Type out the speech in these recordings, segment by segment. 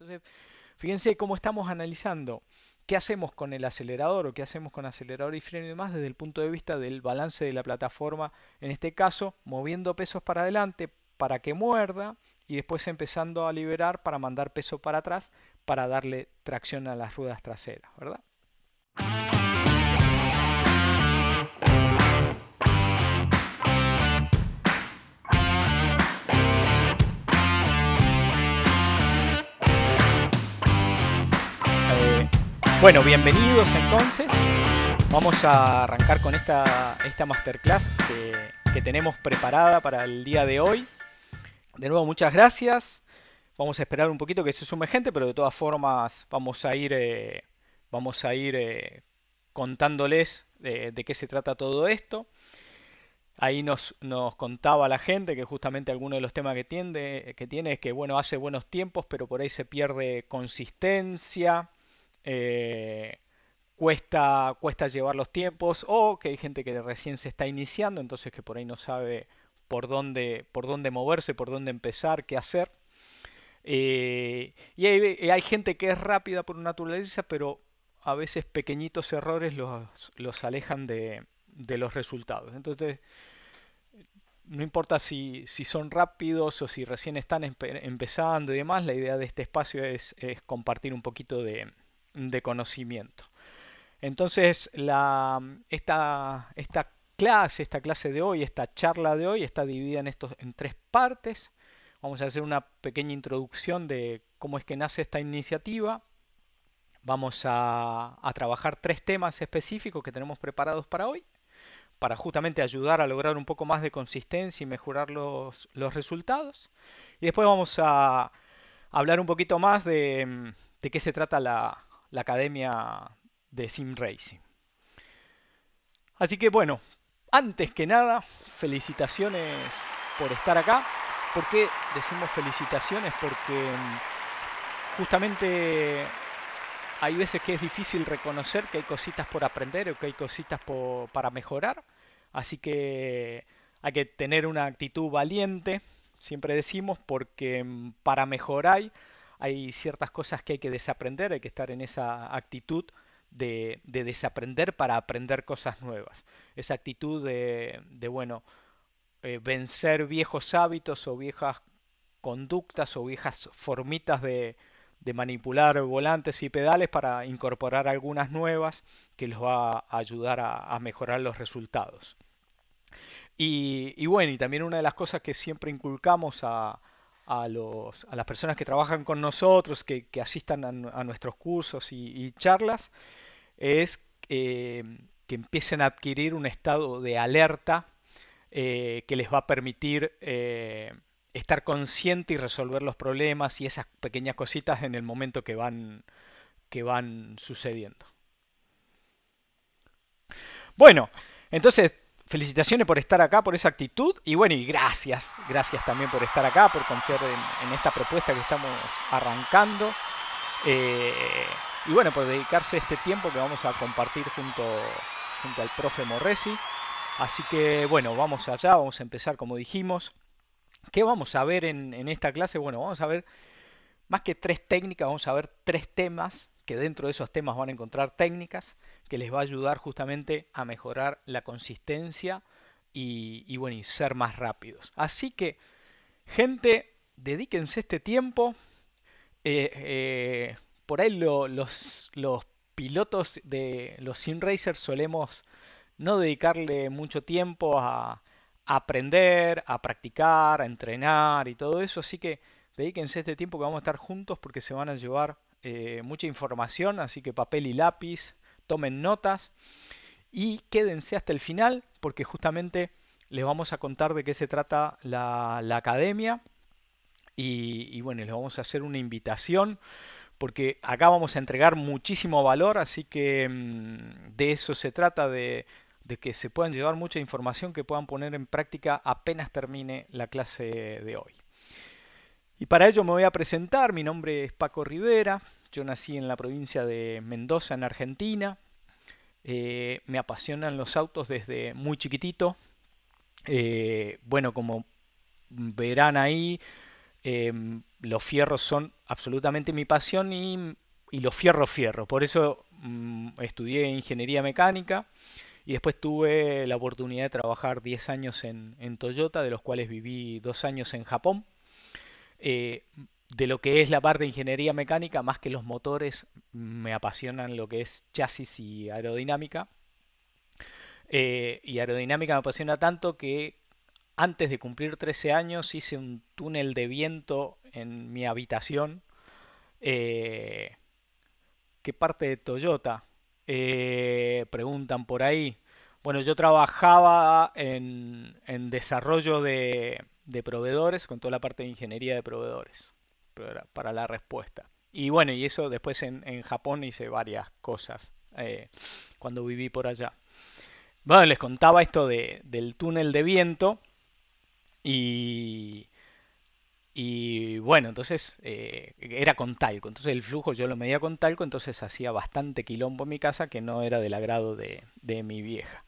Entonces, fíjense cómo estamos analizando qué hacemos con el acelerador o qué hacemos con acelerador y freno y demás desde el punto de vista del balance de la plataforma, en este caso, moviendo pesos para adelante para que muerda y después empezando a liberar para mandar peso para atrás para darle tracción a las ruedas traseras, ¿verdad? Bueno, bienvenidos entonces. Vamos a arrancar con esta, esta masterclass que, tenemos preparada para el día de hoy. De nuevo, muchas gracias. Vamos a esperar un poquito que se sume gente, pero de todas formas vamos a ir, eh, vamos a ir eh, contándoles eh, de, qué se trata todo esto. Ahí nos, nos, contaba la gente que justamente alguno de los temas que tiene, que es que bueno, hace buenos tiempos, pero por ahí se pierde consistencia. Eh, cuesta, cuesta llevar los tiempos o que hay gente que recién se está iniciando, entonces que por ahí no sabe por dónde, por dónde moverse, por dónde empezar, qué hacer. Eh, y hay, gente que es rápida por naturaleza, pero a veces pequeñitos errores los, alejan de, los resultados. Entonces, no importa si, son rápidos o si recién están empezando y demás, la idea de este espacio es compartir un poquito de, de conocimiento. Entonces, esta, esta clase, esta clase de hoy, esta charla de hoy está dividida en, estos, en tres partes. Vamos a hacer una pequeña introducción de cómo es que nace esta iniciativa. Vamos a, trabajar tres temas específicos que tenemos preparados para hoy, para justamente ayudar a lograr un poco más de consistencia y mejorar los, los resultados. Y después vamos a hablar un poquito más de, de qué se trata la, la academia de Sim Racing. Así que bueno, antes que nada, felicitaciones por estar acá. ¿Por qué decimos felicitaciones? Porque mm, justamente hay veces que es difícil reconocer que hay cositas por aprender o que hay cositas para mejorar. Así que hay que tener una actitud valiente, siempre decimos, porque mm, para mejorar hay hay ciertas cosas que hay que desaprender, hay que estar en esa actitud de, desaprender para aprender cosas nuevas. Esa actitud de, bueno, eh, vencer viejos hábitos o viejas conductas o viejas formitas de, manipular volantes y pedales para incorporar algunas nuevas que los va a ayudar a, mejorar los resultados. Y, y, bueno, y también una de las cosas que siempre inculcamos a, a, las personas que trabajan con nosotros, que, asistan a, nuestros cursos y, charlas, es eh, que empiecen a adquirir un estado de alerta eh, que les va a permitir eh, estar consciente y resolver los problemas y esas pequeñas cositas en el momento que van, que van sucediendo. Bueno, entonces felicitaciones por estar acá, por esa actitud. Y bueno, y gracias, gracias también por estar acá, por confiar en, esta propuesta que estamos arrancando. Eh, y bueno, por dedicarse este tiempo que vamos a compartir junto, junto al profe Morresi. Así que bueno, vamos allá, vamos a empezar como dijimos. ¿Qué vamos a ver en, en esta clase? Bueno, vamos a ver más que tres técnicas, vamos a ver tres temas que dentro de esos temas van a encontrar técnicas que les va a ayudar justamente a mejorar la consistencia y, bueno, y ser más rápidos. Así que, gente, dedíquense este tiempo. Eh, eh, por ahí los, pilotos de los sim racers solemos no dedicarle mucho tiempo a, a, aprender, a practicar, a entrenar y todo eso. Así que dedíquense este tiempo que vamos a estar juntos porque se van a llevar eh, mucha información, así que papel y lápiz, tomen notas y quédense hasta el final porque justamente les vamos a contar de qué se trata la, academia y, bueno, les vamos a hacer una invitación porque acá vamos a entregar muchísimo valor, así que mm, de eso se trata, de, de que se puedan llevar mucha información que puedan poner en práctica apenas termine la clase de hoy. Y para ello me voy a presentar, mi nombre es Paco Rivera, yo nací en la provincia de Mendoza, en Argentina. Eh, me apasionan los autos desde muy chiquitito. Eh, bueno, como verán ahí, em, los fierros son absolutamente mi pasión y, los fierros fierros. Por eso mm, estudié ingeniería mecánica y después tuve la oportunidad de trabajar 10 años en, Toyota, de los cuales viví 2 años en Japón. Eh, de lo que es la parte de ingeniería mecánica, más que los motores, me apasionan lo que es chasis y aerodinámica. Eh, y aerodinámica me apasiona tanto que antes de cumplir 13 años hice un túnel de viento en mi habitación. Eh, ¿Qué parte de Toyota? Eh, preguntan por ahí. Bueno, yo trabajaba en, desarrollo de proveedores, con toda la parte de ingeniería de proveedores para, la respuesta. Y bueno, y eso después en, Japón hice varias cosas eh, cuando viví por allá. Bueno, les contaba esto del túnel de viento y, y bueno, entonces eh, era con talco, entonces el flujo yo lo medía con talco, entonces hacía bastante quilombo en mi casa que no era del agrado de, mi vieja.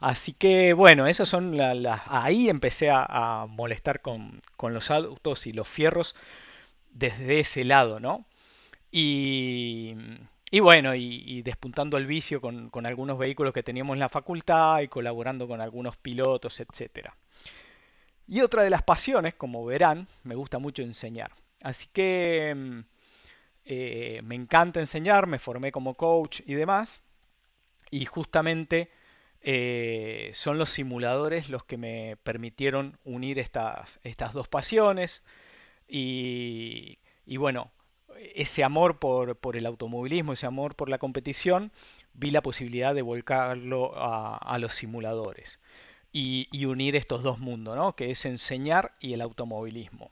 Así que bueno, esas son las... ahí empecé a, molestar con, con los autos y los fierros desde ese lado, ¿no? Y, bueno, y, despuntando el vicio con, algunos vehículos que teníamos en la facultad y colaborando con algunos pilotos, etc. Y otra de las pasiones, como verán, me gusta mucho enseñar. Así que mm, eh, me encanta enseñar, me formé como coach y demás. Y justamente eh, son los simuladores los que me permitieron unir estas, estas dos pasiones. Y, bueno, ese amor por, el automovilismo, ese amor por la competición, vi la posibilidad de volcarlo a, los simuladores y, unir estos dos mundos, ¿no? que es enseñar y el automovilismo.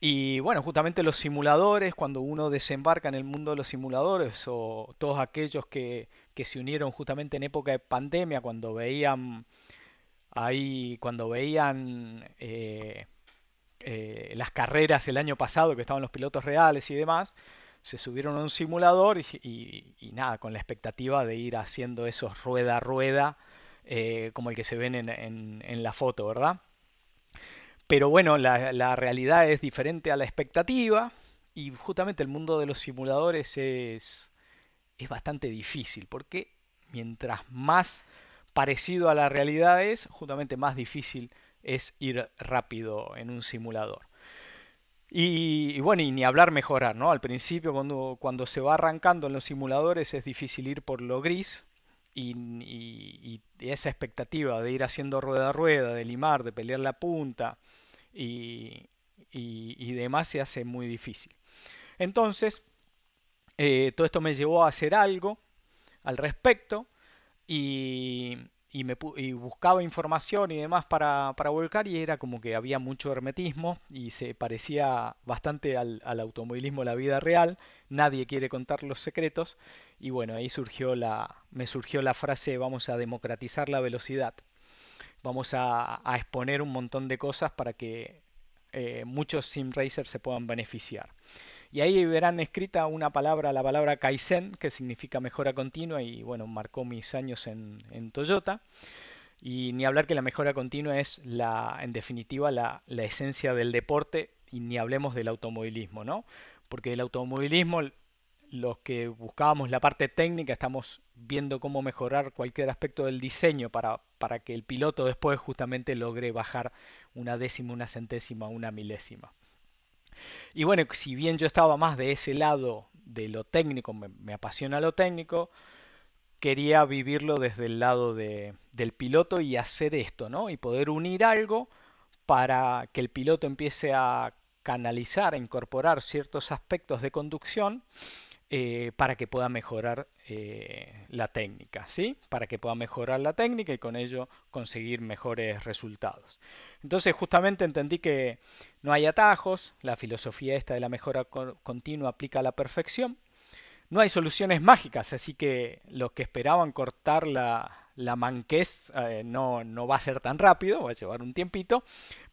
Y bueno, justamente los simuladores, cuando uno desembarca en el mundo de los simuladores o todos aquellos que, se unieron justamente en época de pandemia, cuando veían ahí, cuando veían... Eh, eh, las carreras el año pasado que estaban los pilotos reales y demás, se subieron a un simulador y, nada, con la expectativa de ir haciendo esos rueda a rueda eh, como el que se ven en, la foto, ¿verdad? Pero bueno, la, realidad es diferente a la expectativa y justamente el mundo de los simuladores es, es bastante difícil porque mientras más parecido a la realidad es, justamente más difícil es ir rápido en un simulador. Y, bueno, y ni hablar mejorar, ¿no? Al principio cuando, cuando se va arrancando en los simuladores es difícil ir por lo gris y, esa expectativa de ir haciendo rueda a rueda, de limar, de pelear la punta y, demás se hace muy difícil. Entonces, eh, todo esto me llevó a hacer algo al respecto y, y, buscaba información y demás para, volcar y era como que había mucho hermetismo y se parecía bastante al, automovilismo la vida real, nadie quiere contar los secretos y bueno, ahí surgió la, me surgió la frase vamos a democratizar la velocidad, vamos a, exponer un montón de cosas para que eh, muchos sim racers se puedan beneficiar. Y ahí verán escrita una palabra, la palabra Kaizen, que significa mejora continua y bueno, marcó mis años en, Toyota. Y ni hablar que la mejora continua es la, en definitiva, la, esencia del deporte y ni hablemos del automovilismo, ¿no? Porque el automovilismo los que buscábamos la parte técnica, estamos viendo cómo mejorar cualquier aspecto del diseño para, para que el piloto después justamente logre bajar una décima, una centésima, una milésima. Y bueno, si bien yo estaba más de ese lado de lo técnico, me, apasiona lo técnico, quería vivirlo desde el lado del piloto y hacer esto, ¿no? Y poder unir algo para que el piloto empiece a canalizar, a incorporar ciertos aspectos de conducción eh, para que pueda mejorar eh, la técnica, ¿sí? Para que pueda mejorar la técnica y con ello conseguir mejores resultados. Entonces justamente entendí que no hay atajos, la filosofía esta de la mejora continua aplica a la perfección. No hay soluciones mágicas, así que los que esperaban cortar la, la manquez eh, no, no, va a ser tan rápido, va a llevar un tiempito,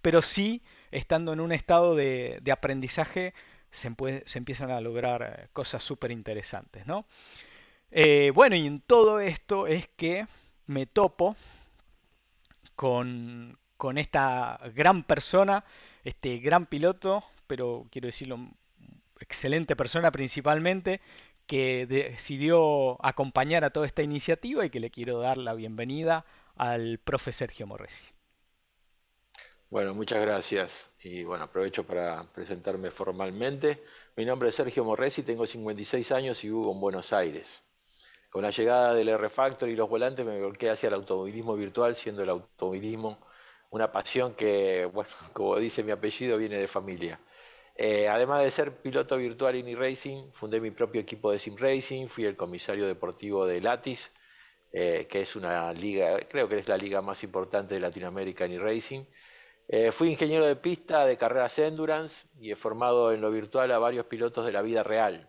pero sí estando en un estado de, aprendizaje se, empiezan a lograr eh, cosas súper interesantes, ¿no? Eh, bueno, y en todo esto es que me topo con, esta gran persona, este gran piloto, pero quiero decirlo, excelente persona principalmente, que decidió acompañar a toda esta iniciativa y que le quiero dar la bienvenida al profe Sergio Morresi. Bueno, muchas gracias y bueno, aprovecho para presentarme formalmente. Mi nombre es Sergio Morresi, tengo 56 años y vivo en Buenos Aires. Con la llegada del R-Factor y los volantes me volqué hacia el automovilismo virtual, siendo el automovilismo una pasión que, bueno, como dice mi apellido, viene de familia. Eh, además de ser piloto virtual en e-racing, fundé mi propio equipo de sim racing, fui el comisario deportivo de Latis, eh, que es una liga, creo que es la liga más importante de Latinoamérica en e-racing. Eh, fui ingeniero de pista de carreras endurance y he formado en lo virtual a varios pilotos de la vida real,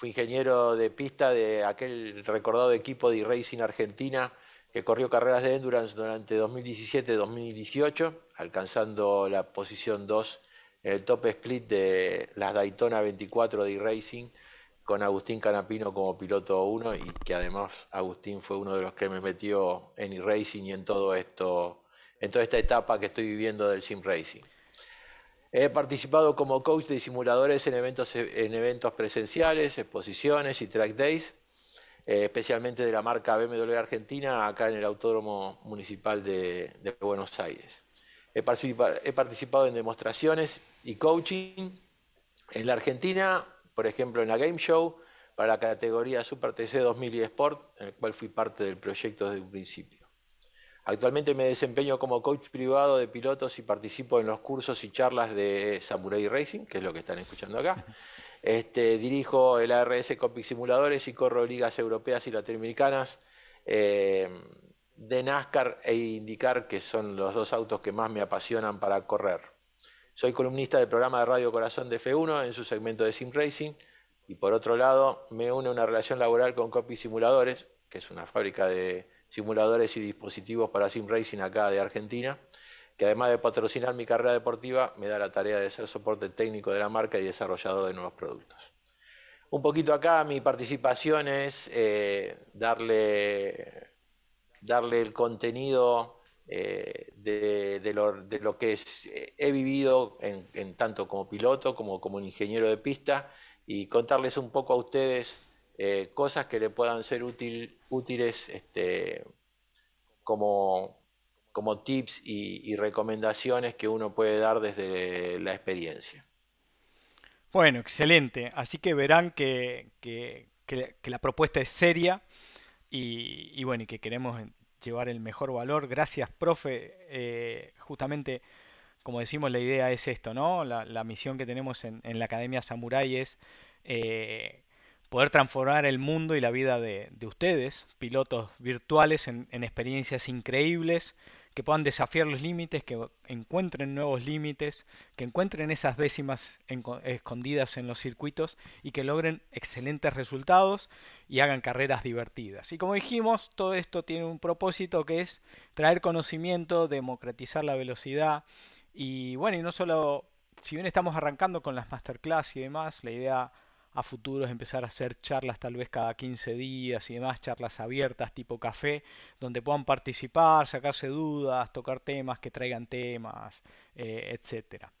Fui ingeniero de pista de aquel recordado equipo de racing Argentina que corrió carreras de endurance durante 2017-2018, alcanzando la posición 2 en el top split de las Daytona 24 de racing con Agustín Canapino como piloto 1 y que además Agustín fue uno de los que me metió en e-racing y en todo esto, en toda esta etapa que estoy viviendo del sim racing. He participado como coach de simuladores en eventos, presenciales, exposiciones y track days, eh, especialmente de la marca BMW Argentina, acá en el Autódromo Municipal de, Buenos Aires. He, he participado en demostraciones y coaching en la Argentina, por ejemplo en la Game Show, para la categoría Super TC 2000 y Sport, en el cual fui parte del proyecto desde un principio. Actualmente me desempeño como coach privado de pilotos y participo en los cursos y charlas de Samurai Racing, que es lo que están escuchando acá. Este, dirijo el ARS Copic Simuladores y corro ligas europeas y latinoamericanas eh, de NASCAR e indicar que son los dos autos que más me apasionan para correr. Soy columnista del programa de Radio Corazón de F1 en su segmento de Sim Racing y por otro lado me une una relación laboral con Copic Simuladores, que es una fábrica de simuladores y dispositivos para sim racing acá de Argentina, que además de patrocinar mi carrera deportiva, me da la tarea de ser soporte técnico de la marca y desarrollador de nuevos productos. Un poquito acá mi participación es eh, darle, darle el contenido eh, de, lo, que eh, he vivido en, tanto como piloto como como ingeniero de pista y contarles un poco a ustedes eh, cosas que le puedan ser útiles este, como, tips y, recomendaciones que uno puede dar desde la experiencia. Bueno, excelente. Así que verán que, la propuesta es seria y, bueno, y que queremos llevar el mejor valor. Gracias, profe. Eh, justamente, como decimos, la idea es esto, ¿no? La, misión que tenemos en, la Academia Samurai es eh, poder transformar el mundo y la vida de, ustedes, pilotos virtuales, en, experiencias increíbles, que puedan desafiar los límites, que encuentren nuevos límites, que encuentren esas décimas escondidas en los circuitos y que logren excelentes resultados y hagan carreras divertidas. Y como dijimos, todo esto tiene un propósito que es traer conocimiento, democratizar la velocidad y bueno, y no solo, si bien estamos arrancando con las masterclass y demás, la idea a futuro empezar a hacer charlas tal vez cada 15 días y demás, charlas abiertas tipo café, donde puedan participar, sacarse dudas, tocar temas, que traigan temas, etc. Eh, etcétera.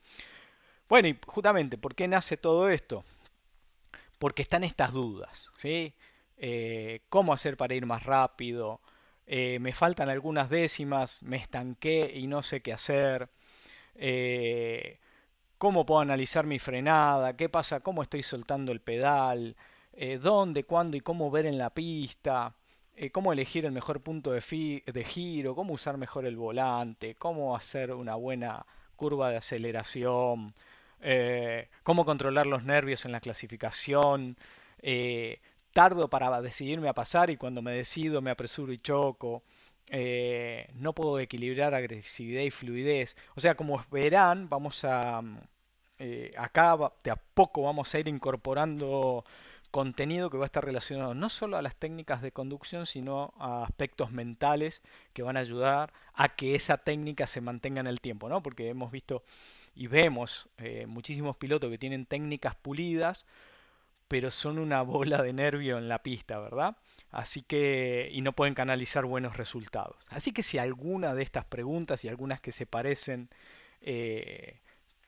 Bueno, y justamente, ¿por qué nace todo esto? Porque están estas dudas, ¿sí? Eh, ¿Cómo hacer para ir más rápido? Eh, me faltan algunas décimas, me estanqué y no sé qué hacer cómo puedo analizar mi frenada, qué pasa, cómo estoy soltando el pedal, eh, dónde, cuándo y cómo ver en la pista, eh, cómo elegir el mejor punto de, giro, cómo usar mejor el volante, cómo hacer una buena curva de aceleración, eh, cómo controlar los nervios en la clasificación, tardo para decidirme a pasar y cuando me decido me apresuro y choco, eh, no puedo equilibrar agresividad y fluidez. O sea, como verán, vamos a... Mm, eh, acá de a poco vamos a ir incorporando contenido que va a estar relacionado no solo a las técnicas de conducción, sino a aspectos mentales que van a ayudar a que esa técnica se mantenga en el tiempo, ¿no? Porque hemos visto y vemos eh, muchísimos pilotos que tienen técnicas pulidas, pero son una bola de nervio en la pista, ¿verdad? Así que, y no pueden canalizar buenos resultados. Así que si alguna de estas preguntas y algunas que se parecen eh,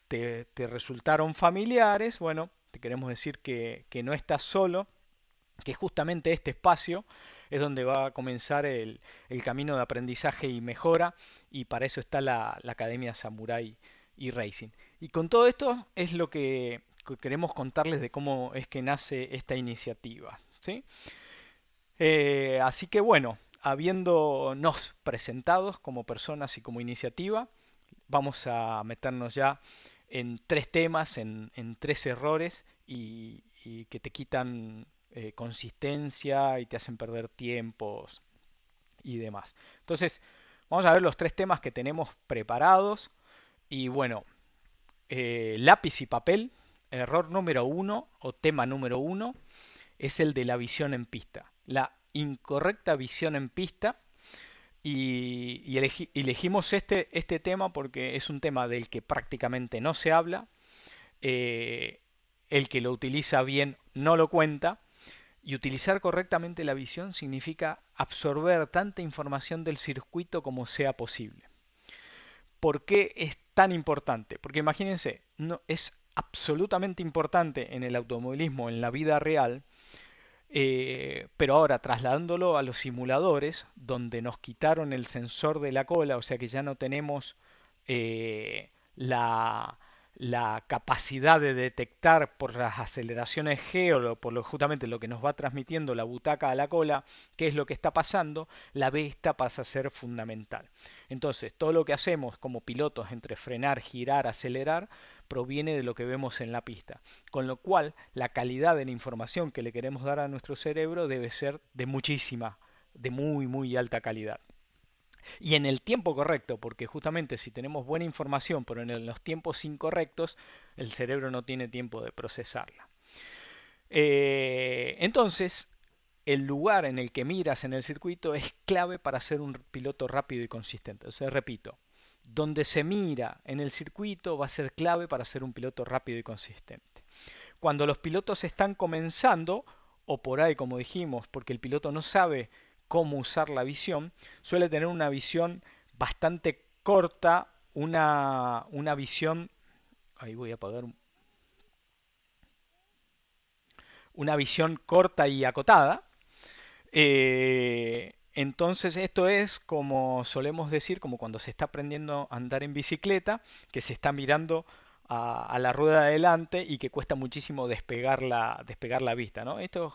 te, te, resultaron familiares, bueno, te queremos decir que, no estás solo, que justamente este espacio es donde va a comenzar el, el, camino de aprendizaje y mejora y para eso está la, la Academia Samurai y Racing. Y con todo esto es lo que queremos contarles de cómo es que nace esta iniciativa. Eh, así que bueno, habiéndonos presentados como personas y como iniciativa, vamos a meternos ya en tres temas, en, tres errores y, que te quitan eh, consistencia y te hacen perder tiempos y demás. Entonces, vamos a ver los tres temas que tenemos preparados y bueno, eh, lápiz y papel, error número uno o tema número uno es el de la visión en pista. La incorrecta visión en pista. Y, elegimos este, este, tema porque es un tema del que prácticamente no se habla. Eh, el que lo utiliza bien no lo cuenta. Y utilizar correctamente la visión significa absorber tanta información del circuito como sea posible. ¿Por qué es tan importante? Porque imagínense, no, es absolutamente importante en el automovilismo, en la vida real, eh, pero ahora trasladándolo a los simuladores, donde nos quitaron el sensor de la cola, o sea que ya no tenemos eh, la, capacidad de detectar por las aceleraciones G o por lo, justamente lo que nos va transmitiendo la butaca a la cola, qué es lo que está pasando, la vista pasa a ser fundamental. Entonces, todo lo que hacemos como pilotos entre frenar, girar, acelerar, proviene de lo que vemos en la pista, con lo cual la calidad de la información que le queremos dar a nuestro cerebro debe ser de muchísima, de muy, muy alta calidad. Y en el tiempo correcto, porque justamente si tenemos buena información, pero en los tiempos incorrectos, el cerebro no tiene tiempo de procesarla. Eh, entonces, el lugar en el que miras en el circuito es clave para ser un piloto rápido y consistente. O repito, donde se mira en el circuito va a ser clave para ser un piloto rápido y consistente. Cuando los pilotos están comenzando, o por ahí como dijimos, porque el piloto no sabe cómo usar la visión, suele tener una visión bastante corta, una, una visión... Ahí voy a apagar una visión corta y acotada. Eh, entonces esto es como solemos decir, como cuando se está aprendiendo a andar en bicicleta, que se está mirando a, la rueda de adelante y que cuesta muchísimo despegar la, despegar la vista. Esto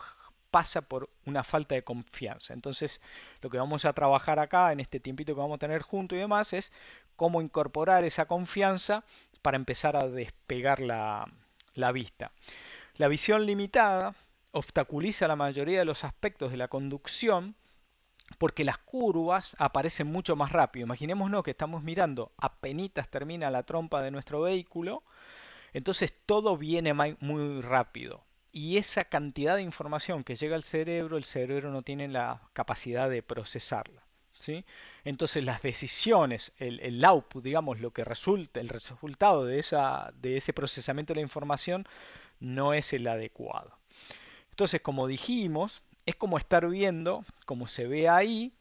pasa por una falta de confianza. Entonces lo que vamos a trabajar acá en este tiempito que vamos a tener junto y demás es cómo incorporar esa confianza para empezar a despegar la vista. La visión limitada obstaculiza la mayoría de los aspectos de la conducción porque las curvas aparecen mucho más rápido. Imaginémonos que estamos mirando, apenas termina la trompa de nuestro vehículo, entonces todo viene muy rápido. Y esa cantidad de información que llega al cerebro, el cerebro no tiene la capacidad de procesarla. ¿sí? Entonces las decisiones, el, output, digamos, lo que resulta, el resultado de, de ese procesamiento de la información no es el adecuado. Entonces, como dijimos, es como estar viendo, como se ve ahí,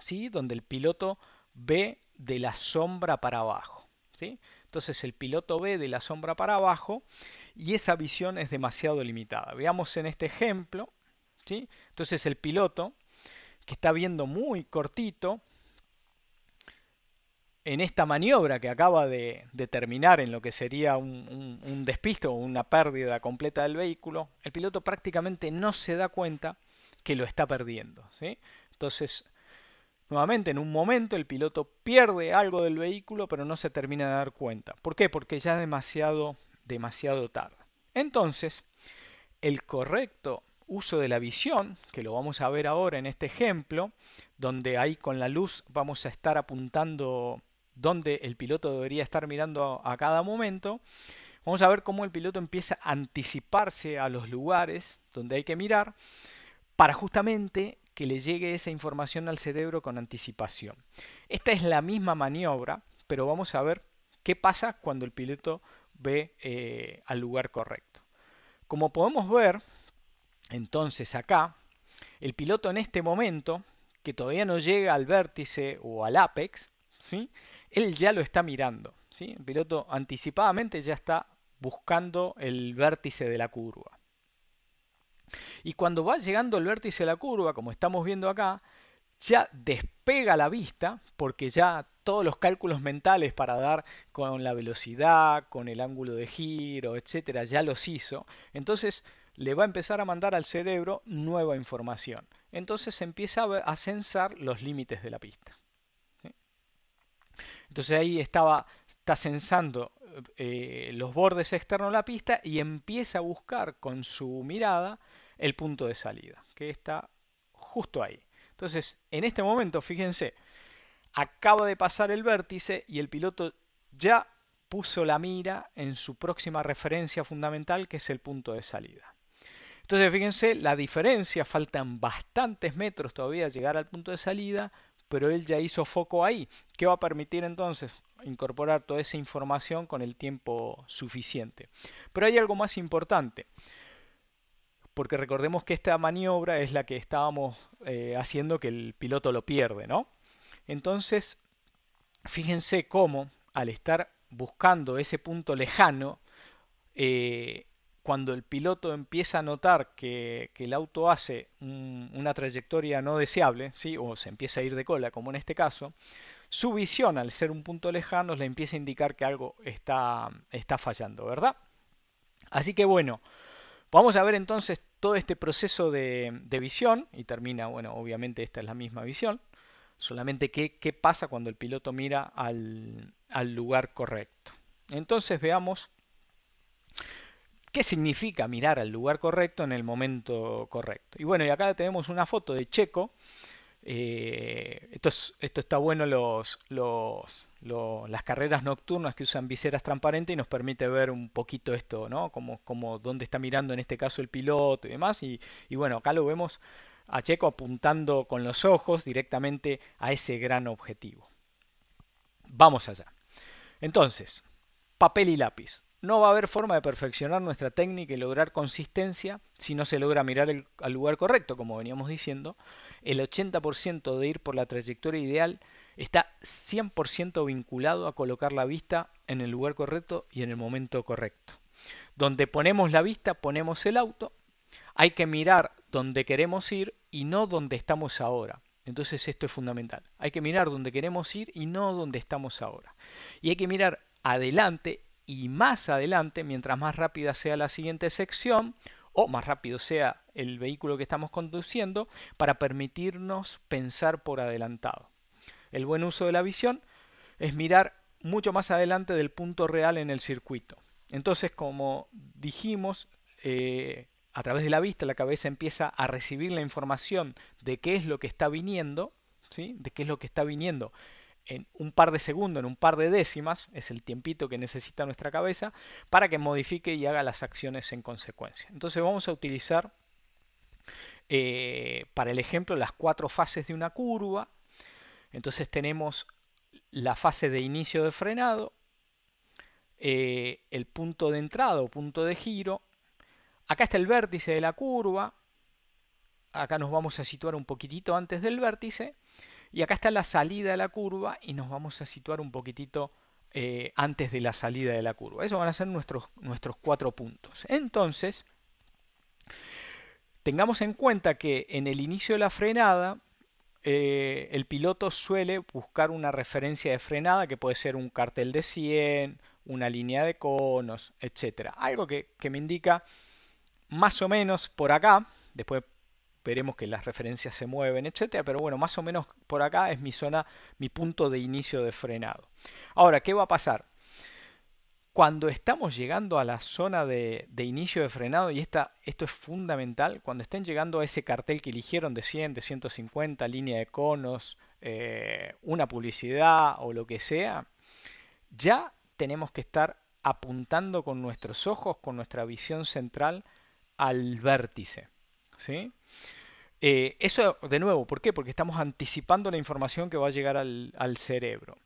¿sí? donde el piloto ve de la sombra para abajo. ¿sí? Entonces el piloto ve de la sombra para abajo y esa visión es demasiado limitada. Veamos en este ejemplo, ¿sí? entonces el piloto que está viendo muy cortito, en esta maniobra que acaba de, terminar en lo que sería un, despisto o una pérdida completa del vehículo, el piloto prácticamente no se da cuenta que lo está perdiendo. ¿sí? Entonces, nuevamente, en un momento el piloto pierde algo del vehículo, pero no se termina de dar cuenta. ¿Por qué? Porque ya es demasiado, demasiado tarde. Entonces, el correcto uso de la visión, que lo vamos a ver ahora en este ejemplo, donde ahí con la luz vamos a estar apuntando donde el piloto debería estar mirando a cada momento, vamos a ver cómo el piloto empieza a anticiparse a los lugares donde hay que mirar para justamente que le llegue esa información al cerebro con anticipación. Esta es la misma maniobra, pero vamos a ver qué pasa cuando el piloto ve eh, al lugar correcto. Como podemos ver, entonces acá, el piloto en este momento, que todavía no llega al vértice o al apex, ¿sí? él ya lo está mirando. ¿sí? El piloto anticipadamente ya está buscando el vértice de la curva. Y cuando va llegando el vértice de la curva, como estamos viendo acá, ya despega la vista porque ya todos los cálculos mentales para dar con la velocidad, con el ángulo de giro, etcétera, ya los hizo. Entonces le va a empezar a mandar al cerebro nueva información. Entonces empieza a, a censar los límites de la pista. Entonces ahí estaba, está censando eh, los bordes externos de la pista y empieza a buscar con su mirada el punto de salida, que está justo ahí. Entonces, en este momento, fíjense, acaba de pasar el vértice y el piloto ya puso la mira en su próxima referencia fundamental, que es el punto de salida. Entonces, fíjense, la diferencia, faltan bastantes metros todavía a llegar al punto de salida, pero él ya hizo foco ahí. ¿Qué va a permitir entonces? incorporar toda esa información con el tiempo suficiente. Pero hay algo más importante, porque recordemos que esta maniobra es la que estábamos eh, haciendo que el piloto lo pierde, ¿no? Entonces, fíjense cómo al estar buscando ese punto lejano, eh, cuando el piloto empieza a notar que, el auto hace una trayectoria no deseable, ¿sí? o se empieza a ir de cola, como en este caso, su visión, al ser un punto lejano, le empieza a indicar que algo está, está fallando, ¿verdad? Así que bueno, vamos a ver entonces todo este proceso de, visión, y termina, bueno, obviamente esta es la misma visión, solamente qué pasa cuando el piloto mira al, al lugar correcto. Entonces veamos ¿Qué significa mirar al lugar correcto en el momento correcto? Y bueno, y acá tenemos una foto de Checo. Eh, esto, está bueno, los, las carreras nocturnas que usan viseras transparentes y nos permite ver un poquito esto, ¿no? Como, como dónde está mirando en este caso el piloto y demás. y bueno, acá lo vemos a Checo apuntando con los ojos directamente a ese gran objetivo. Vamos allá. Entonces, papel y lápiz. No va a haber forma de perfeccionar nuestra técnica y lograr consistencia si no se logra mirar al lugar correcto, como veníamos diciendo. El 80% de ir por la trayectoria ideal está 100% vinculado a colocar la vista en el lugar correcto y en el momento correcto. Donde ponemos la vista, ponemos el auto. Hay que mirar donde queremos ir y no donde estamos ahora. Entonces esto es fundamental. Hay que mirar donde queremos ir y no donde estamos ahora. Y hay que mirar adelante y más adelante, mientras más rápida sea la siguiente sección o más rápido sea el vehículo que estamos conduciendo, para permitirnos pensar por adelantado. El buen uso de la visión es mirar mucho más adelante del punto real en el circuito. Entonces, como dijimos, eh, a través de la vista la cabeza empieza a recibir la información de qué es lo que está viniendo, ¿sí? de qué es lo que está viniendo en un par de segundos, en un par de décimas, es el tiempito que necesita nuestra cabeza, para que modifique y haga las acciones en consecuencia. Entonces vamos a utilizar eh, para el ejemplo las cuatro fases de una curva. Entonces tenemos la fase de inicio de frenado, eh, el punto de entrada o punto de giro. Acá está el vértice de la curva. Acá nos vamos a situar un poquitito antes del vértice. Y acá está la salida de la curva y nos vamos a situar un poquitito eh, antes de la salida de la curva. Esos van a ser nuestros, nuestros cuatro puntos. Entonces, tengamos en cuenta que en el inicio de la frenada, eh, el piloto suele buscar una referencia de frenada que puede ser un cartel de 100, una línea de conos, etc. Algo que, que me indica más o menos por acá, después esperemos que las referencias se mueven, etcétera, pero bueno, más o menos por acá es mi zona, mi punto de inicio de frenado. Ahora, ¿qué va a pasar? Cuando estamos llegando a la zona de, inicio de frenado, y esta, esto es fundamental, cuando estén llegando a ese cartel que eligieron de 100, de 150, línea de conos, eh, una publicidad o lo que sea, ya tenemos que estar apuntando con nuestros ojos, con nuestra visión central al vértice. ¿sí? Eh, eso, de nuevo, ¿por qué? Porque estamos anticipando la información que va a llegar al, cerebro.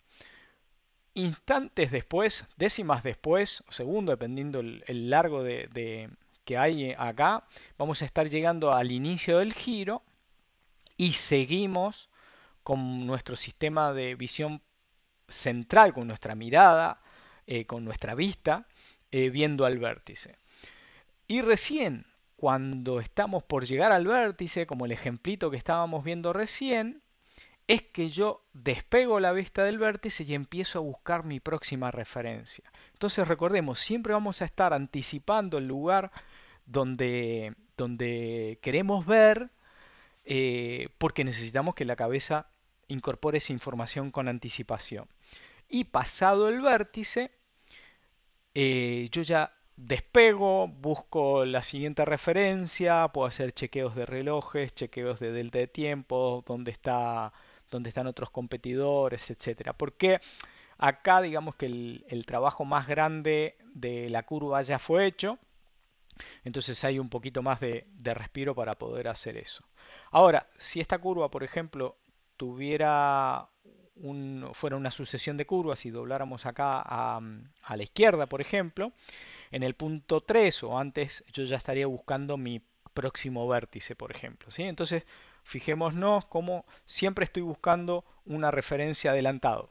Instantes después, décimas después, segundo, dependiendo el, largo de, que hay acá, vamos a estar llegando al inicio del giro y seguimos con nuestro sistema de visión central, con nuestra mirada, eh, con nuestra vista, eh, viendo al vértice. Y recién cuando estamos por llegar al vértice, como el ejemplito que estábamos viendo recién, es que yo despego la vista del vértice y empiezo a buscar mi próxima referencia. Entonces recordemos, siempre vamos a estar anticipando el lugar donde, donde queremos ver, eh, porque necesitamos que la cabeza incorpore esa información con anticipación. Y pasado el vértice, eh, yo ya despego, busco la siguiente referencia, puedo hacer chequeos de relojes, chequeos de delta de tiempo, dónde, está, dónde están otros competidores, etcétera. Porque acá digamos que el, trabajo más grande de la curva ya fue hecho, entonces hay un poquito más de, respiro para poder hacer eso. Ahora, si esta curva, por ejemplo, tuviera un, fuera una sucesión de curvas y dobláramos acá a la izquierda, por ejemplo, en el punto 3 o antes yo ya estaría buscando mi próximo vértice, por ejemplo. ¿sí? Entonces, fijémonos cómo siempre estoy buscando una referencia adelantado.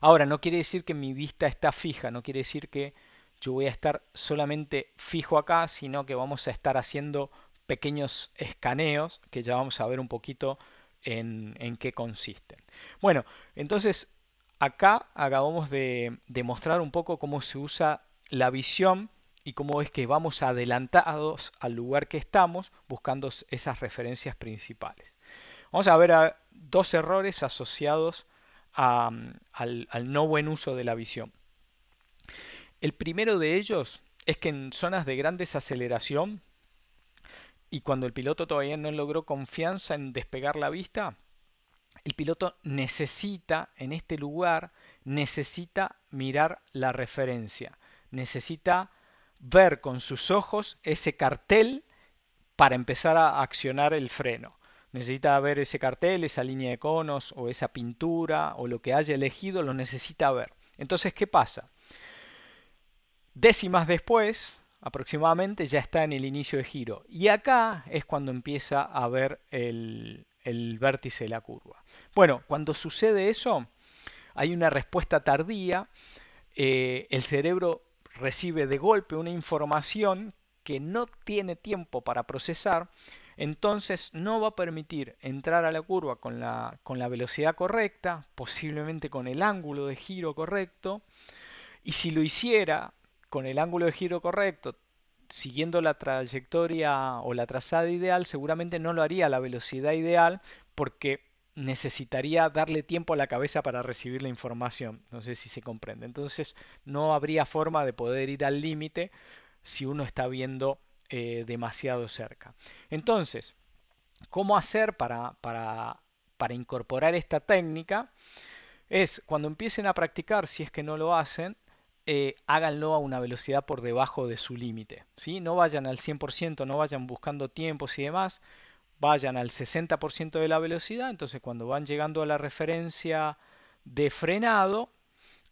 Ahora, no quiere decir que mi vista está fija, no quiere decir que yo voy a estar solamente fijo acá, sino que vamos a estar haciendo pequeños escaneos que ya vamos a ver un poquito en, qué consisten. Bueno, entonces acá acabamos de, demostrar un poco cómo se usa la visión y cómo es que vamos adelantados al lugar que estamos buscando esas referencias principales. Vamos a ver dos errores asociados mm, al, al no buen uso de la visión. El primero de ellos es que en zonas de gran desaceleración y cuando el piloto todavía no logró confianza en despegar la vista, el piloto necesita, en este lugar, necesita mirar la referencia necesita ver con sus ojos ese cartel para empezar a accionar el freno. Necesita ver ese cartel, esa línea de conos o esa pintura o lo que haya elegido, lo necesita ver. Entonces, ¿qué pasa? Décimas después, aproximadamente, ya está en el inicio de giro. Y acá es cuando empieza a ver el, vértice de la curva. Bueno, cuando sucede eso, hay una respuesta tardía. Eh, el cerebro recibe de golpe una información que no tiene tiempo para procesar, entonces no va a permitir entrar a la curva con la, con la velocidad correcta, posiblemente con el ángulo de giro correcto, y si lo hiciera con el ángulo de giro correcto, siguiendo la trayectoria o la trazada ideal, seguramente no lo haría a la velocidad ideal porque necesitaría darle tiempo a la cabeza para recibir la información. No sé si se comprende. Entonces no habría forma de poder ir al límite si uno está viendo eh, demasiado cerca. Entonces, ¿cómo hacer para, para, para incorporar esta técnica? Es cuando empiecen a practicar, si es que no lo hacen, eh, háganlo a una velocidad por debajo de su límite. ¿sí? No vayan al 100%, no vayan buscando tiempos y demás vayan al 60% de la velocidad, entonces cuando van llegando a la referencia de frenado,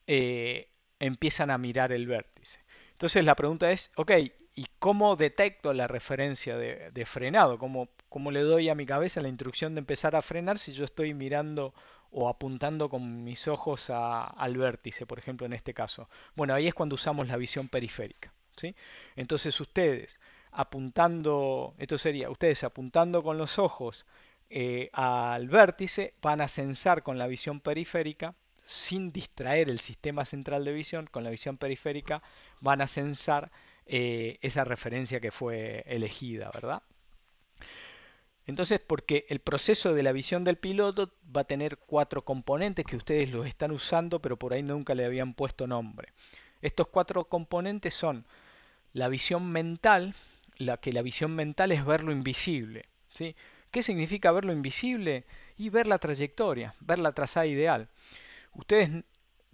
eh, empiezan a mirar el vértice. Entonces la pregunta es, ok, ¿y cómo detecto la referencia de, frenado? ¿Cómo, le doy a mi cabeza la instrucción de empezar a frenar si yo estoy mirando o apuntando con mis ojos al vértice, por ejemplo, en este caso? Bueno, ahí es cuando usamos la visión periférica. ¿sí? Entonces ustedes apuntando, esto sería, ustedes apuntando con los ojos eh, al vértice, van a censar con la visión periférica, sin distraer el sistema central de visión, con la visión periférica van a censar eh, esa referencia que fue elegida, ¿verdad? Entonces, porque el proceso de la visión del piloto va a tener cuatro componentes que ustedes los están usando, pero por ahí nunca le habían puesto nombre. Estos cuatro componentes son la visión mental, la que la visión mental es ver lo invisible. ¿sí? ¿Qué significa ver lo invisible? Y ver la trayectoria, ver la trazada ideal. Ustedes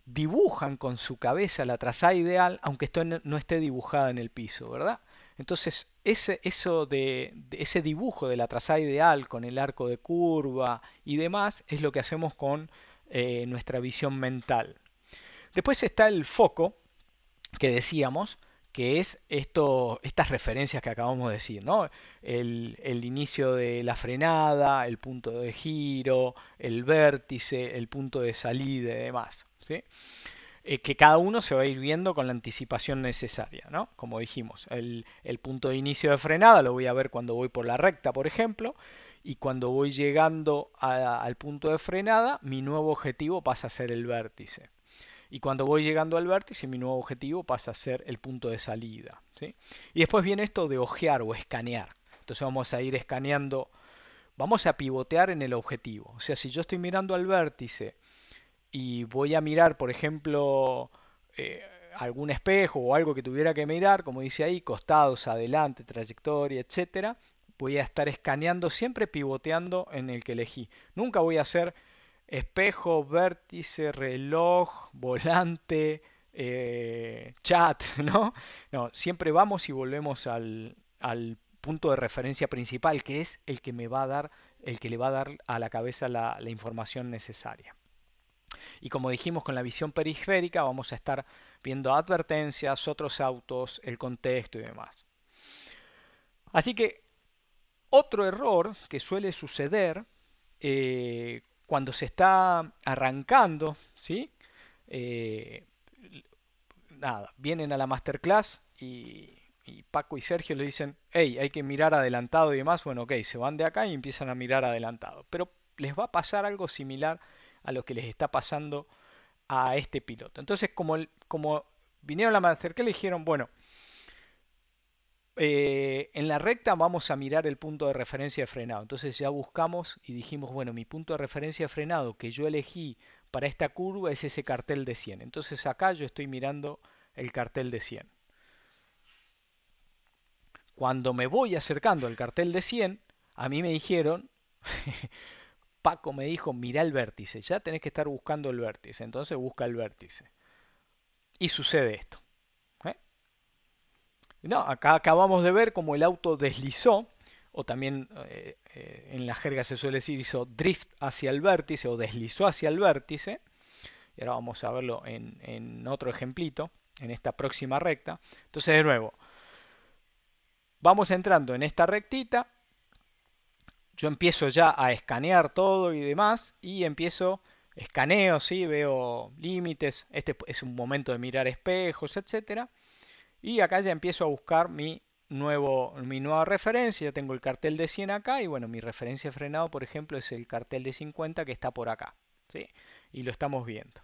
dibujan con su cabeza la trazada ideal, aunque esto no esté dibujada en el piso, ¿verdad? Entonces, ese, eso de, ese dibujo de la trazada ideal con el arco de curva y demás es lo que hacemos con eh, nuestra visión mental. Después está el foco que decíamos, que es esto, estas referencias que acabamos de decir, ¿no? El, inicio de la frenada, el punto de giro, el vértice, el punto de salida y demás. Eh, que cada uno se va a ir viendo con la anticipación necesaria, ¿no? Como dijimos, el, punto de inicio de frenada lo voy a ver cuando voy por la recta, por ejemplo, y cuando voy llegando al punto de frenada, mi nuevo objetivo pasa a ser el vértice. Y cuando voy llegando al vértice, mi nuevo objetivo pasa a ser el punto de salida. ¿sí? Y después viene esto de ojear o escanear. Entonces vamos a ir escaneando, vamos a pivotear en el objetivo. O sea, si yo estoy mirando al vértice y voy a mirar, por ejemplo, eh, algún espejo o algo que tuviera que mirar, como dice ahí, costados, adelante, trayectoria, etcétera, voy a estar escaneando, siempre pivoteando en el que elegí. Nunca voy a hacer espejo, vértice, reloj, volante, eh, chat, ¿no? No, siempre vamos y volvemos al, punto de referencia principal, que es el que me va a dar, el que le va a dar a la cabeza la, información necesaria. Y como dijimos con la visión periférica, vamos a estar viendo advertencias, otros autos, el contexto y demás. Así que otro error que suele suceder eh, cuando se está arrancando, ¿sí? Eh, nada, vienen a la masterclass y, y, Paco y Sergio le dicen, hey, hay que mirar adelantado y demás. Bueno, ok, se van de acá y empiezan a mirar adelantado. Pero les va a pasar algo similar a lo que les está pasando a este piloto. Entonces, como, como vinieron a la masterclass, le dijeron, bueno, eh, en la recta vamos a mirar el punto de referencia frenado. Entonces ya buscamos y dijimos, bueno, mi punto de referencia frenado que yo elegí para esta curva es ese cartel de 100. Entonces acá yo estoy mirando el cartel de 100. Cuando me voy acercando al cartel de 100, a mí me dijeron, Paco me dijo, mira el vértice, ya tenés que estar buscando el vértice, entonces busca el vértice. Y sucede esto. No, acá acabamos de ver cómo el auto deslizó, o también eh, eh, en la jerga se suele decir hizo drift hacia el vértice o deslizó hacia el vértice. Y ahora vamos a verlo en, otro ejemplito, en esta próxima recta. Entonces, de nuevo, vamos entrando en esta rectita. Yo empiezo ya a escanear todo y demás y empiezo escaneo, ¿sí? veo límites. Este es un momento de mirar espejos, etcétera. Y acá ya empiezo a buscar mi, nuevo, mi nueva referencia. Tengo el cartel de 100 acá y bueno, mi referencia frenado, por ejemplo, es el cartel de 50 que está por acá. ¿sí? Y lo estamos viendo.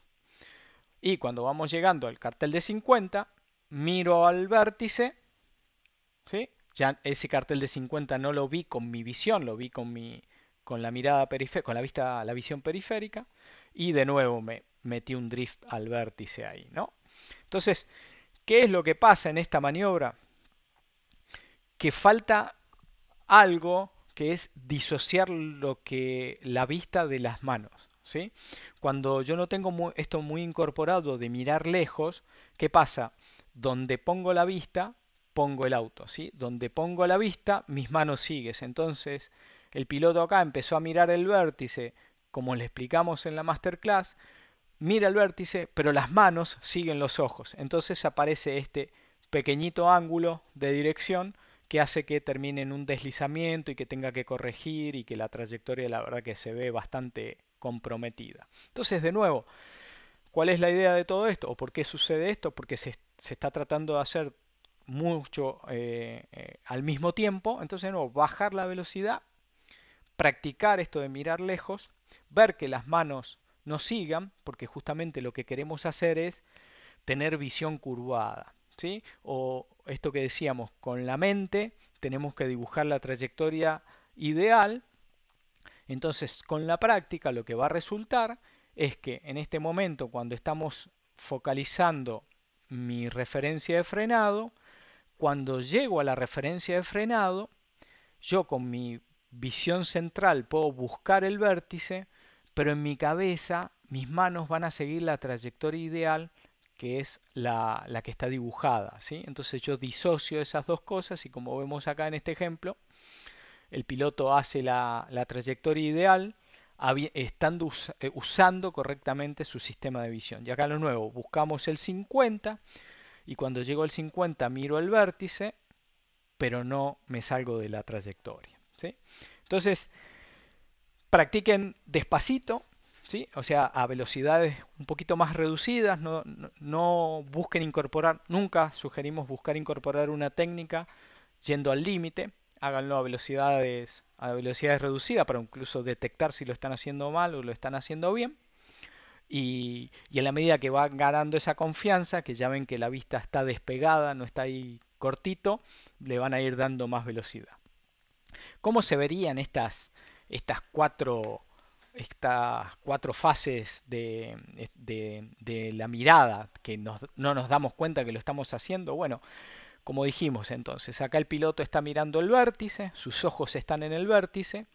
Y cuando vamos llegando al cartel de 50, miro al vértice. ¿sí? Ya ese cartel de 50 no lo vi con mi visión, lo vi con mi con la mirada periférica, con la vista, la visión periférica, y de nuevo me metí un drift al vértice ahí, ¿no? Entonces, ¿Qué es lo que pasa en esta maniobra? Que falta algo que es disociar lo que la vista de las manos. ¿sí? Cuando yo no tengo esto muy incorporado de mirar lejos, ¿qué pasa? Donde pongo la vista, pongo el auto. ¿sí? Donde pongo la vista, mis manos sigues. Entonces, el piloto acá empezó a mirar el vértice, como le explicamos en la masterclass, mira el vértice, pero las manos siguen los ojos. Entonces aparece este pequeñito ángulo de dirección que hace que termine en un deslizamiento y que tenga que corregir y que la trayectoria la verdad que se ve bastante comprometida. Entonces, de nuevo, ¿cuál es la idea de todo esto? ¿O por qué sucede esto? Porque se, está tratando de hacer mucho eh, eh, al mismo tiempo. Entonces, de nuevo, bajar la velocidad, practicar esto de mirar lejos, ver que las manos no sigan, porque justamente lo que queremos hacer es tener visión curvada. ¿sí? O esto que decíamos, con la mente tenemos que dibujar la trayectoria ideal. Entonces, con la práctica lo que va a resultar es que en este momento, cuando estamos focalizando mi referencia de frenado, cuando llego a la referencia de frenado, yo con mi visión central puedo buscar el vértice, pero en mi cabeza mis manos van a seguir la trayectoria ideal que es la, la, que está dibujada. ¿sí? Entonces yo disocio esas dos cosas y como vemos acá en este ejemplo, el piloto hace la, la trayectoria ideal estando eh, usando correctamente su sistema de visión. Y acá lo nuevo, buscamos el 50 y cuando llego al 50 miro el vértice, pero no me salgo de la trayectoria. ¿sí? Entonces, practiquen despacito, ¿sí? o sea, a velocidades un poquito más reducidas, no, busquen incorporar, nunca sugerimos buscar incorporar una técnica yendo al límite, háganlo a velocidades, a velocidades reducidas para incluso detectar si lo están haciendo mal o lo están haciendo bien. Y, a en la medida que van ganando esa confianza, que ya ven que la vista está despegada, no está ahí cortito, le van a ir dando más velocidad. ¿Cómo se verían estas, estas cuatro, estas cuatro fases de, la mirada que no nos damos cuenta que lo estamos haciendo, bueno, como dijimos entonces, acá el piloto está mirando el vértice, sus ojos están en el vértice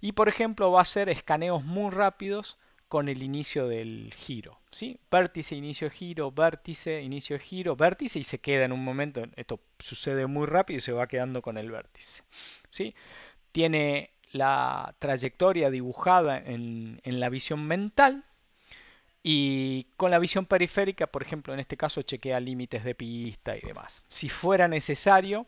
y por ejemplo va a hacer escaneos muy rápidos con el inicio del giro. ¿sí? Vértice, inicio, giro, vértice, inicio, giro, vértice y se queda en un momento, esto sucede muy rápido y se va quedando con el vértice. ¿sí? Tiene la trayectoria dibujada en, la visión mental y con la visión periférica, por ejemplo, en este caso chequea límites de pista y demás. Si fuera necesario,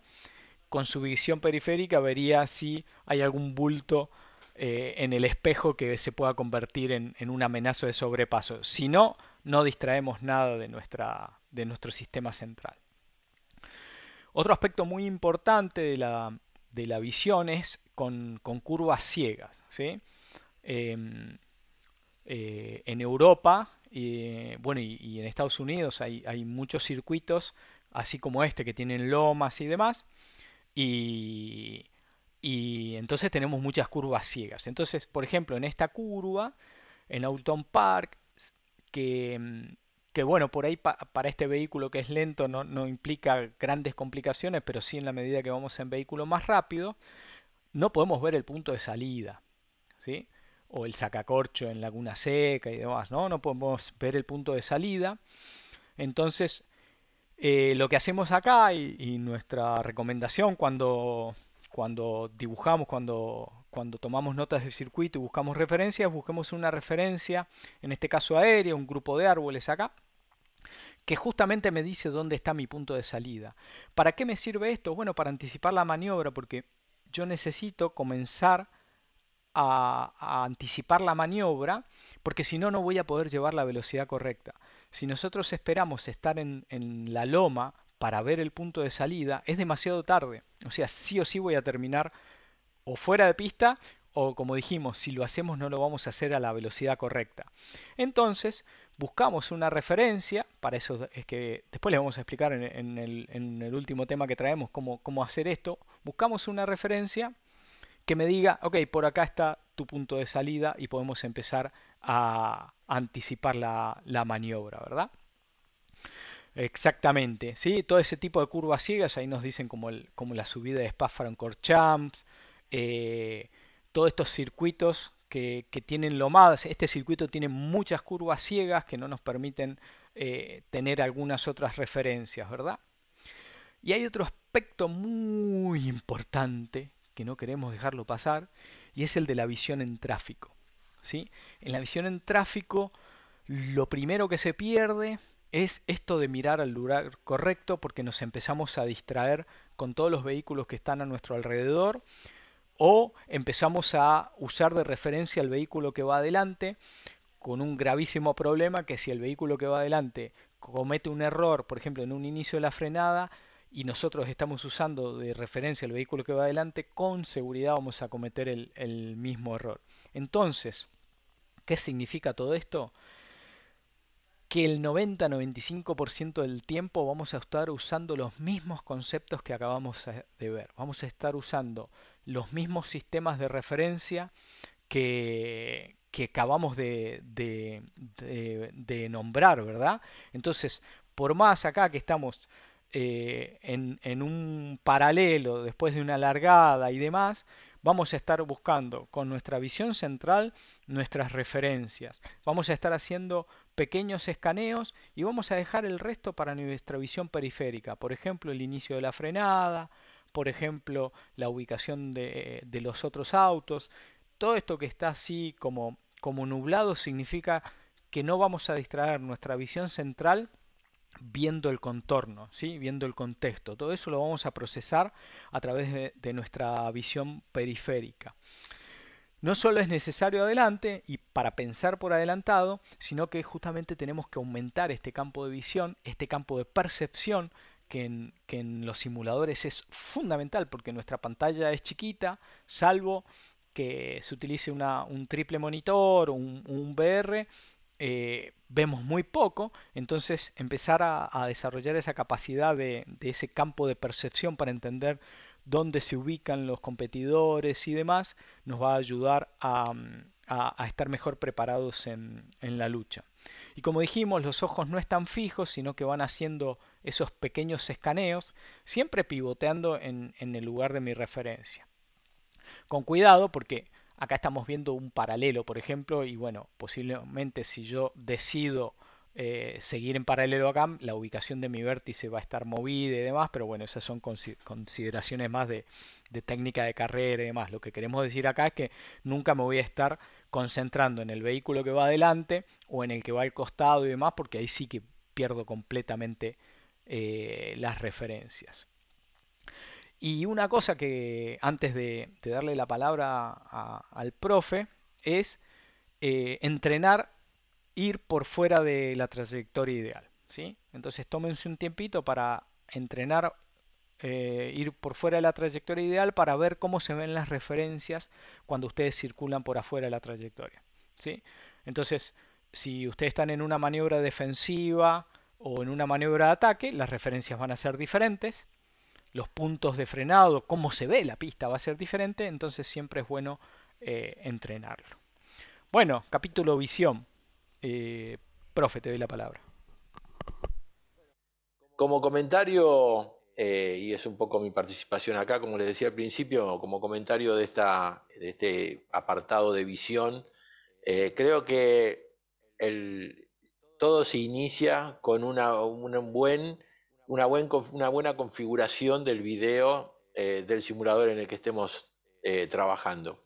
con su visión periférica vería si hay algún bulto eh, en el espejo que se pueda convertir en, en, un amenazo de sobrepaso. Si no, no distraemos nada de, nuestra, de nuestro sistema central. Otro aspecto muy importante de la, de la visión es con, con curvas ciegas. Em, eh, en Europa bueno, y, en Estados Unidos hay, muchos circuitos, así como este, que tienen lomas y demás. Y, y entonces tenemos muchas curvas ciegas. Entonces, por ejemplo, en esta curva, en Alton Park, que em, que bueno, por ahí para este vehículo que es lento no, implica grandes complicaciones, pero sí en la medida que vamos en vehículo más rápido, no podemos ver el punto de salida, ¿sí? O el sacacorcho en laguna seca y demás, ¿no? No podemos ver el punto de salida. Entonces, eh, lo que hacemos acá y, nuestra recomendación cuando, cuando dibujamos, cuando, cuando tomamos notas de circuito y buscamos referencias, busquemos una referencia, en este caso aérea, un grupo de árboles acá, que justamente me dice dónde está mi punto de salida. ¿Para qué me sirve esto? Bueno, para anticipar la maniobra, porque yo necesito comenzar a, anticipar la maniobra, porque si no, no voy a poder llevar la velocidad correcta. Si nosotros esperamos estar en la loma para ver el punto de salida, es demasiado tarde. O sea, sí o sí voy a terminar o fuera de pista o como dijimos, si lo hacemos no lo vamos a hacer a la velocidad correcta. Entonces, buscamos una referencia, para eso es que después les vamos a explicar en, el, último tema que traemos cómo, cómo hacer esto, buscamos una referencia que me diga, ok, por acá está tu punto de salida y podemos empezar a anticipar la, maniobra, ¿verdad? Exactamente, ¿sí? Todo ese tipo de curvas ciegas, ahí nos dicen como, como la subida de Spa-Francorchamps, champs eh, todos estos circuitos que, tienen lomadas. Este circuito tiene muchas curvas ciegas que no nos permiten eh, tener algunas otras referencias, ¿verdad? Y hay otro aspecto muy importante que no queremos dejarlo pasar y es el de la visión en tráfico. ¿sí? En la visión en tráfico lo primero que se pierde es esto de mirar al lugar correcto porque nos empezamos a distraer con todos los vehículos que están a nuestro alrededor o empezamos a usar de referencia el vehículo que va adelante con un gravísimo problema que si el vehículo que va adelante comete un error, por ejemplo, en un inicio de la frenada, y nosotros estamos usando de referencia el vehículo que va adelante, con seguridad vamos a cometer el, el mismo error. Entonces, ¿qué significa todo esto? que el 90-95% del tiempo vamos a estar usando los mismos conceptos que acabamos eh, de ver. Vamos a estar usando los mismos sistemas de referencia que, acabamos de, nombrar, ¿verdad? Entonces, por más acá que estamos eh, en, en un paralelo, después de una largada y demás, vamos a estar buscando con nuestra visión central nuestras referencias. Vamos a estar haciendo pequeños escaneos y vamos a dejar el resto para nuestra visión periférica, por ejemplo el inicio de la frenada, por ejemplo la ubicación de, los otros autos, todo esto que está así como, como nublado significa que no vamos a distraer nuestra visión central viendo el contorno, ¿sí? viendo el contexto. Todo eso lo vamos a procesar a través de nuestra visión periférica. No solo es necesario adelante y para pensar por adelantado, sino que justamente tenemos que aumentar este campo de visión, este campo de percepción, que en, los simuladores es fundamental porque nuestra pantalla es chiquita, salvo que se utilice un triple monitor, un, un VR, eh, vemos muy poco, entonces empezar a, desarrollar esa capacidad de, ese campo de percepción para entender dónde se ubican los competidores y demás, nos va a ayudar a, mm, estar mejor preparados en, la lucha. Y como dijimos, los ojos no están fijos, sino que van haciendo esos pequeños escaneos, siempre pivoteando en, el lugar de mi referencia. Con cuidado porque acá estamos viendo un paralelo, por ejemplo, y bueno, posiblemente si yo decido eh, seguir en paralelo acá, la ubicación de mi vértice va a estar movida y demás, pero bueno, esas son consideraciones más de, técnica de carrera y demás. Lo que queremos decir acá es que nunca me voy a estar concentrando en el vehículo que va adelante o en el que va al costado y demás, porque ahí sí que pierdo completamente eh, las referencias. Y una cosa que antes de, darle la palabra al profe es eh, entrenar ir por fuera de la trayectoria ideal. ¿sí? Entonces tómense un tiempito para entrenar, eh, ir por fuera de la trayectoria ideal para ver cómo se ven las referencias cuando ustedes circulan por afuera de la trayectoria. ¿sí? Entonces, si ustedes están en una maniobra defensiva o en una maniobra de ataque, las referencias van a ser diferentes. Los puntos de frenado, cómo se ve la pista va a ser diferente, entonces siempre es bueno eh, entrenarlo. Bueno, capítulo visión. Eh, profe, te doy la palabra. Como comentario, eh, y es un poco mi participación acá, como les decía al principio, como comentario de, esta, este apartado de visión, eh, creo que todo se inicia con una, buen, una, buen, una buena configuración del video del simulador en el que estemos trabajando.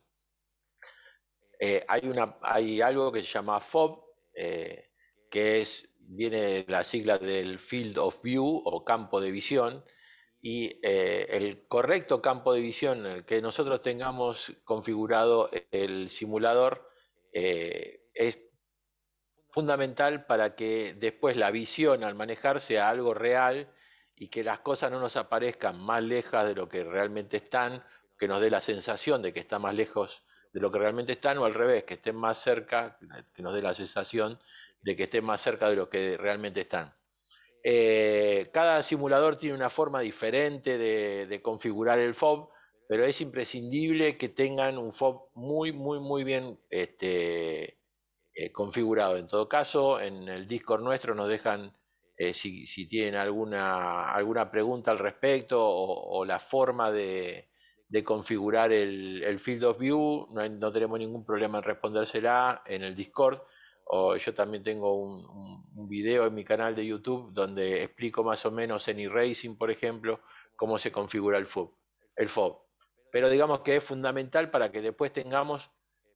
hay, una, hay algo que se llama FOB, eh, que es, viene la sigla del Field of View o campo de visión, y eh, el correcto campo de visión que nosotros tengamos configurado el simulador eh, es fundamental para que después la visión al manejar sea algo real y que las cosas no nos aparezcan más lejas de lo que realmente están, que nos dé la sensación de que está más lejos de lo que realmente están o al revés, que estén más cerca, que nos dé la sensación de que estén más cerca de lo que realmente están. Eh, cada simulador tiene una forma diferente de, configurar el FOB, pero es imprescindible que tengan un FOB muy, muy, muy bien este, eh, configurado. En todo caso, en el Discord nuestro nos dejan eh, si, tienen alguna, alguna pregunta al respecto o la forma de, de configurar el, field of view, no, no, tenemos ningún problema en respondérsela en el Discord. O yo también tengo un, un, video en mi canal de YouTube donde explico más o menos en eRacing por ejemplo, cómo se configura el FOB. El FOB. Pero digamos que es fundamental para que después tengamos,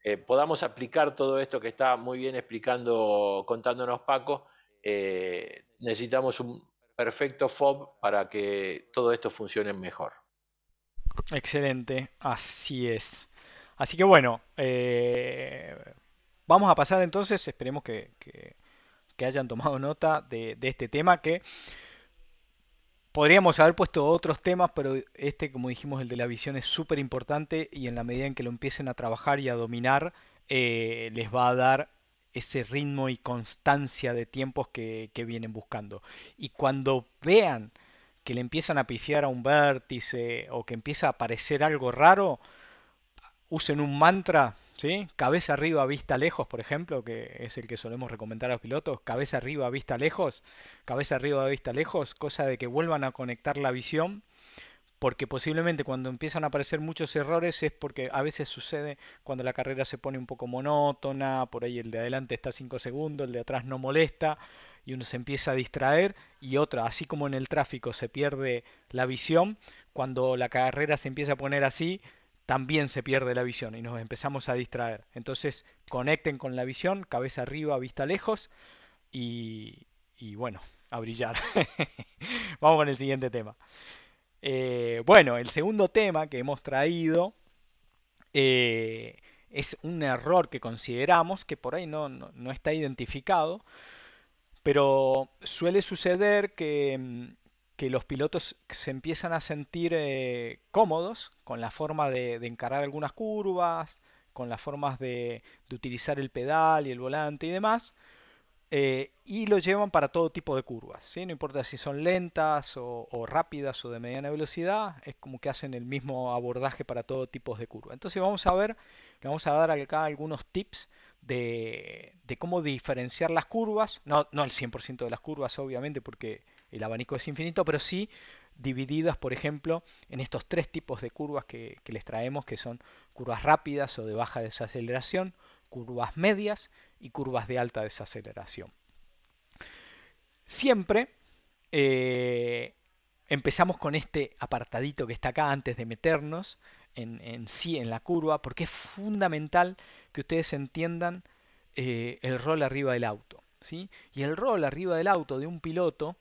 eh, podamos aplicar todo esto que está muy bien explicando, contándonos Paco. Eh, necesitamos un perfecto FOB para que todo esto funcione mejor. Excelente, así es. Así que bueno, eh, vamos a pasar entonces, esperemos que, hayan tomado nota de, este tema que podríamos haber puesto otros temas, pero este, como dijimos, el de la visión es súper importante y en la medida en que lo empiecen a trabajar y a dominar, eh, les va a dar ese ritmo y constancia de tiempos que vienen buscando. Y cuando vean que le empiezan a pifiar a un vértice o que empieza a aparecer algo raro, usen un mantra, ¿sí? Cabeza arriba, vista lejos, por ejemplo, que es el que solemos recomendar a los pilotos, cabeza arriba, vista lejos, cabeza arriba, vista lejos, cosa de que vuelvan a conectar la visión, porque posiblemente cuando empiezan a aparecer muchos errores es porque a veces sucede cuando la carrera se pone un poco monótona, por ahí el de adelante está 5 segundos, el de atrás no molesta, y uno se empieza a distraer y otra, así como en el tráfico se pierde la visión, cuando la carrera se empieza a poner así, también se pierde la visión y nos empezamos a distraer. Entonces conecten con la visión, cabeza arriba, vista lejos y, bueno, a brillar. Vamos con el siguiente tema. Eh, bueno, el segundo tema que hemos traído eh, es un error que consideramos que por ahí no, no está identificado, pero suele suceder mm, que, los pilotos se empiezan a sentir eh, cómodos con la forma de, encarar algunas curvas, con las formas de, utilizar el pedal y el volante y demás, eh, y lo llevan para todo tipo de curvas. No importa si son lentas o, rápidas o de mediana velocidad, es como que hacen el mismo abordaje para todo tipo de curvas. Entonces vamos a ver, le vamos a dar acá algunos tips de, cómo diferenciar las curvas, no, el 100% de las curvas obviamente porque el abanico es infinito, pero sí divididas, por ejemplo, en estos tres tipos de curvas que, les traemos, que son curvas rápidas o de baja desaceleración, curvas medias y curvas de alta desaceleración. Siempre eh, empezamos con este apartadito que está acá antes de meternos en, sí, en la curva, porque es fundamental que ustedes entiendan eh, el rol arriba del auto. ¿sí? Y el rol arriba del auto de un piloto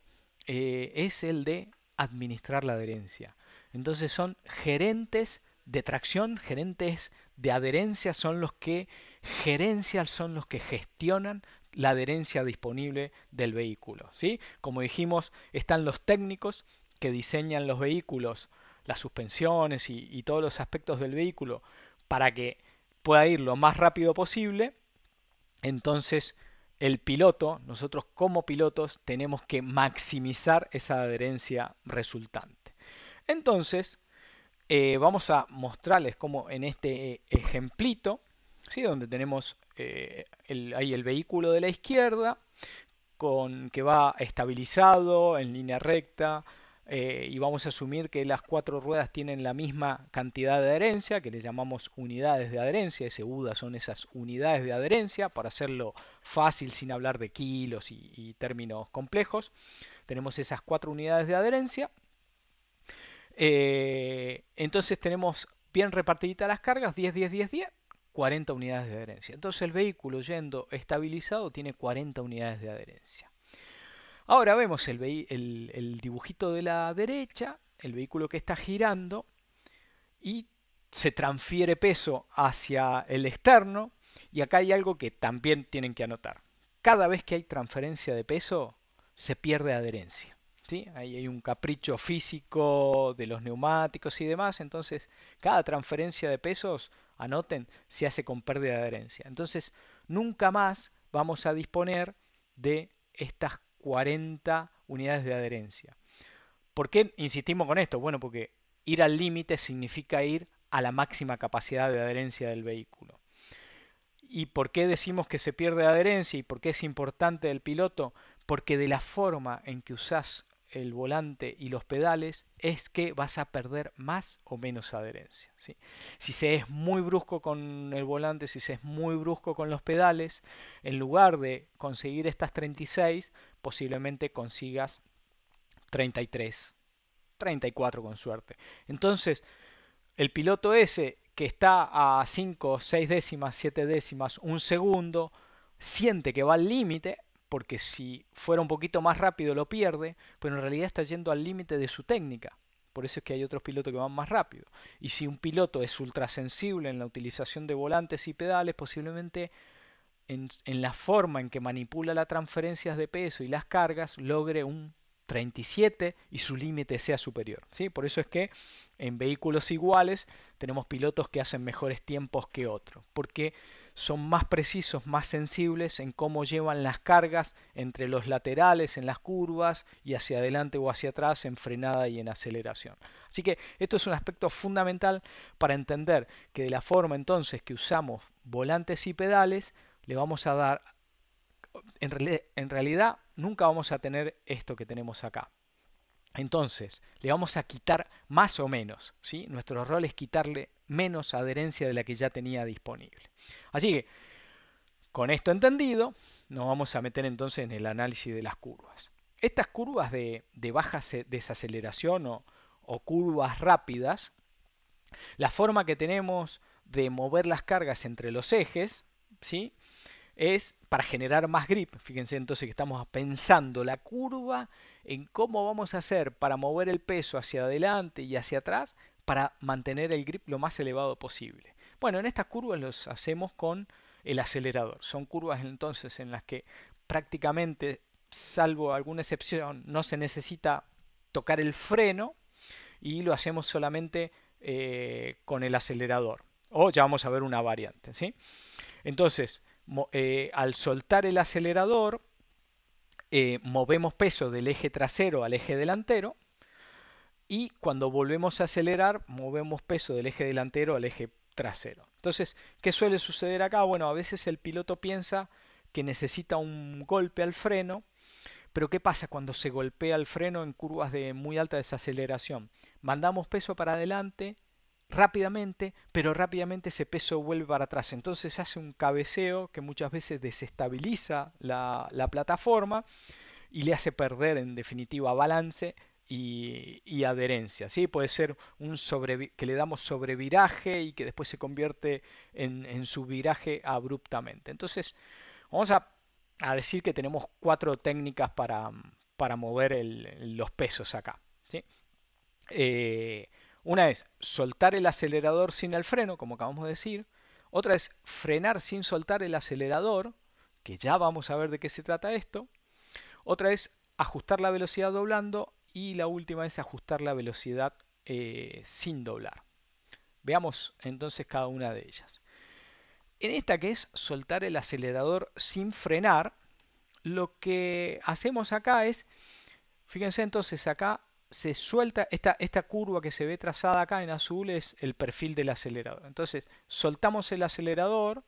eh, es el de administrar la adherencia. Entonces son gerentes de tracción, gerentes de adherencia son los que gerencian, son los que gestionan la adherencia disponible del vehículo. ¿sí? Como dijimos, están los técnicos que diseñan los vehículos las suspensiones y, todos los aspectos del vehículo para que pueda ir lo más rápido posible, entonces el piloto, nosotros como pilotos, tenemos que maximizar esa adherencia resultante. Entonces, eh, vamos a mostrarles cómo en este eh, ejemplito, ¿sí? donde tenemos eh, el, ahí el vehículo de la izquierda, con, que va estabilizado en línea recta, eh, y vamos a asumir que las cuatro ruedas tienen la misma cantidad de adherencia, que le llamamos unidades de adherencia, ese UDA son esas unidades de adherencia, para hacerlo fácil sin hablar de kilos y, términos complejos, tenemos esas cuatro unidades de adherencia. Eh, entonces tenemos bien repartiditas las cargas, 10, 10, 10, 10, 40 unidades de adherencia. Entonces el vehículo yendo estabilizado tiene 40 unidades de adherencia. Ahora vemos el, dibujito de la derecha, el vehículo que está girando y se transfiere peso hacia el externo. Y acá hay algo que también tienen que anotar. Cada vez que hay transferencia de peso, se pierde adherencia. ¿sí? Ahí hay un capricho físico de los neumáticos y demás. Entonces, cada transferencia de pesos, anoten, se hace con pérdida de adherencia. Entonces, nunca más vamos a disponer de estas 40 unidades de adherencia. ¿Por qué insistimos con esto? Bueno, porque ir al límite significa ir a la máxima capacidad de adherencia del vehículo. ¿Y por qué decimos que se pierde adherencia y por qué es importante el piloto? Porque de la forma en que usas el volante y los pedales es que vas a perder más o menos adherencia. Si se es muy brusco con el volante, si se es muy brusco con los pedales, en lugar de conseguir estas 36, posiblemente consigas 33, 34 con suerte. Entonces, el piloto ese que está a 5, 6 décimas, 7 décimas, un segundo, siente que va al límite, porque si fuera un poquito más rápido lo pierde, pero en realidad está yendo al límite de su técnica. Por eso es que hay otros pilotos que van más rápido. Y si un piloto es ultrasensible en la utilización de volantes y pedales, posiblemente en, la forma en que manipula las transferencias de peso y las cargas logre un 37 y su límite sea superior. ¿sí? Por eso es que en vehículos iguales tenemos pilotos que hacen mejores tiempos que otros, porque son más precisos, más sensibles en cómo llevan las cargas entre los laterales, en las curvas y hacia adelante o hacia atrás en frenada y en aceleración. Así que esto es un aspecto fundamental para entender que de la forma entonces que usamos volantes y pedales, le vamos a dar, en, realidad nunca vamos a tener esto que tenemos acá. Entonces, le vamos a quitar más o menos, ¿sí? Nuestro rol es quitarle menos adherencia de la que ya tenía disponible. Así que, con esto entendido, nos vamos a meter entonces en el análisis de las curvas. Estas curvas de, baja desaceleración o, o curvas rápidas, la forma que tenemos de mover las cargas entre los ejes, ¿sí? es para generar más grip. Fíjense entonces que estamos pensando la curva en cómo vamos a hacer para mover el peso hacia adelante y hacia atrás para mantener el grip lo más elevado posible. Bueno, en estas curvas los hacemos con el acelerador. Son curvas entonces en las que prácticamente, salvo alguna excepción, no se necesita tocar el freno y lo hacemos solamente eh, con el acelerador. O ya vamos a ver una variante, ¿sí? Entonces, eh, al soltar el acelerador, eh, movemos peso del eje trasero al eje delantero y cuando volvemos a acelerar, movemos peso del eje delantero al eje trasero. Entonces, ¿qué suele suceder acá? Bueno, a veces el piloto piensa que necesita un golpe al freno, pero ¿qué pasa cuando se golpea el freno en curvas de muy alta desaceleración? Mandamos peso para adelante, rápidamente, pero rápidamente ese peso vuelve para atrás. Entonces hace un cabeceo que muchas veces desestabiliza la, plataforma y le hace perder en definitiva balance y, adherencia. ¿sí? Puede ser un sobre, que le damos sobreviraje y que después se convierte en, su viraje abruptamente. Entonces vamos a, decir que tenemos cuatro técnicas para, para mover los pesos acá. ¿sí? Eh, una es soltar el acelerador sin el freno, como acabamos de decir. Otra es frenar sin soltar el acelerador, que ya vamos a ver de qué se trata esto. Otra es ajustar la velocidad doblando y la última es ajustar la velocidad eh, sin doblar. Veamos entonces cada una de ellas. En esta que es soltar el acelerador sin frenar, lo que hacemos acá es, fíjense entonces acá se suelta, esta, esta curva que se ve trazada acá en azul es el perfil del acelerador. Entonces, soltamos el acelerador,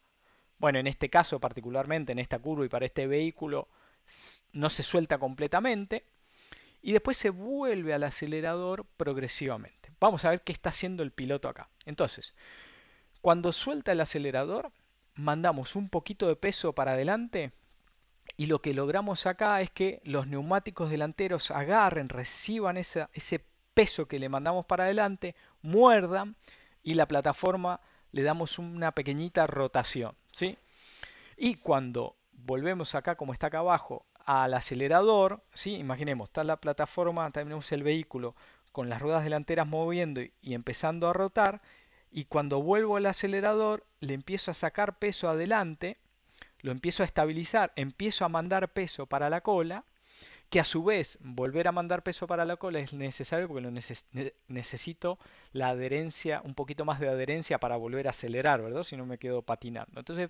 bueno, en este caso particularmente, en esta curva y para este vehículo, no se suelta completamente, y después se vuelve al acelerador progresivamente. Vamos a ver qué está haciendo el piloto acá. Entonces, cuando suelta el acelerador, mandamos un poquito de peso para adelante y lo que logramos acá es que los neumáticos delanteros agarren, reciban ese peso que le mandamos para adelante, muerdan y la plataforma le damos una pequeñita rotación. Y cuando volvemos acá, como está acá abajo, al acelerador, ¿sí? imaginemos, está la plataforma, tenemos el vehículo con las ruedas delanteras moviendo y empezando a rotar, y cuando vuelvo al acelerador le empiezo a sacar peso adelante, lo empiezo a estabilizar, empiezo a mandar peso para la cola, que a su vez volver a mandar peso para la cola es necesario porque lo necesito la adherencia, un poquito más de adherencia para volver a acelerar, ¿verdad? Si no me quedo patinando. Entonces,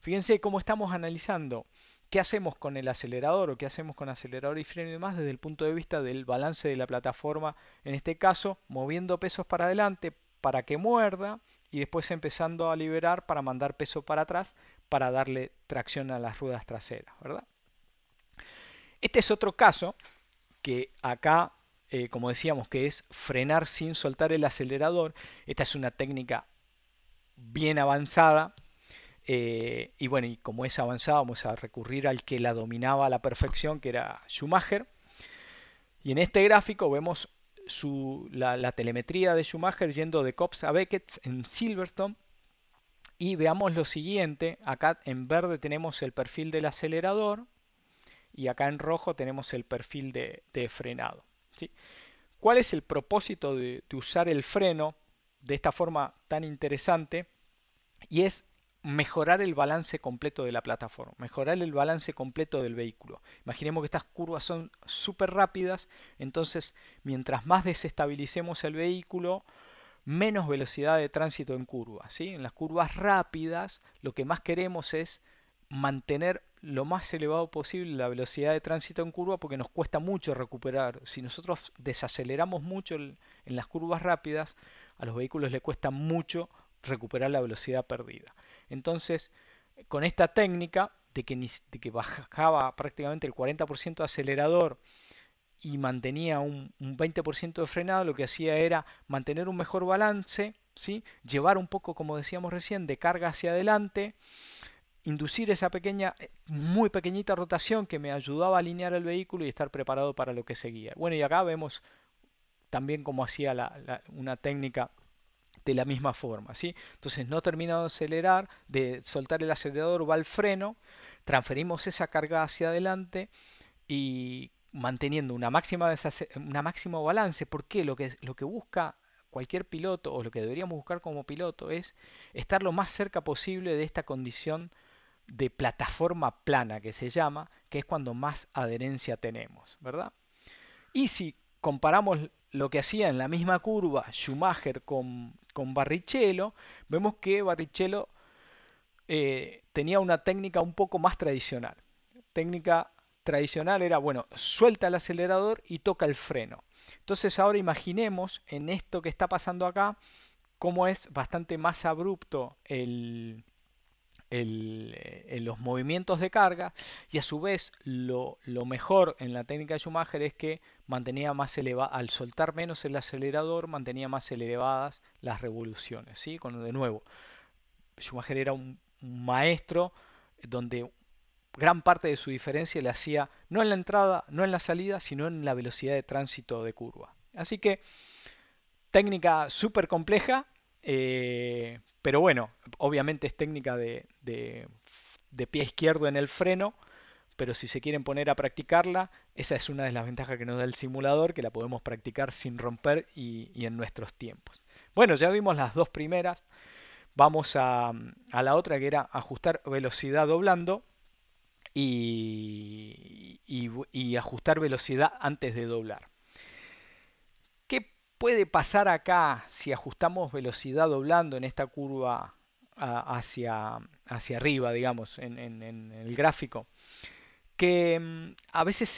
fíjense cómo estamos analizando qué hacemos con el acelerador o qué hacemos con acelerador y freno y demás desde el punto de vista del balance de la plataforma, en este caso, moviendo pesos para adelante para que muerda y después empezando a liberar para mandar peso para atrás para darle tracción a las ruedas traseras, ¿verdad? Este es otro caso que acá, eh, como decíamos, que es frenar sin soltar el acelerador. Esta es una técnica bien avanzada. Eh, y bueno, y como es avanzada, vamos a recurrir al que la dominaba a la perfección, que era Schumacher. Y en este gráfico vemos la, la, telemetría de Schumacher yendo de Cops a Beckett en Silverstone y veamos lo siguiente, acá en verde tenemos el perfil del acelerador y acá en rojo tenemos el perfil de, frenado. ¿sí? ¿Cuál es el propósito de, de usar el freno de esta forma tan interesante? Y es mejorar el balance completo de la plataforma, mejorar el balance completo del vehículo. Imaginemos que estas curvas son súper rápidas, entonces mientras más desestabilicemos el vehículo, menos velocidad de tránsito en curva. ¿sí? En las curvas rápidas lo que más queremos es mantener lo más elevado posible la velocidad de tránsito en curva porque nos cuesta mucho recuperar. Si nosotros desaceleramos mucho en las curvas rápidas, a los vehículos les cuesta mucho recuperar la velocidad perdida. Entonces, con esta técnica de que, de que bajaba prácticamente el 40% de acelerador y mantenía un, 20% de frenado, lo que hacía era mantener un mejor balance, ¿sí? llevar un poco, como decíamos recién, de carga hacia adelante, inducir esa pequeña, muy pequeñita rotación que me ayudaba a alinear el vehículo y estar preparado para lo que seguía. Bueno, y acá vemos también cómo hacía una técnica de la misma forma. ¿sí? Entonces no terminado de acelerar, de soltar el acelerador, va al freno, transferimos esa carga hacia adelante y manteniendo una máxima, una balance, porque lo que, lo que busca cualquier piloto o lo que deberíamos buscar como piloto es estar lo más cerca posible de esta condición de plataforma plana que se llama, que es cuando más adherencia tenemos, ¿verdad? Y si comparamos lo que hacía en la misma curva Schumacher con, con Barrichello, vemos que Barrichello eh, tenía una técnica un poco más tradicional, técnica tradicional era, bueno, suelta el acelerador y toca el freno. Entonces ahora imaginemos en esto que está pasando acá, cómo es bastante más abrupto el, eh, los movimientos de carga y a su vez lo, mejor en la técnica de Schumacher es que mantenía más elevada, al soltar menos el acelerador mantenía más elevadas las revoluciones, ¿sí? Con, de nuevo, Schumacher era un maestro donde gran parte de su diferencia le hacía no en la entrada, no en la salida, sino en la velocidad de tránsito de curva. Así que técnica súper compleja, eh, pero bueno, obviamente es técnica de, pie izquierdo en el freno, pero si se quieren poner a practicarla, esa es una de las ventajas que nos da el simulador, que la podemos practicar sin romper y, en nuestros tiempos. Bueno, ya vimos las dos primeras. Vamos a, a la otra que era ajustar velocidad doblando y, ajustar velocidad antes de doblar. ¿Qué puede pasar acá si ajustamos velocidad doblando en esta curva hacia, hacia arriba, digamos, en, el gráfico. Que mm, a veces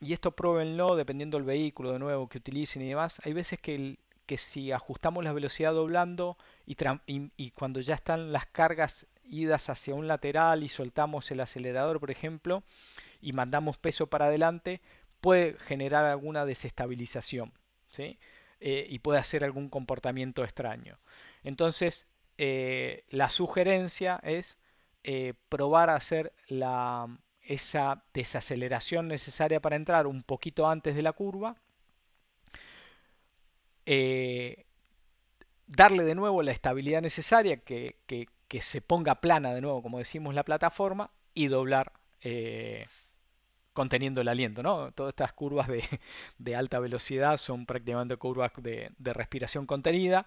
y esto pruébenlo dependiendo del vehículo de nuevo que utilicen y demás, hay veces que, que si ajustamos la velocidad doblando y, cuando ya están las cargas idas hacia un lateral y soltamos el acelerador, por ejemplo, y mandamos peso para adelante, puede generar alguna desestabilización ¿sí? Eh, y puede hacer algún comportamiento extraño. Entonces, eh, la sugerencia es eh, probar a hacer la, esa desaceleración necesaria para entrar un poquito antes de la curva. darle de nuevo la estabilidad necesaria que que se ponga plana de nuevo, como decimos, la plataforma y doblar eh, conteniendo el aliento. ¿no? Todas estas curvas de, alta velocidad son prácticamente curvas de, respiración contenida.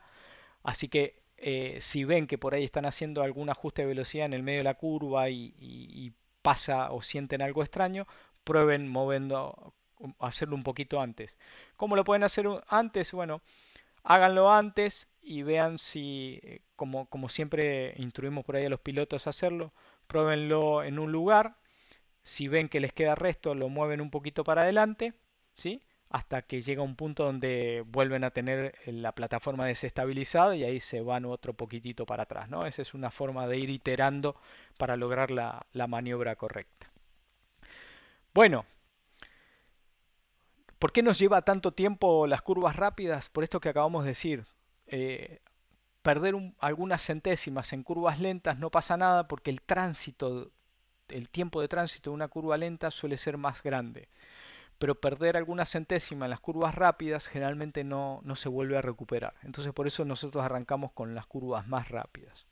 Así que eh, si ven que por ahí están haciendo algún ajuste de velocidad en el medio de la curva y, y pasa o sienten algo extraño, prueben moviendo, hacerlo un poquito antes. ¿Cómo lo pueden hacer antes? Bueno, háganlo antes y vean si, eh, como, siempre instruimos por ahí a los pilotos a hacerlo, pruébenlo en un lugar, si ven que les queda resto, lo mueven un poquito para adelante, ¿sí? hasta que llega un punto donde vuelven a tener eh, la plataforma desestabilizada y ahí se van otro poquitito para atrás. ¿no? Esa es una forma de ir iterando para lograr la, la maniobra correcta. Bueno, ¿Por qué nos lleva tanto tiempo las curvas rápidas? Por esto que acabamos de decir. Eh, perder algunas centésimas en curvas lentas no pasa nada porque el tránsito, el tiempo de tránsito de una curva lenta suele ser más grande. Pero perder algunas centésimas en las curvas rápidas generalmente no, no se vuelve a recuperar. Entonces por eso nosotros arrancamos con las curvas más rápidas.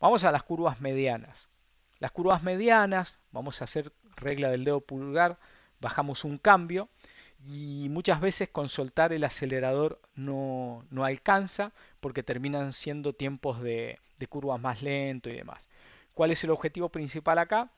Vamos a las curvas medianas. Las curvas medianas, vamos a hacer regla del dedo pulgar, bajamos un cambio y muchas veces con soltar el acelerador no, alcanza porque terminan siendo tiempos de, curvas más lento y demás. ¿Cuál es el objetivo principal acá?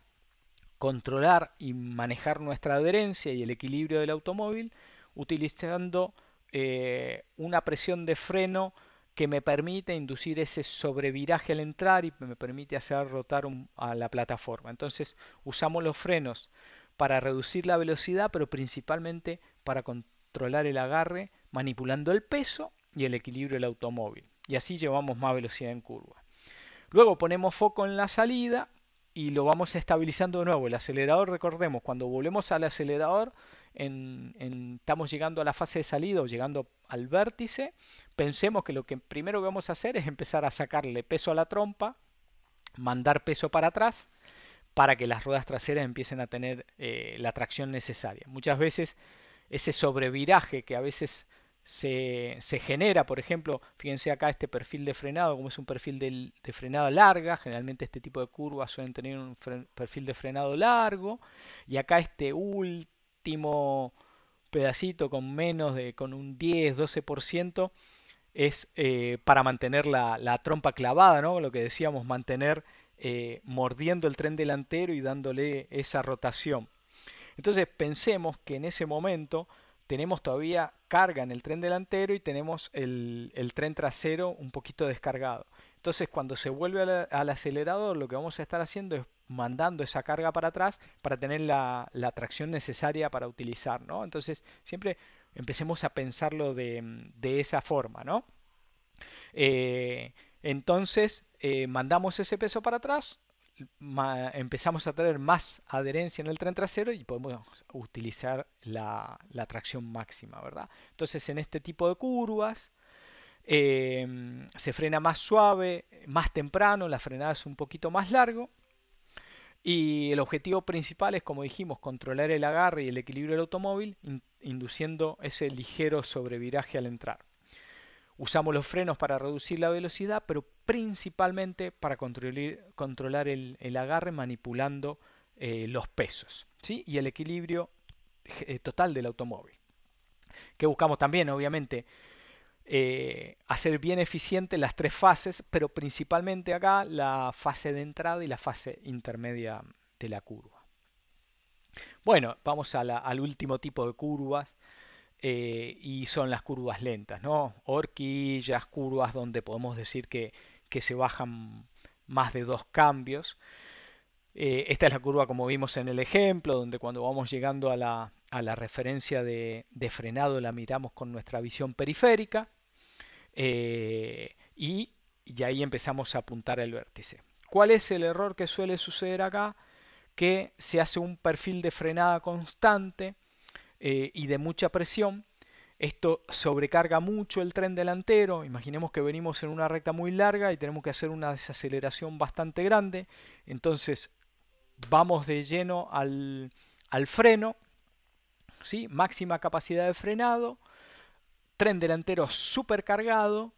Controlar y manejar nuestra adherencia y el equilibrio del automóvil utilizando eh, una presión de freno que me permite inducir ese sobreviraje al entrar y me permite hacer rotar a la plataforma. Entonces usamos los frenos para reducir la velocidad, pero principalmente para controlar el agarre manipulando el peso y el equilibrio del automóvil. Y así llevamos más velocidad en curva. Luego ponemos foco en la salida y lo vamos estabilizando de nuevo. El acelerador, recordemos, cuando volvemos al acelerador, estamos llegando a la fase de salida o llegando al vértice. Pensemos que lo que primero que vamos a hacer es empezar a sacarle peso a la trompa, mandar peso para atrás para que las ruedas traseras empiecen a tener eh, la tracción necesaria. Muchas veces ese sobreviraje que a veces se, genera, por ejemplo, fíjense acá este perfil de frenado, como es un perfil de, frenada frenado larga, generalmente este tipo de curvas suelen tener un perfil de frenado largo, y acá este último pedacito con menos de, con un 10-12%, es eh, para mantener la, trompa clavada, ¿no? lo que decíamos, mantener eh, mordiendo el tren delantero y dándole esa rotación. Entonces pensemos que en ese momento tenemos todavía carga en el tren delantero y tenemos el, tren trasero un poquito descargado. Entonces cuando se vuelve al, acelerador lo que vamos a estar haciendo es mandando esa carga para atrás para tener la, tracción necesaria para utilizar. Entonces siempre empecemos a pensarlo de, esa forma. ¿no? Eh, entonces eh, mandamos ese peso para atrás empezamos a tener más adherencia en el tren trasero y podemos utilizar la, tracción máxima, ¿verdad? Entonces en este tipo de curvas em, se frena más suave, más temprano, la frenada es un poquito más largo y el objetivo principal es, como dijimos, controlar el agarre y el equilibrio del automóvil, induciendo ese ligero sobreviraje al entrar. Usamos los frenos para reducir la velocidad, pero principalmente para controlar el, agarre manipulando eh, los pesos ¿sí? y el equilibrio eh, total del automóvil. Que buscamos también, obviamente, eh, hacer bien eficiente las tres fases, pero principalmente acá la fase de entrada y la fase intermedia de la curva. Bueno, vamos al último tipo de curvas, eh, y son las curvas lentas, ¿no? Horquillas, curvas donde podemos decir que, se bajan más de dos cambios. Eh, esta es la curva como vimos en el ejemplo, donde cuando vamos llegando a la, referencia de, frenado la miramos con nuestra visión periférica eh, y, y ahí empezamos a apuntar el vértice. ¿Cuál es el error que suele suceder acá? Que se hace un perfil de frenada constante eh, y de mucha presión. Esto sobrecarga mucho el tren delantero. Imaginemos que venimos en una recta muy larga y tenemos que hacer una desaceleración bastante grande. Entonces vamos de lleno al, freno. ¿sí? Máxima capacidad de frenado. Tren delantero supercargado.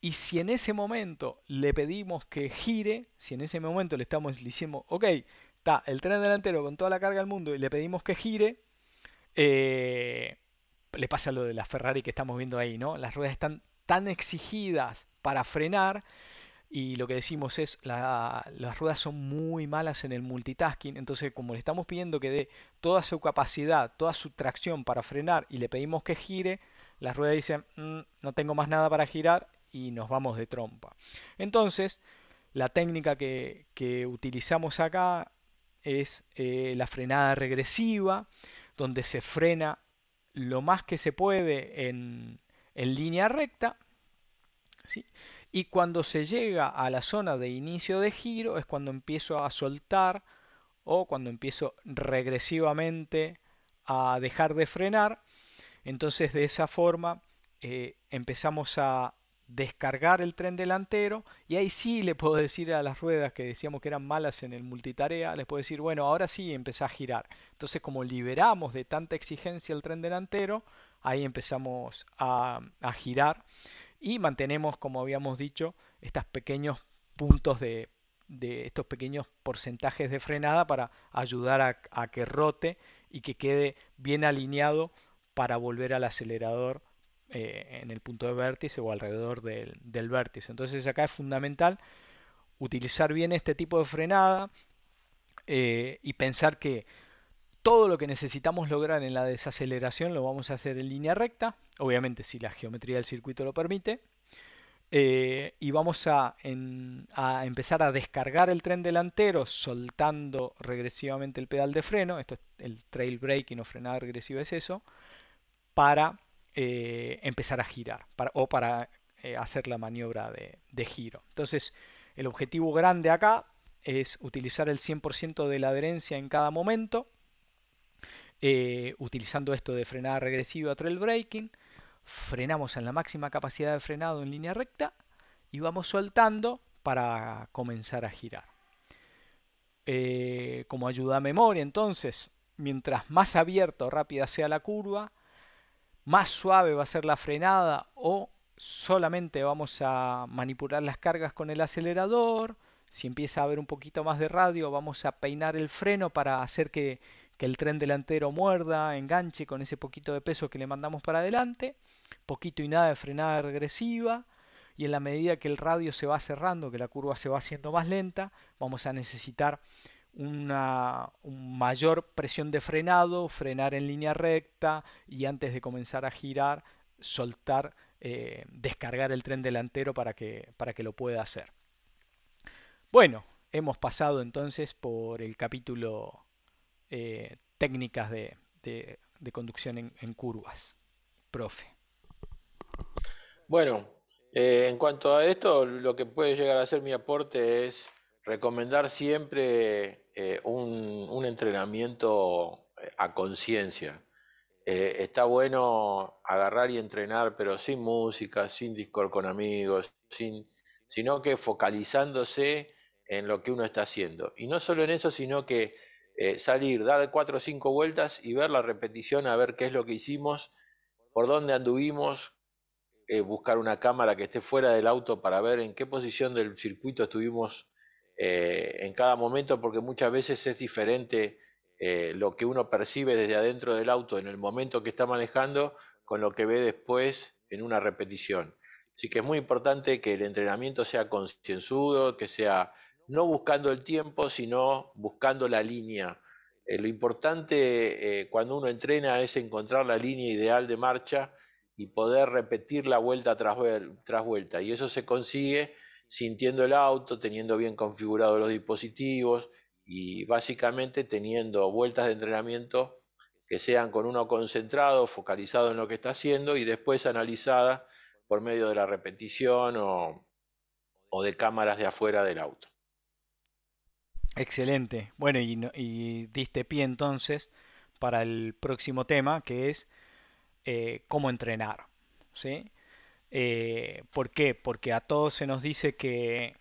Y si en ese momento le pedimos que gire, si en ese momento le estamos diciendo, ok, está el tren delantero con toda la carga del mundo y le pedimos que gire, eh, le pasa lo de la Ferrari que estamos viendo ahí, ¿no? Las ruedas están tan exigidas para frenar y lo que decimos es las ruedas son muy malas en el multitasking, entonces como le estamos pidiendo que dé toda su capacidad, toda su tracción para frenar y le pedimos que gire, las ruedas dicen mm, no tengo más nada para girar y nos vamos de trompa. Entonces la técnica que, utilizamos acá es eh, la frenada regresiva donde se frena lo más que se puede en, línea recta. ¿sí? Y cuando se llega a la zona de inicio de giro es cuando empiezo a soltar o cuando empiezo regresivamente a dejar de frenar. Entonces de esa forma eh, empezamos a descargar el tren delantero y ahí sí le puedo decir a las ruedas que decíamos que eran malas en el multitarea, les puedo decir, bueno, ahora sí empecé a girar. Entonces como liberamos de tanta exigencia el tren delantero, ahí empezamos a, a girar y mantenemos, como habíamos dicho, estos pequeños puntos de, estos pequeños porcentajes de frenada para ayudar a que rote y que quede bien alineado para volver al acelerador eh, en el punto de vértice o alrededor del, vértice. Entonces acá es fundamental utilizar bien este tipo de frenada eh, y pensar que todo lo que necesitamos lograr en la desaceleración lo vamos a hacer en línea recta, obviamente si la geometría del circuito lo permite, eh, y vamos a, empezar a descargar el tren delantero soltando regresivamente el pedal de freno, esto es el trail braking o frenada regresiva es eso, para eh, empezar a girar o para eh, hacer la maniobra de, giro. Entonces, el objetivo grande acá es utilizar el 100% de la adherencia en cada momento, eh, utilizando esto de frenada regresiva trail braking. Frenamos en la máxima capacidad de frenado en línea recta y vamos soltando para comenzar a girar. como ayuda a memoria, entonces, mientras más abierto o rápida sea la curva, más suave va a ser la frenada o solamente vamos a manipular las cargas con el acelerador. Si empieza a haber un poquito más de radio, vamos a peinar el freno para hacer que, el tren delantero muerda, enganche con ese poquito de peso que le mandamos para adelante. Poquito y nada de frenada regresiva. Y en la medida que el radio se va cerrando, que la curva se va haciendo más lenta, vamos a necesitar una mayor presión de frenado, frenar en línea recta y antes de comenzar a girar, soltar, eh, descargar el tren delantero para que, para que lo pueda hacer. Bueno, hemos pasado entonces por el capítulo eh, técnicas de, conducción en, curvas. Profe. Bueno, eh, en cuanto a esto, lo que puede llegar a ser mi aporte es recomendar siempre eh, un, entrenamiento eh, a conciencia. Eh, está bueno agarrar y entrenar, pero sin música, sin Discord con amigos, sin, sino que focalizándose en lo que uno está haciendo. Y no solo en eso, sino que salir, dar cuatro o cinco vueltas y ver la repetición, a ver qué es lo que hicimos, por dónde anduvimos, buscar una cámara que esté fuera del auto para ver en qué posición del circuito estuvimos eh, en cada momento, porque muchas veces es diferente eh, lo que uno percibe desde adentro del auto en el momento que está manejando con lo que ve después en una repetición. Así que es muy importante que el entrenamiento sea concienzudo, que sea no buscando el tiempo, sino buscando la línea. Eh, lo importante cuando uno entrena es encontrar la línea ideal de marcha y poder repetir la vuelta tras vuelta. Y eso se consigue sintiendo el auto, teniendo bien configurados los dispositivos y básicamente teniendo vueltas de entrenamiento que sean con uno concentrado, focalizado en lo que está haciendo y después analizada por medio de la repetición o, de cámaras de afuera del auto. Excelente. Bueno, y, y, diste pie entonces para el próximo tema que es eh, cómo entrenar. ¿sí? Eh, ¿Por qué? Porque a todos se nos dice que,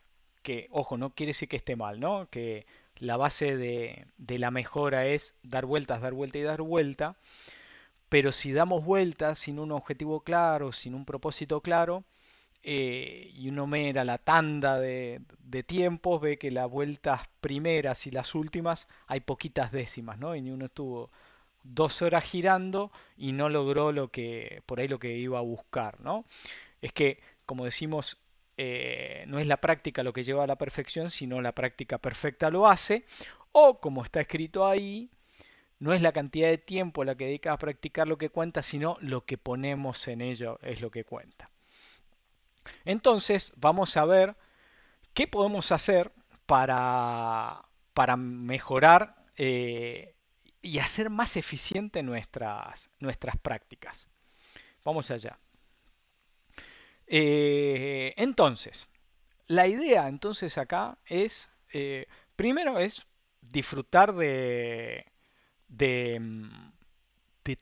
ojo, no quiere decir que esté mal, ¿no? Que la base de, la mejora es dar vueltas, dar vuelta y dar vuelta. Pero si damos vueltas sin un objetivo claro, sin un propósito claro, eh, y uno mira la tanda de, tiempos, ve que las vueltas primeras y las últimas hay poquitas décimas, ¿no? Y uno estuvo dos horas girando y no logró lo que por ahí lo que iba a buscar, ¿no? es que, como decimos, eh, no es la práctica lo que lleva a la perfección, sino la práctica perfecta lo hace, o como está escrito ahí, no es la cantidad de tiempo la que dedica a practicar lo que cuenta, sino lo que ponemos en ello es lo que cuenta. Entonces, vamos a ver qué podemos hacer para, para mejorar eh, y hacer más eficientes nuestras, nuestras prácticas. Vamos allá. Eh, entonces, la idea entonces acá es, eh, primero es disfrutar de,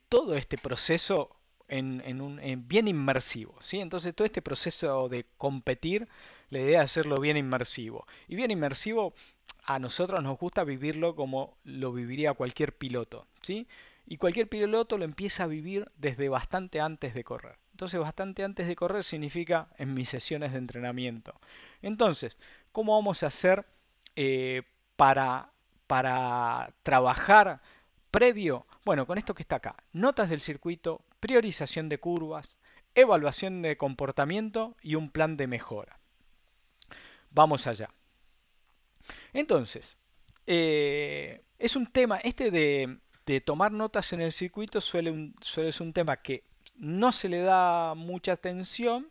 todo este proceso en, un, bien inmersivo. ¿sí? Entonces todo este proceso de competir, la idea es hacerlo bien inmersivo. Y bien inmersivo a nosotros nos gusta vivirlo como lo viviría cualquier piloto. ¿sí? Y cualquier piloto lo empieza a vivir desde bastante antes de correr. Entonces, bastante antes de correr significa en mis sesiones de entrenamiento. Entonces, ¿cómo vamos a hacer eh, para, para trabajar previo? Bueno, con esto que está acá. Notas del circuito, priorización de curvas, evaluación de comportamiento y un plan de mejora. Vamos allá. Entonces, eh, es un tema, este de, tomar notas en el circuito suele, suele ser un tema que no se le da mucha atención,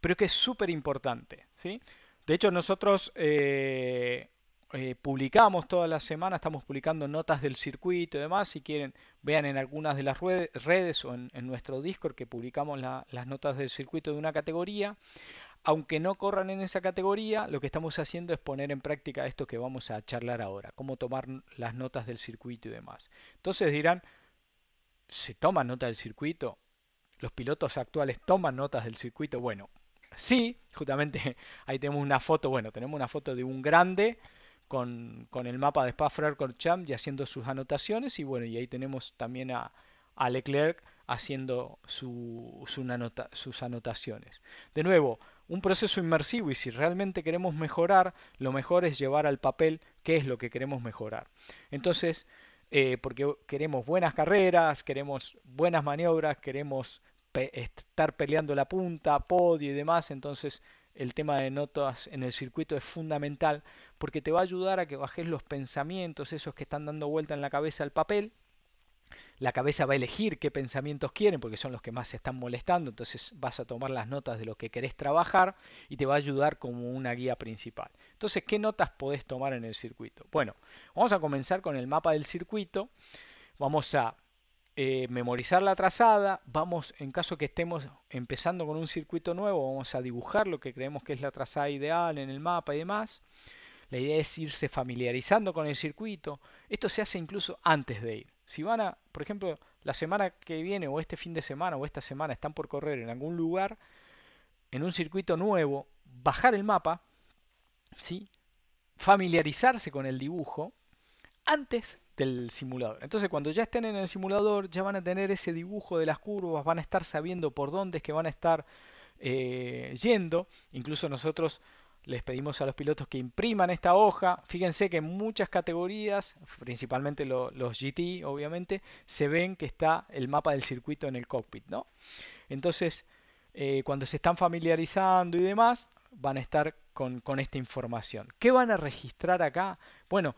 pero que es súper importante. ¿sí? De hecho, nosotros eh, eh, publicamos toda la semana, estamos publicando notas del circuito y demás. Si quieren, vean en algunas de las redes o en, nuestro Discord que publicamos las notas del circuito de una categoría. Aunque no corran en esa categoría, lo que estamos haciendo es poner en práctica esto que vamos a charlar ahora, cómo tomar las notas del circuito y demás. Entonces dirán, ¿se toma nota del circuito? los pilotos actuales toman notas del circuito. Bueno, sí, justamente ahí tenemos una foto, bueno, tenemos una foto de un grande con, con el mapa de Spa-Francorchamps y haciendo sus anotaciones y bueno, y ahí tenemos también a, Leclerc haciendo su, su sus anotaciones. De nuevo, un proceso inmersivo y si realmente queremos mejorar, lo mejor es llevar al papel qué es lo que queremos mejorar. Entonces, eh, porque queremos buenas carreras, queremos buenas maniobras, queremos estar peleando la punta, podio y demás, entonces el tema de notas en el circuito es fundamental porque te va a ayudar a que bajes los pensamientos, esos que están dando vuelta en la cabeza al papel, la cabeza va a elegir qué pensamientos quieren porque son los que más se están molestando, entonces vas a tomar las notas de lo que querés trabajar y te va a ayudar como una guía principal. Entonces, ¿qué notas podés tomar en el circuito? Bueno, vamos a comenzar con el mapa del circuito, vamos a eh, memorizar la trazada, vamos, en caso que estemos empezando con un circuito nuevo, vamos a dibujar lo que creemos que es la trazada ideal en el mapa y demás. La idea es irse familiarizando con el circuito. Esto se hace incluso antes de ir si van a, por ejemplo, la semana que viene o este fin de semana o esta semana están por correr en algún lugar, en un circuito nuevo, bajar el mapa, ¿sí? familiarizarse con el dibujo antes del simulador. Entonces cuando ya estén en el simulador ya van a tener ese dibujo de las curvas, van a estar sabiendo por dónde es que van a estar eh, yendo. Incluso nosotros les pedimos a los pilotos que impriman esta hoja. Fíjense que en muchas categorías, principalmente los GT, obviamente, se ven que está el mapa del circuito en el cockpit, ¿no? Entonces, eh, cuando se están familiarizando y demás, van a estar con, esta información. ¿Qué van a registrar acá? Bueno,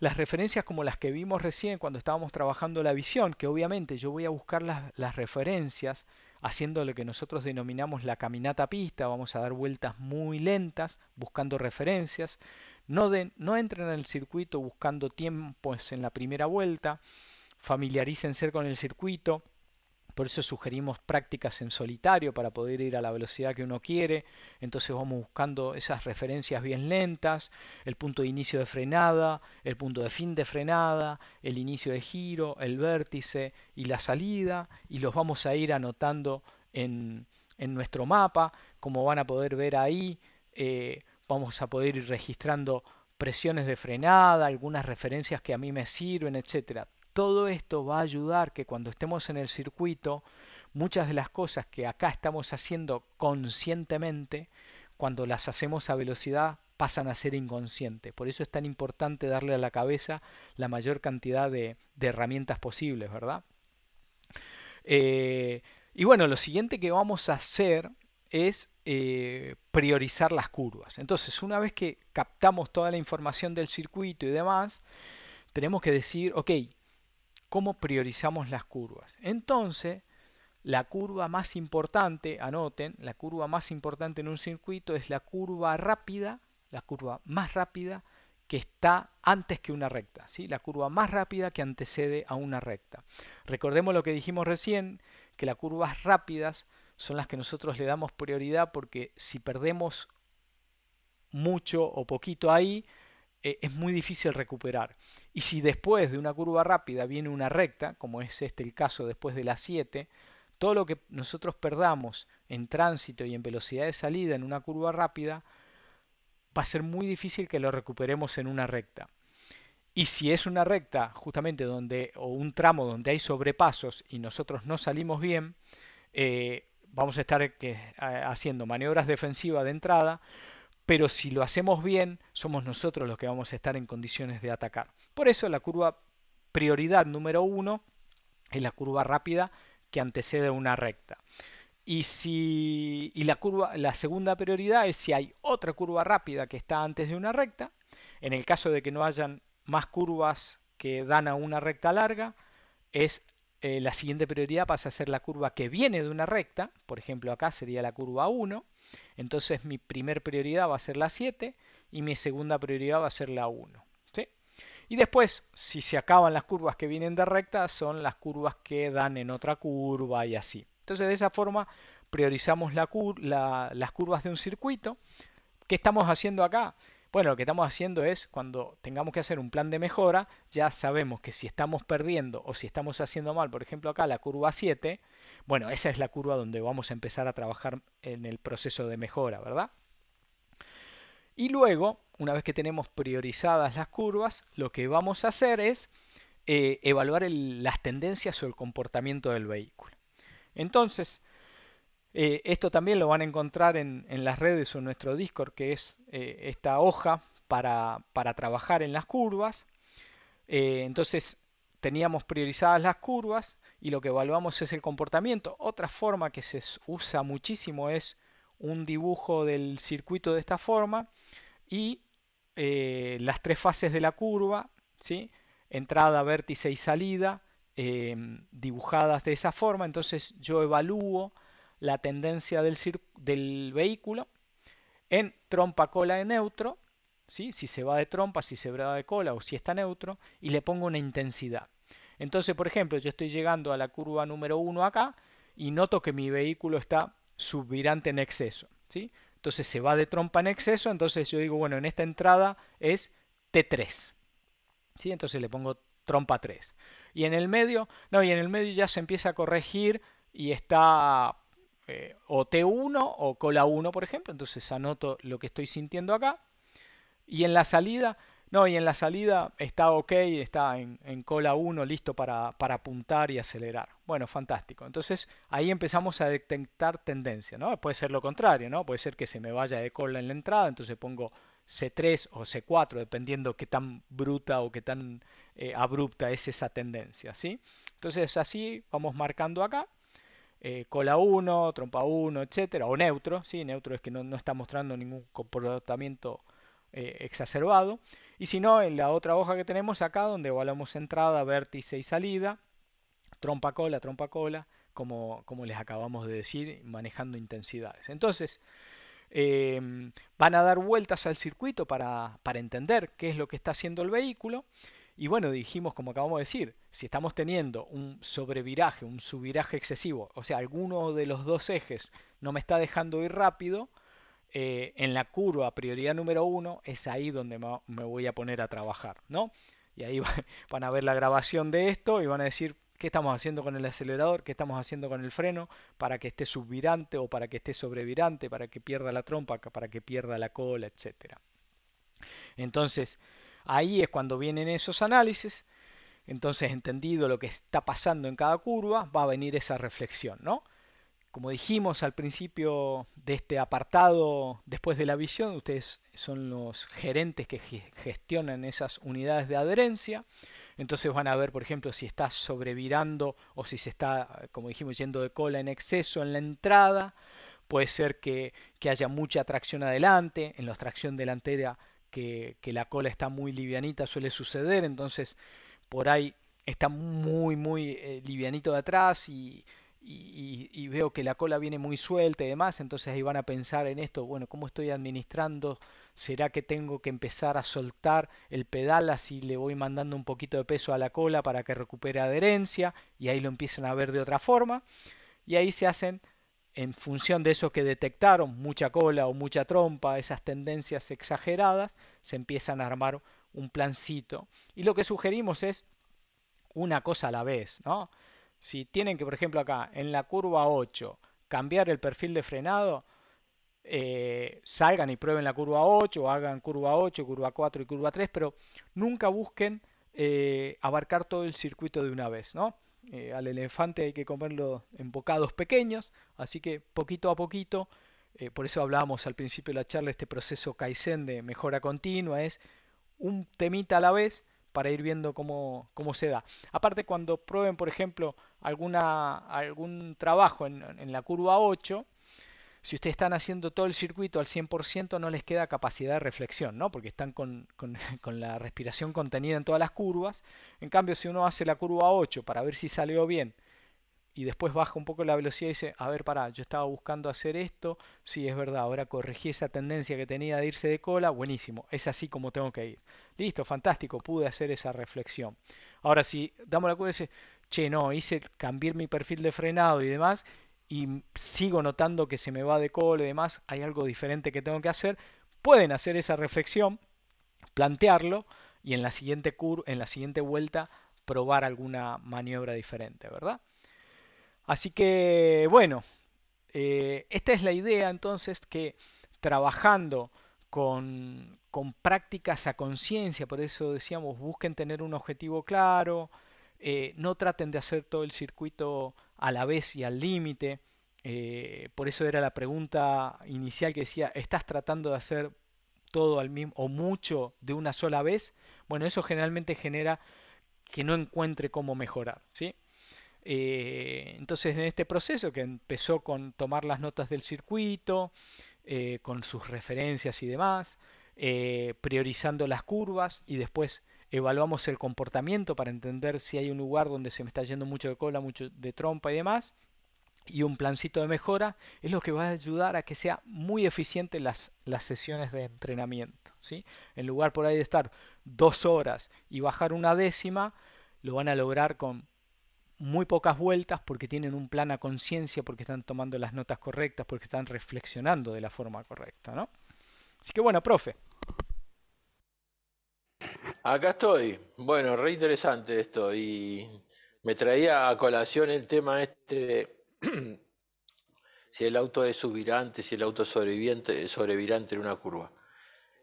las referencias como las que vimos recién cuando estábamos trabajando la visión, que obviamente yo voy a buscar las, las referencias haciendo lo que nosotros denominamos la caminata pista, vamos a dar vueltas muy lentas, buscando referencias, no, entren en el circuito buscando tiempos en la primera vuelta, familiarícense con el circuito, por eso sugerimos prácticas en solitario para poder ir a la velocidad que uno quiere. Entonces vamos buscando esas referencias bien lentas, el punto de inicio de frenada, el punto de fin de frenada, el inicio de giro, el vértice y la salida. Y los vamos a ir anotando en, nuestro mapa. Como van a poder ver ahí, eh, vamos a poder ir registrando presiones de frenada, algunas referencias que a mí me sirven, etcétera. Todo esto va a ayudar que cuando estemos en el circuito, muchas de las cosas que acá estamos haciendo conscientemente, cuando las hacemos a velocidad, pasan a ser inconscientes. Por eso es tan importante darle a la cabeza la mayor cantidad de, herramientas posibles, ¿verdad? Eh, y bueno, lo siguiente que vamos a hacer es eh, priorizar las curvas. Entonces, una vez que captamos toda la información del circuito y demás, tenemos que decir, ok, cómo priorizamos las curvas. Entonces, la curva más importante, anoten, la curva más importante en un circuito es la curva rápida, la curva más rápida que está antes que una recta, ¿sí? la curva más rápida que antecede a una recta. Recordemos lo que dijimos recién, que las curvas rápidas son las que nosotros le damos prioridad porque si perdemos mucho o poquito ahí, eh, es muy difícil recuperar. Y si después de una curva rápida viene una recta, como es este el caso después de la 7, todo lo que nosotros perdamos en tránsito y en velocidad de salida en una curva rápida, va a ser muy difícil que lo recuperemos en una recta. Y si es una recta justamente donde o un tramo donde hay sobrepasos y nosotros no salimos bien, eh, vamos a estar haciendo maniobras defensivas de entrada, pero si lo hacemos bien, somos nosotros los que vamos a estar en condiciones de atacar. Por eso la curva prioridad número uno es la curva rápida que antecede a una recta. Y, si, y la, curva, la segunda prioridad es si hay otra curva rápida que está antes de una recta. En el caso de que no hayan más curvas que dan a una recta larga, es eh, la siguiente prioridad pasa a ser la curva que viene de una recta, por ejemplo acá sería la curva 1, entonces mi primer prioridad va a ser la 7 y mi segunda prioridad va a ser la 1. ¿sí? Y después, si se acaban las curvas que vienen de recta, son las curvas que dan en otra curva y así. Entonces de esa forma priorizamos las curvas de un circuito. ¿Qué estamos haciendo acá? Bueno, lo que estamos haciendo es cuando tengamos que hacer un plan de mejora, ya sabemos que si estamos perdiendo o si estamos haciendo mal, por ejemplo acá la curva 7, bueno, esa es la curva donde vamos a empezar a trabajar en el proceso de mejora, ¿verdad? Y luego, una vez que tenemos priorizadas las curvas, lo que vamos a hacer es eh, evaluar las tendencias o el comportamiento del vehículo. Entonces, eh, esto también lo van a encontrar en, las redes o en nuestro Discord, que es eh, esta hoja para, trabajar en las curvas. Eh, entonces teníamos priorizadas las curvas y lo que evaluamos es el comportamiento. Otra forma que se usa muchísimo es un dibujo del circuito de esta forma y las tres fases de la curva, ¿sí? entrada, vértice y salida, dibujadas de esa forma. Entonces yo evalúo la tendencia del, vehículo en trompa, cola de neutro, ¿sí? si se va de trompa, si se va de cola o si está neutro, y le pongo una intensidad. Entonces, por ejemplo, yo estoy llegando a la curva número 1 acá y noto que mi vehículo está subvirante en exceso. ¿sí? Entonces se va de trompa en exceso, entonces yo digo, bueno, en esta entrada es T3. ¿sí? Entonces le pongo trompa 3. Y en el medio, no, y en el medio ya se empieza a corregir y está eh, o T1 o cola 1, por ejemplo. Entonces anoto lo que estoy sintiendo acá. Y en la salida, no, y en la salida está ok, está en, cola 1, listo para, para, apuntar y acelerar. Bueno, fantástico. Entonces ahí empezamos a detectar tendencia, ¿no? Puede ser lo contrario, ¿no? Puede ser que se me vaya de cola en la entrada, entonces pongo C3 o C4, dependiendo qué tan bruta o qué tan eh, abrupta es esa tendencia, ¿sí? Entonces así vamos marcando acá. Eh, cola 1, trompa 1, etcétera, o neutro, ¿sí? neutro es que no, está mostrando ningún comportamiento eh, exacerbado, y si no, en la otra hoja que tenemos acá, donde evaluamos entrada, vértice y salida, trompa cola, trompa cola, como, como les acabamos de decir, manejando intensidades. Entonces, eh, van a dar vueltas al circuito para, para entender qué es lo que está haciendo el vehículo y bueno, dijimos, como acabamos de decir, si estamos teniendo un sobreviraje, un subviraje excesivo, o sea, alguno de los dos ejes no me está dejando ir rápido, eh, en la curva prioridad número uno es ahí donde me voy a poner a trabajar, ¿no? Y ahí van a ver la grabación de esto y van a decir, qué estamos haciendo con el acelerador, qué estamos haciendo con el freno, para que esté subvirante o para que esté sobrevirante, para que pierda la trompa, para que pierda la cola, etc. Entonces, Ahí es cuando vienen esos análisis. Entonces, entendido lo que está pasando en cada curva, va a venir esa reflexión, ¿no? Como dijimos al principio de este apartado, después de la visión, ustedes son los gerentes que gestionan esas unidades de adherencia. Entonces van a ver, por ejemplo, si está sobrevirando o si se está, como dijimos, yendo de cola en exceso en la entrada. Puede ser que, que haya mucha tracción adelante. En la tracción delantera que, la cola está muy livianita, suele suceder, entonces por ahí está muy, muy eh, livianito de atrás y, veo que la cola viene muy suelta y demás, entonces ahí van a pensar en esto, bueno, ¿cómo estoy administrando? ¿Será que tengo que empezar a soltar el pedal así le voy mandando un poquito de peso a la cola para que recupere adherencia? Y ahí lo empiezan a ver de otra forma. Y ahí se hacen en función de eso que detectaron, mucha cola o mucha trompa, esas tendencias exageradas, se empiezan a armar un plancito. Y lo que sugerimos es una cosa a la vez, ¿no? Si tienen que, por ejemplo, acá en la curva 8 cambiar el perfil de frenado, eh, salgan y prueben la curva 8, o hagan curva 8, curva 4 y curva 3, pero nunca busquen eh, abarcar todo el circuito de una vez, ¿no? Eh, al elefante hay que comerlo en bocados pequeños, así que poquito a poquito, eh, por eso hablábamos al principio de la charla, este proceso Kaizen de mejora continua es un temita a la vez para ir viendo cómo, se da. Aparte cuando prueben, por ejemplo, alguna, algún trabajo en, en la curva 8, si ustedes están haciendo todo el circuito al 100% no les queda capacidad de reflexión, ¿no? porque están con, con, la respiración contenida en todas las curvas. En cambio, si uno hace la curva 8 para ver si salió bien y después baja un poco la velocidad y dice, a ver, pará, yo estaba buscando hacer esto, sí, es verdad, ahora corregí esa tendencia que tenía de irse de cola, buenísimo, es así como tengo que ir. Listo, fantástico, pude hacer esa reflexión. Ahora, si damos la curva y dice, che, no, hice, cambiar mi perfil de frenado y demás, y sigo notando que se me va de cola y demás, hay algo diferente que tengo que hacer, pueden hacer esa reflexión, plantearlo y en la siguiente, cur en la siguiente vuelta probar alguna maniobra diferente, ¿verdad? Así que, bueno, eh, esta es la idea entonces que trabajando con, con prácticas a conciencia, por eso decíamos, busquen tener un objetivo claro, eh, no traten de hacer todo el circuito a la vez y al límite. Eh, por eso era la pregunta inicial que decía, ¿estás tratando de hacer todo al mismo o mucho de una sola vez? Bueno, eso generalmente genera que no encuentre cómo mejorar, ¿sí? Eh, entonces en este proceso que empezó con tomar las notas del circuito, eh, con sus referencias y demás, priorizando las curvas y después evaluamos el comportamiento para entender si hay un lugar donde se me está yendo mucho de cola, mucho de trompa y demás. Y un plancito de mejora es lo que va a ayudar a que sea muy eficiente las, las sesiones de entrenamiento. ¿sí? En lugar por ahí de estar dos horas y bajar una décima, lo van a lograr con muy pocas vueltas porque tienen un plan a conciencia, porque están tomando las notas correctas, porque están reflexionando de la forma correcta. ¿no? Así que bueno, profe, Acá estoy. Bueno, re interesante esto. Y me traía a colación el tema este de si el auto es subirante, si el auto es sobreviviente, sobrevirante en una curva.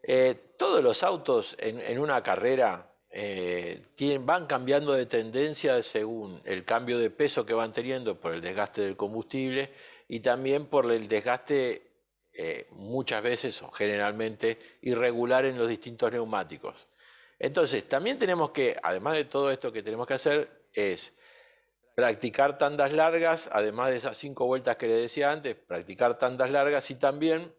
Eh, todos los autos en, una carrera eh, van cambiando de tendencia según el cambio de peso que van teniendo por el desgaste del combustible y también por el desgaste eh, muchas veces o generalmente irregular en los distintos neumáticos. Entonces, también tenemos que, además de todo esto que tenemos que hacer, es practicar tandas largas, además de esas cinco vueltas que le decía antes, practicar tandas largas y también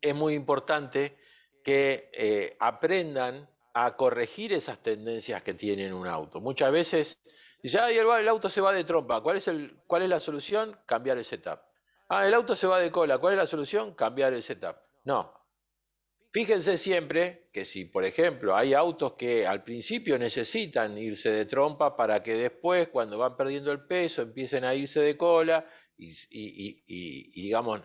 es muy importante que eh, aprendan a corregir esas tendencias que tienen un auto. Muchas veces dice, el, auto se va de trompa, ¿Cuál es, ¿cuál es la solución? Cambiar el setup. Ah, el auto se va de cola, ¿cuál es la solución? Cambiar el setup. No, Fíjense siempre que si, por ejemplo, hay autos que al principio necesitan irse de trompa para que después, cuando van perdiendo el peso, empiecen a irse de cola y, digamos,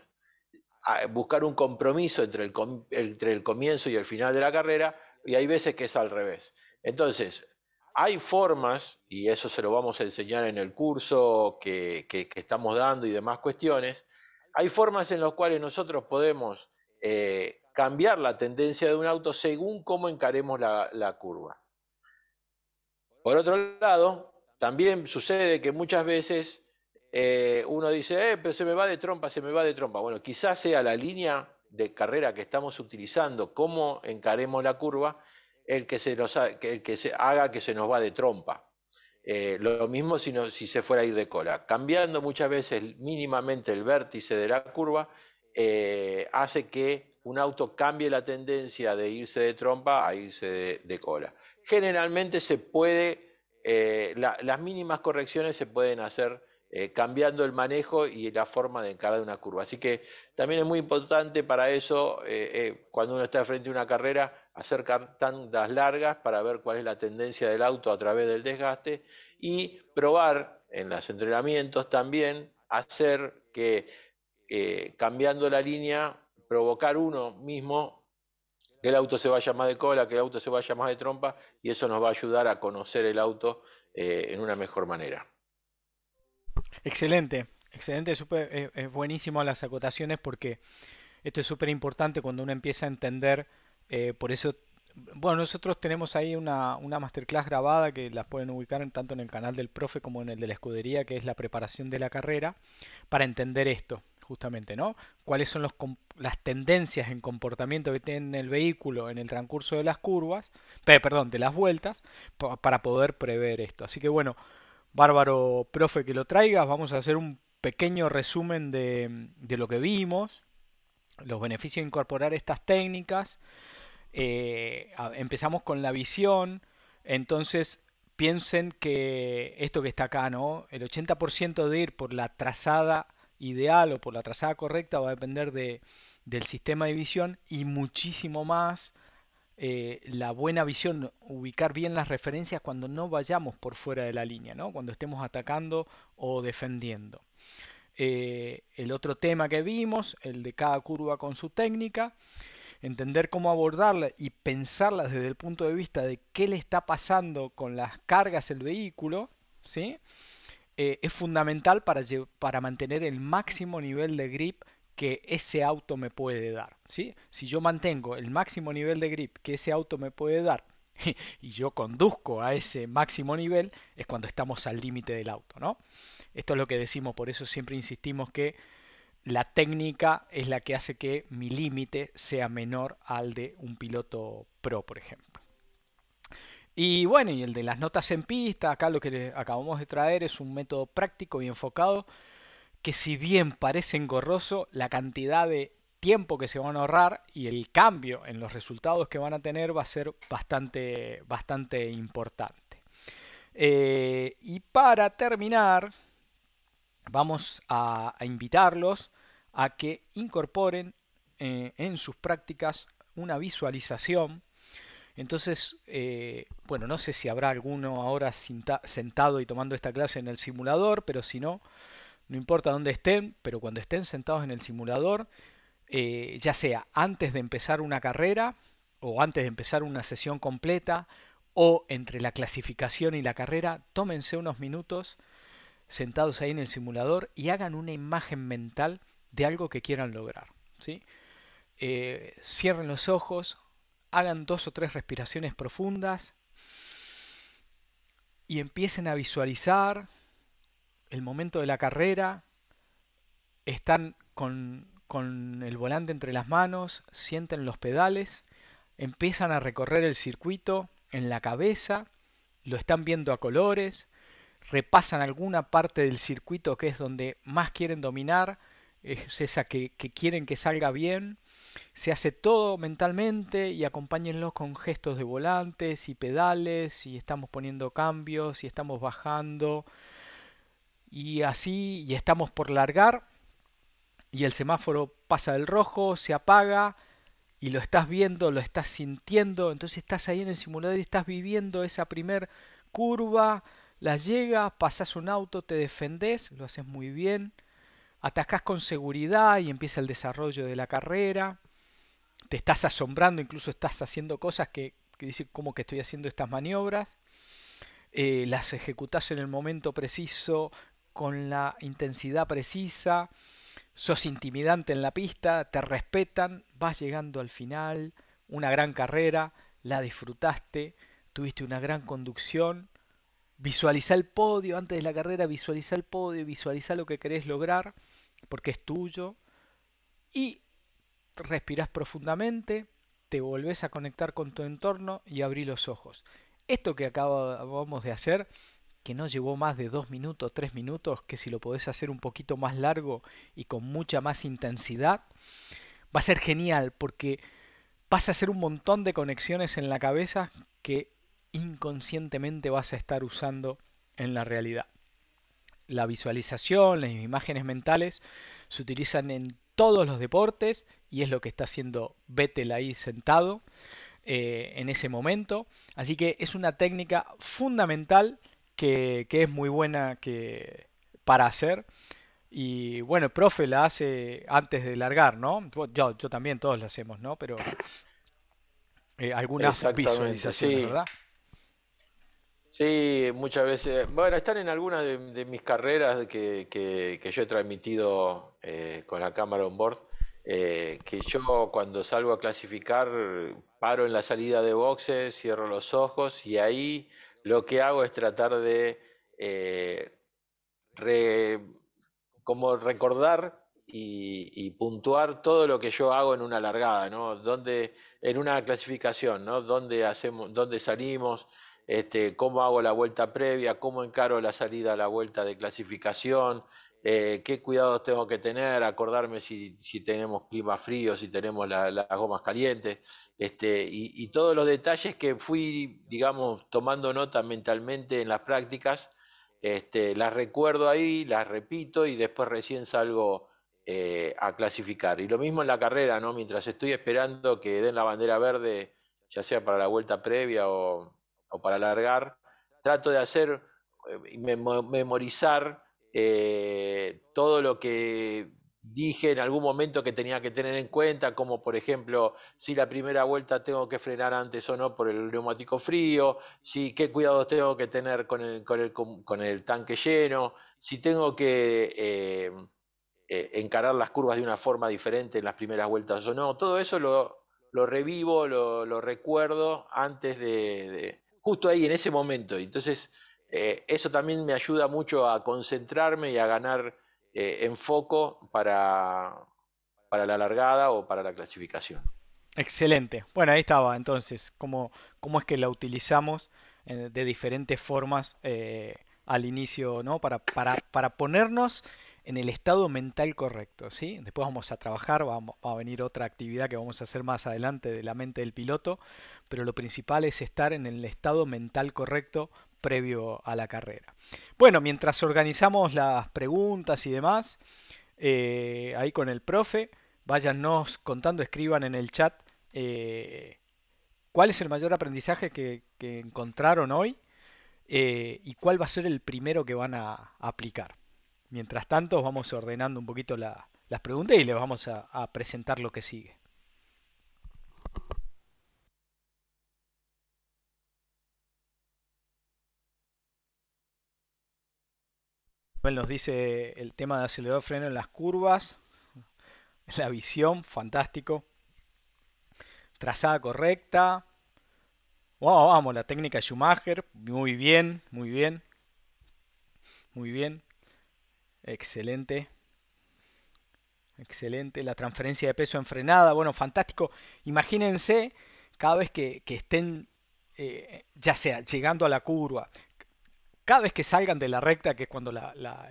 buscar un compromiso entre el, comienzo y el final de la carrera, y hay veces que es al revés. Entonces, hay formas, y eso se lo vamos a enseñar en el curso que, estamos dando y demás cuestiones, hay formas en las cuales nosotros podemos eh, cambiar la tendencia de un auto según cómo encaremos la, curva. Por otro lado, también sucede que muchas veces eh, uno dice, eh, pero se me va de trompa, se me va de trompa. Bueno, quizás sea la línea de carrera que estamos utilizando, cómo encaremos la curva, el que, se el que haga que se nos va de trompa. Eh, lo mismo si, se fuera a ir de cola. Cambiando muchas veces mínimamente el vértice de la curva hace que un auto cambie la tendencia de irse de trompa a irse de, cola. Generalmente se puede, eh, las mínimas correcciones se pueden hacer eh, cambiando el manejo y la forma de encarar una curva. Así que también es muy importante para eso, eh, cuando uno está frente a una carrera, hacer tandas largas para ver cuál es la tendencia del auto a través del desgaste y probar en los entrenamientos también hacer que cambiando la línea provocar uno mismo que el auto se vaya más de cola, que el auto se vaya más de trompa, y eso nos va a ayudar a conocer el auto eh, en una mejor manera. Excelente, excelente, eh, es buenísimo las acotaciones porque esto es súper importante cuando uno empieza a entender, eh, por eso, bueno, nosotros tenemos ahí una, masterclass grabada que las pueden ubicar tanto en el canal del profe como en el de la escudería, que es la preparación de la carrera, para entender esto, justamente, ¿no? ¿Cuáles son las tendencias en comportamiento que tiene el vehículo en el transcurso de las curvas, perdón, de las vueltas, para poder prever esto? Así que bueno, bárbaro profe que lo traigas, vamos a hacer un pequeño resumen de, lo que vimos, los beneficios de incorporar estas técnicas. Eh, empezamos con la visión, entonces piensen que esto que está acá, ¿no? El 80% de ir por la trazada ideal o por la trazada correcta va a depender de, del sistema de visión y muchísimo más eh, la buena visión, ubicar bien las referencias cuando no vayamos por fuera de la línea, ¿no? cuando estemos atacando o defendiendo. Eh, el otro tema que vimos, el de cada curva con su técnica, entender cómo abordarla y pensarla desde el punto de vista de qué le está pasando con las cargas el vehículo, ¿sí? Eh, es fundamental para, para mantener el máximo nivel de grip que ese auto me puede dar. Si yo mantengo el máximo nivel de grip que ese auto me puede dar y yo conduzco a ese máximo nivel, es cuando estamos al límite del auto. ¿no? Esto es lo que decimos, por eso siempre insistimos que la técnica es la que hace que mi límite sea menor al de un piloto pro, por ejemplo. Y bueno, y el de las notas en pista, acá lo que acabamos de traer es un método práctico y enfocado que si bien parece engorroso, la cantidad de tiempo que se van a ahorrar y el cambio en los resultados que van a tener va a ser bastante, bastante importante. Eh, y para terminar, vamos a, invitarlos a que incorporen eh, en sus prácticas una visualización entonces, eh, bueno, no sé si habrá alguno ahora sentado y tomando esta clase en el simulador, pero si no, no importa dónde estén, pero cuando estén sentados en el simulador, eh, ya sea antes de empezar una carrera o antes de empezar una sesión completa o entre la clasificación y la carrera, tómense unos minutos sentados ahí en el simulador y hagan una imagen mental de algo que quieran lograr. ¿sí? Eh, cierren los ojos, hagan dos o tres respiraciones profundas y empiecen a visualizar el momento de la carrera. Están con, el volante entre las manos, sienten los pedales, empiezan a recorrer el circuito en la cabeza, lo están viendo a colores, repasan alguna parte del circuito que es donde más quieren dominar, es esa que quieren que salga bien se hace todo mentalmente y acompáñenlo con gestos de volantes y pedales y estamos poniendo cambios y estamos bajando y así y estamos por largar y el semáforo pasa del rojo, se apaga y lo estás viendo, lo estás sintiendo, entonces estás ahí en el simulador y estás viviendo esa primer curva, la llega pasas un auto, te defendes, lo haces muy bien atacás con seguridad y empieza el desarrollo de la carrera, te estás asombrando, incluso estás haciendo cosas que, dicen como que estoy haciendo estas maniobras, eh, las ejecutás en el momento preciso, con la intensidad precisa, sos intimidante en la pista, te respetan, vas llegando al final, una gran carrera, la disfrutaste, tuviste una gran conducción, visualiza el podio antes de la carrera, visualiza el podio, visualiza lo que querés lograr porque es tuyo. Y respiras profundamente, te volvés a conectar con tu entorno y abrí los ojos. Esto que acabamos de hacer, que no llevó más de dos minutos, tres minutos, que si lo podés hacer un poquito más largo y con mucha más intensidad, va a ser genial porque vas a hacer un montón de conexiones en la cabeza que inconscientemente vas a estar usando en la realidad. La visualización, las imágenes mentales se utilizan en todos los deportes y es lo que está haciendo Vettel ahí sentado eh, en ese momento. Así que es una técnica fundamental que, es muy buena que, para hacer. Y bueno, el profe la hace antes de largar, ¿no? Yo, también, todos la hacemos, ¿no? Pero eh, algunas visualizaciones, Sí, muchas veces. Bueno, están en algunas de, mis carreras que, yo he transmitido eh, con la cámara on board, eh, que yo cuando salgo a clasificar paro en la salida de boxe, cierro los ojos y ahí lo que hago es tratar de eh, como recordar y, puntuar todo lo que yo hago en una largada, ¿no? Donde, en una clasificación, ¿no? Donde hacemos, dónde salimos este, cómo hago la vuelta previa, cómo encaro la salida a la vuelta de clasificación, eh, qué cuidados tengo que tener, acordarme si, si tenemos clima frío, si tenemos las gomas calientes, este, y, todos los detalles que fui, digamos, tomando nota mentalmente en las prácticas, este, las recuerdo ahí, las repito y después recién salgo. Eh, a clasificar. Y lo mismo en la carrera, ¿no? Mientras estoy esperando que den la bandera verde, ya sea para la vuelta previa o, o para alargar, trato de hacer, eh, y memorizar eh, todo lo que dije en algún momento que tenía que tener en cuenta, como por ejemplo si la primera vuelta tengo que frenar antes o no por el neumático frío, si qué cuidados tengo que tener con el, con el, con el tanque lleno, si tengo que eh, encarar las curvas de una forma diferente en las primeras vueltas o no, todo eso lo, revivo, lo, recuerdo antes de, justo ahí, en ese momento. Entonces, eh, eso también me ayuda mucho a concentrarme y a ganar eh, para, para la largada o para la clasificación. Excelente. Bueno, ahí estaba entonces, cómo, cómo es que la utilizamos eh, de diferentes formas eh, al inicio, ¿no? Para, para, para ponernos en el estado mental correcto, ¿sí? Después vamos a trabajar, va a venir otra actividad que vamos a hacer más adelante de la mente del piloto, pero lo principal es estar en el estado mental correcto previo a la carrera. Bueno, mientras organizamos las preguntas y demás, eh, ahí con el profe, váyanos contando, escriban en el chat eh, cuál es el mayor aprendizaje que, encontraron hoy eh, y cuál va a ser el primero que van a, aplicar. Mientras tanto, vamos ordenando un poquito las preguntas y les vamos a presentar lo que sigue. nos dice el tema de acelerador freno en las curvas, la visión, fantástico. Trazada correcta. vamos, la técnica Schumacher, muy bien, muy bien. Muy bien. Excelente. Excelente. La transferencia de peso en frenada. Bueno, fantástico. Imagínense cada vez que, estén, eh, ya sea llegando a la curva, cada vez que salgan de la recta, que es cuando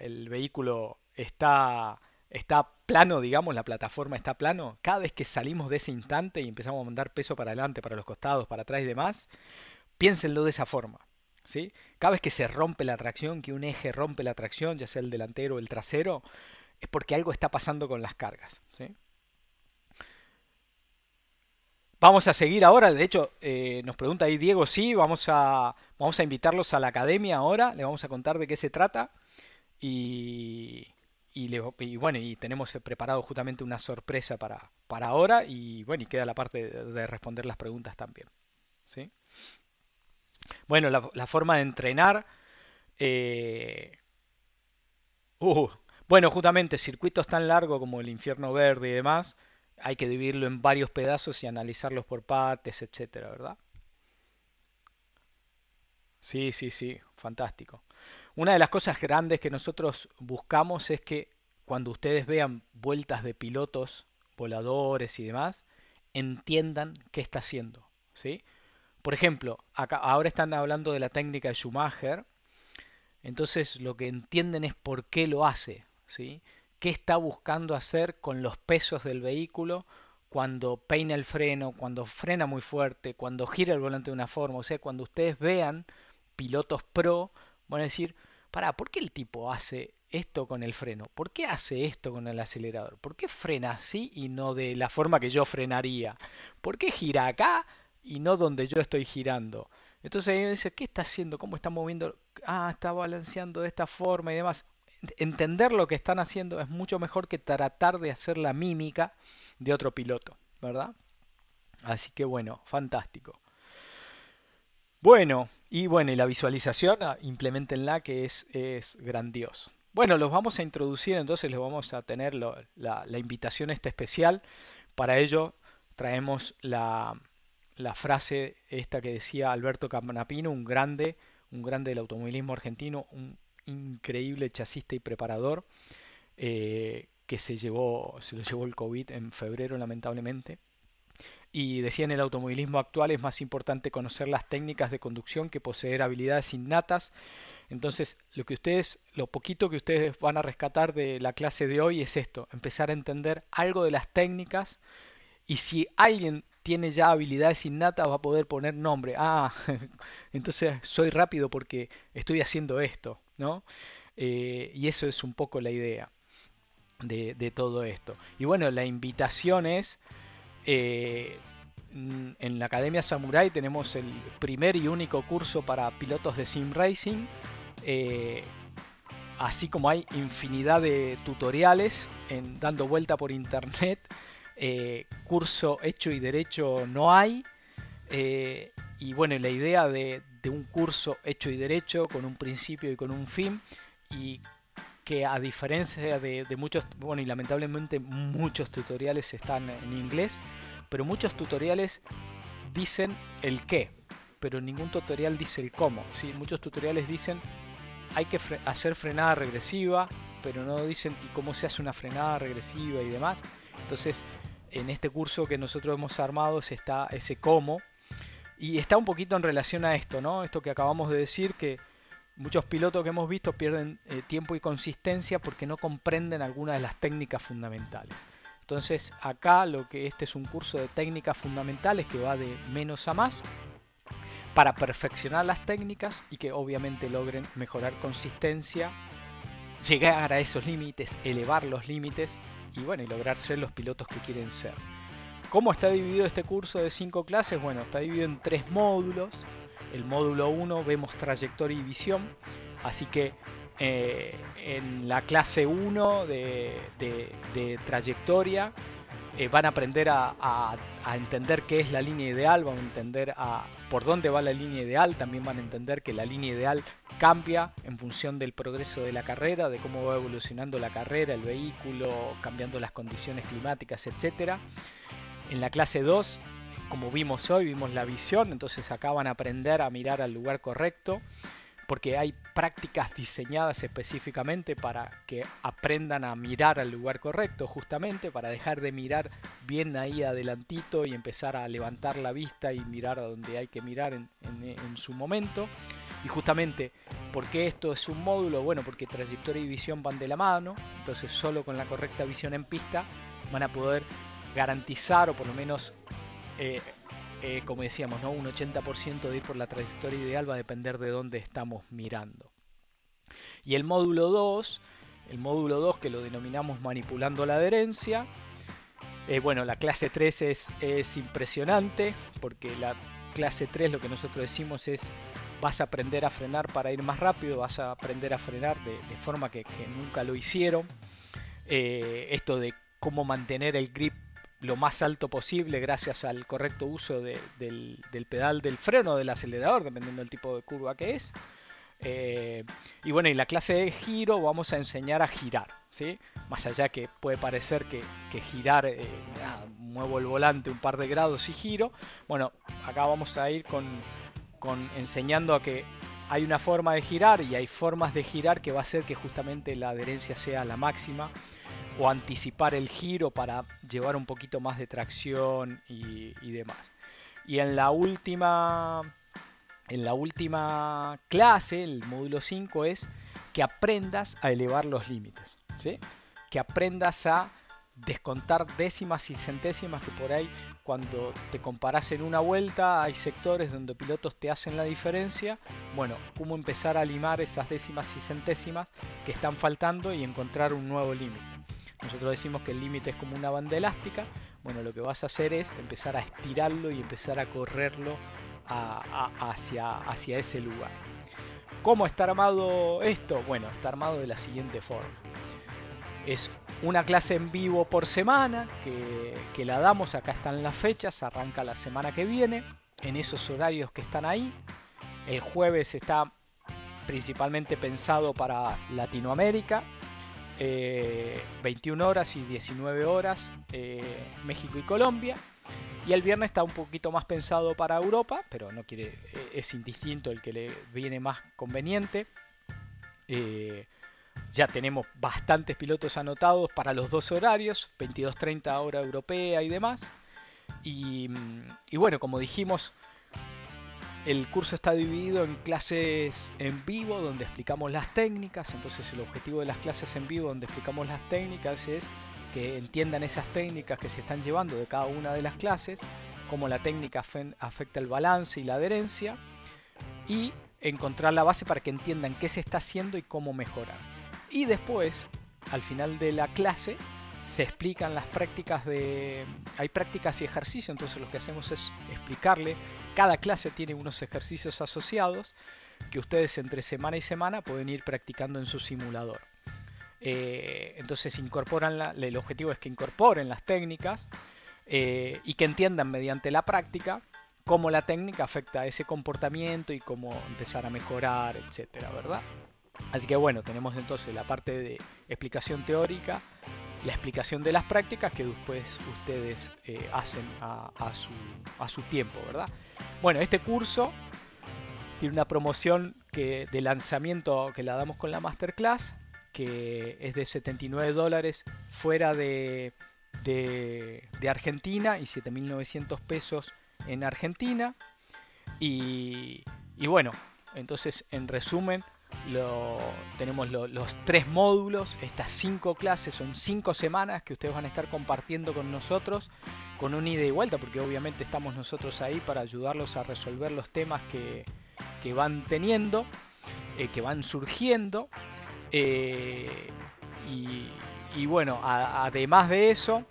el vehículo está, está plano, digamos, la plataforma está plano, cada vez que salimos de ese instante y empezamos a mandar peso para adelante, para los costados, para atrás y demás, piénsenlo de esa forma. ¿sí? Cada vez que se rompe la tracción, que un eje rompe la tracción, ya sea el delantero o el trasero, es porque algo está pasando con las cargas. ¿sí? Vamos a seguir ahora, de hecho, eh, nos pregunta ahí Diego, sí, vamos a, vamos a invitarlos a la academia ahora, le vamos a contar de qué se trata y, y, bueno, y tenemos preparado justamente una sorpresa para, para ahora y bueno, y queda la parte de, responder las preguntas también. ¿sí? Bueno, la, forma de entrenar... Eh, uh, bueno, justamente circuitos tan largos como el infierno verde y demás, hay que dividirlo en varios pedazos y analizarlos por partes, etcétera, ¿verdad? Sí, sí, sí, fantástico. Una de las cosas grandes que nosotros buscamos es que cuando ustedes vean vueltas de pilotos, voladores y demás, entiendan qué está haciendo, ¿sí? Por ejemplo, ahora están hablando de la técnica de Schumacher, entonces lo que entienden es por qué lo hace, ¿sí? qué está buscando hacer con los pesos del vehículo cuando peina el freno, cuando frena muy fuerte, cuando gira el volante de una forma. O sea, cuando ustedes vean pilotos pro, van a decir, ¿Para? ¿por qué el tipo hace esto con el freno? ¿Por qué hace esto con el acelerador? ¿Por qué frena así y no de la forma que yo frenaría? ¿Por qué gira acá y no donde yo estoy girando? Entonces ahí dice, ¿qué está haciendo? ¿Cómo está moviendo? Ah, está balanceando de esta forma y demás entender lo que están haciendo es mucho mejor que tratar de hacer la mímica de otro piloto, ¿verdad? Así que bueno, fantástico. Bueno, y bueno, y la visualización, ah, implementenla que es, es grandioso. Bueno, los vamos a introducir, entonces les vamos a tener la, la, invitación esta especial. Para ello traemos la, la frase esta que decía Alberto Camanapino, un grande, un grande del automovilismo argentino, un increíble chasista y preparador eh, que se, llevó, se lo llevó el COVID en febrero lamentablemente. Y decía en el automovilismo actual es más importante conocer las técnicas de conducción que poseer habilidades innatas. Entonces, lo que ustedes, lo poquito que ustedes van a rescatar de la clase de hoy es esto, empezar a entender algo de las técnicas y si alguien tiene ya habilidades innatas va a poder poner nombre. Ah, entonces soy rápido porque estoy haciendo esto. ¿no? Eh, y eso es un poco la idea de, todo esto. Y bueno, la invitación es... Eh, en la Academia Samurai tenemos el primer y único curso para pilotos de sim racing. Eh, así como hay infinidad de tutoriales en, dando vuelta por internet. curso hecho y derecho no hay. y bueno, la idea de, de un curso hecho y derecho, con un principio y con un fin, y que a diferencia de, muchos, bueno, y lamentablemente muchos tutoriales están en inglés, pero muchos tutoriales dicen el qué, pero ningún tutorial dice el cómo. ¿sí? Muchos tutoriales dicen hay que hacer frenada regresiva, pero no dicen y cómo se hace una frenada regresiva y demás. Entonces, en este curso que nosotros hemos armado está ese cómo y está un poquito en relación a esto, ¿no? Esto que acabamos de decir, que muchos pilotos que hemos visto pierden eh, tiempo y consistencia porque no comprenden algunas de las técnicas fundamentales. Entonces, acá lo que este es un curso de técnicas fundamentales que va de menos a más para perfeccionar las técnicas y que obviamente logren mejorar consistencia, llegar a esos límites, elevar los límites y bueno, y lograr ser los pilotos que quieren ser. ¿Cómo está dividido este curso de cinco clases? Bueno, está dividido en tres módulos. El módulo 1 vemos trayectoria y visión, así que eh, en la clase 1 de, trayectoria eh, van a aprender a, entender qué es la línea ideal, van a entender a, por dónde va la línea ideal, también van a entender que la línea ideal cambia en función del progreso de la carrera, de cómo va evolucionando la carrera, el vehículo, cambiando las condiciones climáticas, etcétera. En la clase 2, como vimos hoy, vimos la visión, entonces acá van a aprender a mirar al lugar correcto, porque hay prácticas diseñadas específicamente para que aprendan a mirar al lugar correcto, justamente para dejar de mirar bien ahí adelantito y empezar a levantar la vista y mirar a donde hay que mirar en, su momento. Y justamente, ¿por qué esto es un módulo? Bueno, porque trayectoria y visión van de la mano, entonces solo con la correcta visión en pista van a poder garantizar o por lo menos, eh, eh, como decíamos, ¿no? un 80% de ir por la trayectoria ideal va a depender de dónde estamos mirando. Y el módulo 2, el módulo 2 que lo denominamos manipulando la adherencia, eh, bueno, la clase 3 es, impresionante porque la clase 3 lo que nosotros decimos es vas a aprender a frenar para ir más rápido, vas a aprender a frenar de, forma que, nunca lo hicieron. esto de cómo mantener el grip lo más alto posible gracias al correcto uso del, pedal del freno o del acelerador, dependiendo del tipo de curva que es. Eh, y bueno, en la clase de giro vamos a enseñar a girar, ¿sí? Más allá que puede parecer que, girar, eh, muevo el volante un par de grados y giro, bueno, acá vamos a ir con enseñando a que hay una forma de girar y hay formas de girar que va a hacer que justamente la adherencia sea la máxima o anticipar el giro para llevar un poquito más de tracción y, demás. Y en la última en la última clase, el módulo 5 es que aprendas a elevar los límites, Que aprendas a descontar décimas y centésimas que por ahí cuando te comparas en una vuelta hay sectores donde pilotos te hacen la diferencia. Bueno, cómo empezar a limar esas décimas y centésimas que están faltando y encontrar un nuevo límite. Nosotros decimos que el límite es como una banda elástica. Bueno, lo que vas a hacer es empezar a estirarlo y empezar a correrlo hacia, ese lugar. ¿Cómo está armado esto? Bueno, está armado de la siguiente forma. Es una clase en vivo por semana que, que la damos, acá están las fechas, arranca la semana que viene, en esos horarios que están ahí. El jueves está principalmente pensado para Latinoamérica, 21 eh, horas y 19 horas eh, México y Colombia. Y el viernes está un poquito más pensado para Europa, pero no quiere, eh, es indistinto el que le viene más conveniente. ya tenemos bastantes pilotos anotados para los dos horarios, 22.30 hora europea y demás. y mm, bueno, como dijimos, el curso está dividido en clases en vivo donde explicamos las técnicas, entonces el objetivo de las clases en vivo donde explicamos las técnicas es que entiendan esas técnicas que se están llevando de cada una de las clases, cómo la técnica afecta el balance y la adherencia y encontrar la base para que entiendan qué se está haciendo y cómo mejorar. Y después, al final de la clase, se explican las prácticas de... Hay prácticas y ejercicio, entonces lo que hacemos es explicarle cada clase tiene unos ejercicios asociados que ustedes entre semana y semana pueden ir practicando en su simulador. Eh, entonces incorporan el objetivo es que incorporen las técnicas eh, y que entiendan mediante la práctica cómo la técnica afecta a ese comportamiento y cómo empezar a mejorar, etcétera, ¿verdad? Así que bueno, tenemos entonces la parte de explicación teórica, la explicación de las prácticas que después ustedes eh, hacen a, su, tiempo, ¿verdad? Bueno, este curso tiene una promoción que, de lanzamiento que la damos con la masterclass, que es de 79 dólares fuera de, de, Argentina y 7.900 pesos en Argentina. y bueno, entonces en resumen, tenemos los tres módulos, estas cinco clases, son cinco semanas que ustedes van a estar compartiendo con nosotros, con un ida y vuelta, porque obviamente estamos nosotros ahí para ayudarlos a resolver los temas que, van teniendo, eh, que van surgiendo. Eh, y, bueno, además de eso,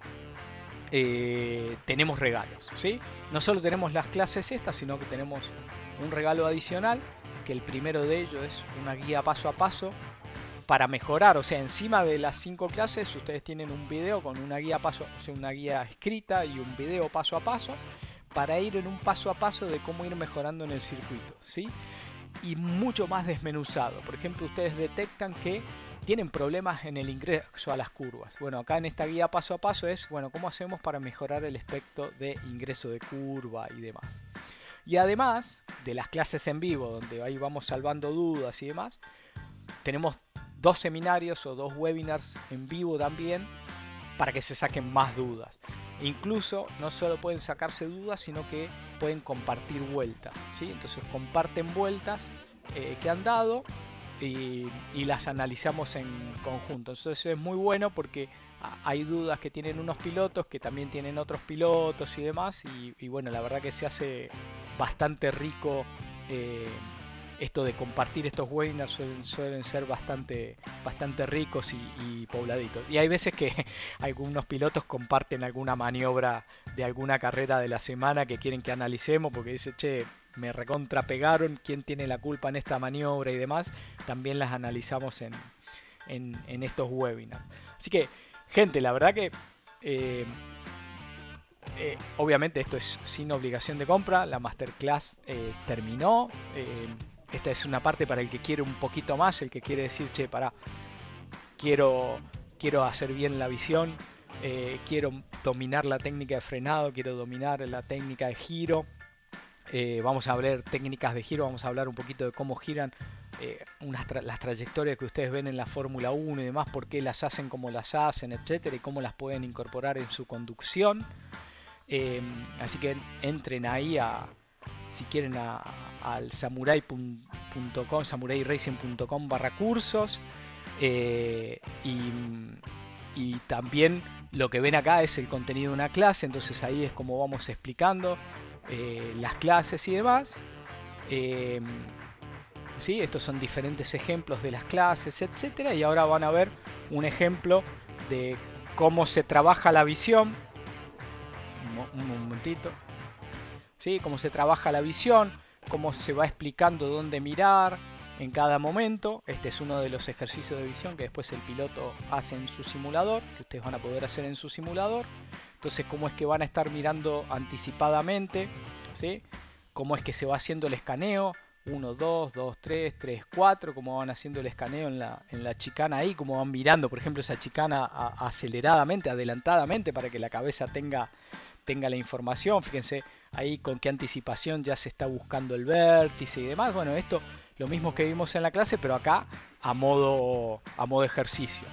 eh, tenemos regalos, ¿sí? No solo tenemos las clases estas, sino que tenemos un regalo adicional que el primero de ellos es una guía paso a paso para mejorar, o sea, encima de las cinco clases ustedes tienen un video con una guía paso, o sea, una guía escrita y un video paso a paso para ir en un paso a paso de cómo ir mejorando en el circuito, ¿sí? Y mucho más desmenuzado. Por ejemplo, ustedes detectan que tienen problemas en el ingreso a las curvas. Bueno, acá en esta guía paso a paso es, bueno, ¿cómo hacemos para mejorar el aspecto de ingreso de curva y demás? Y además de las clases en vivo, donde ahí vamos salvando dudas y demás, tenemos dos seminarios o dos webinars en vivo también para que se saquen más dudas. incluso no solo pueden sacarse dudas, sino que pueden compartir vueltas. ¿sí? Entonces comparten vueltas eh, que han dado y, las analizamos en conjunto. Entonces es muy bueno porque hay dudas que tienen unos pilotos, que también tienen otros pilotos y demás. y bueno, la verdad que se hace bastante rico. Eh, esto de compartir estos webinars suelen, ser bastante, bastante ricos y, pobladitos. Y hay veces que algunos pilotos comparten alguna maniobra de alguna carrera de la semana que quieren que analicemos porque dice, che, me recontrapegaron, quién tiene la culpa en esta maniobra y demás. También las analizamos en, estos webinars. Así que, gente, la verdad que... Eh, eh, obviamente esto es sin obligación de compra, la masterclass eh, terminó, eh, esta es una parte para el que quiere un poquito más, el que quiere decir, che, para, quiero, quiero hacer bien la visión, quiero dominar la técnica de frenado, quiero dominar la técnica de giro, vamos a hablar técnicas de giro, vamos a hablar un poquito de cómo giran las trayectorias que ustedes ven en la Fórmula 1 y demás, por qué las hacen como las hacen, etcétera, y cómo las pueden incorporar en su conducción. Em, así que entren ahí a, si quieren, a, al samurai.com, samurairacing.com barra cursos. Eh, y, también lo que ven acá es el contenido de una clase, entonces ahí es como vamos explicando eh, las clases y demás. Em, estos son diferentes ejemplos de las clases, etcétera. Y ahora van a ver un ejemplo de cómo se trabaja la visión un momentito. ¿Sí? Cómo se trabaja la visión, cómo se va explicando dónde mirar en cada momento. Este es uno de los ejercicios de visión que después el piloto hace en su simulador, que ustedes van a poder hacer en su simulador. Entonces, cómo es que van a estar mirando anticipadamente, ¿sí? Cómo es que se va haciendo el escaneo, 1, 2, 2, 3, 3, 4, como van haciendo el escaneo en la, en la chicana ahí, como van mirando, por ejemplo, esa chicana aceleradamente, adelantadamente, para que la cabeza tenga tenga la información. Fíjense ahí con qué anticipación ya se está buscando el vértice y demás. Bueno, esto lo mismo que vimos en la clase, pero acá a modo, a modo ejercicio.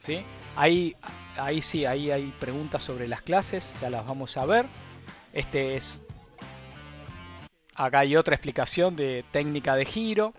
¿sí? Ahí, ahí sí, ahí hay preguntas sobre las clases, ya las vamos a ver. Este es. Acá hay otra explicación de técnica de giro.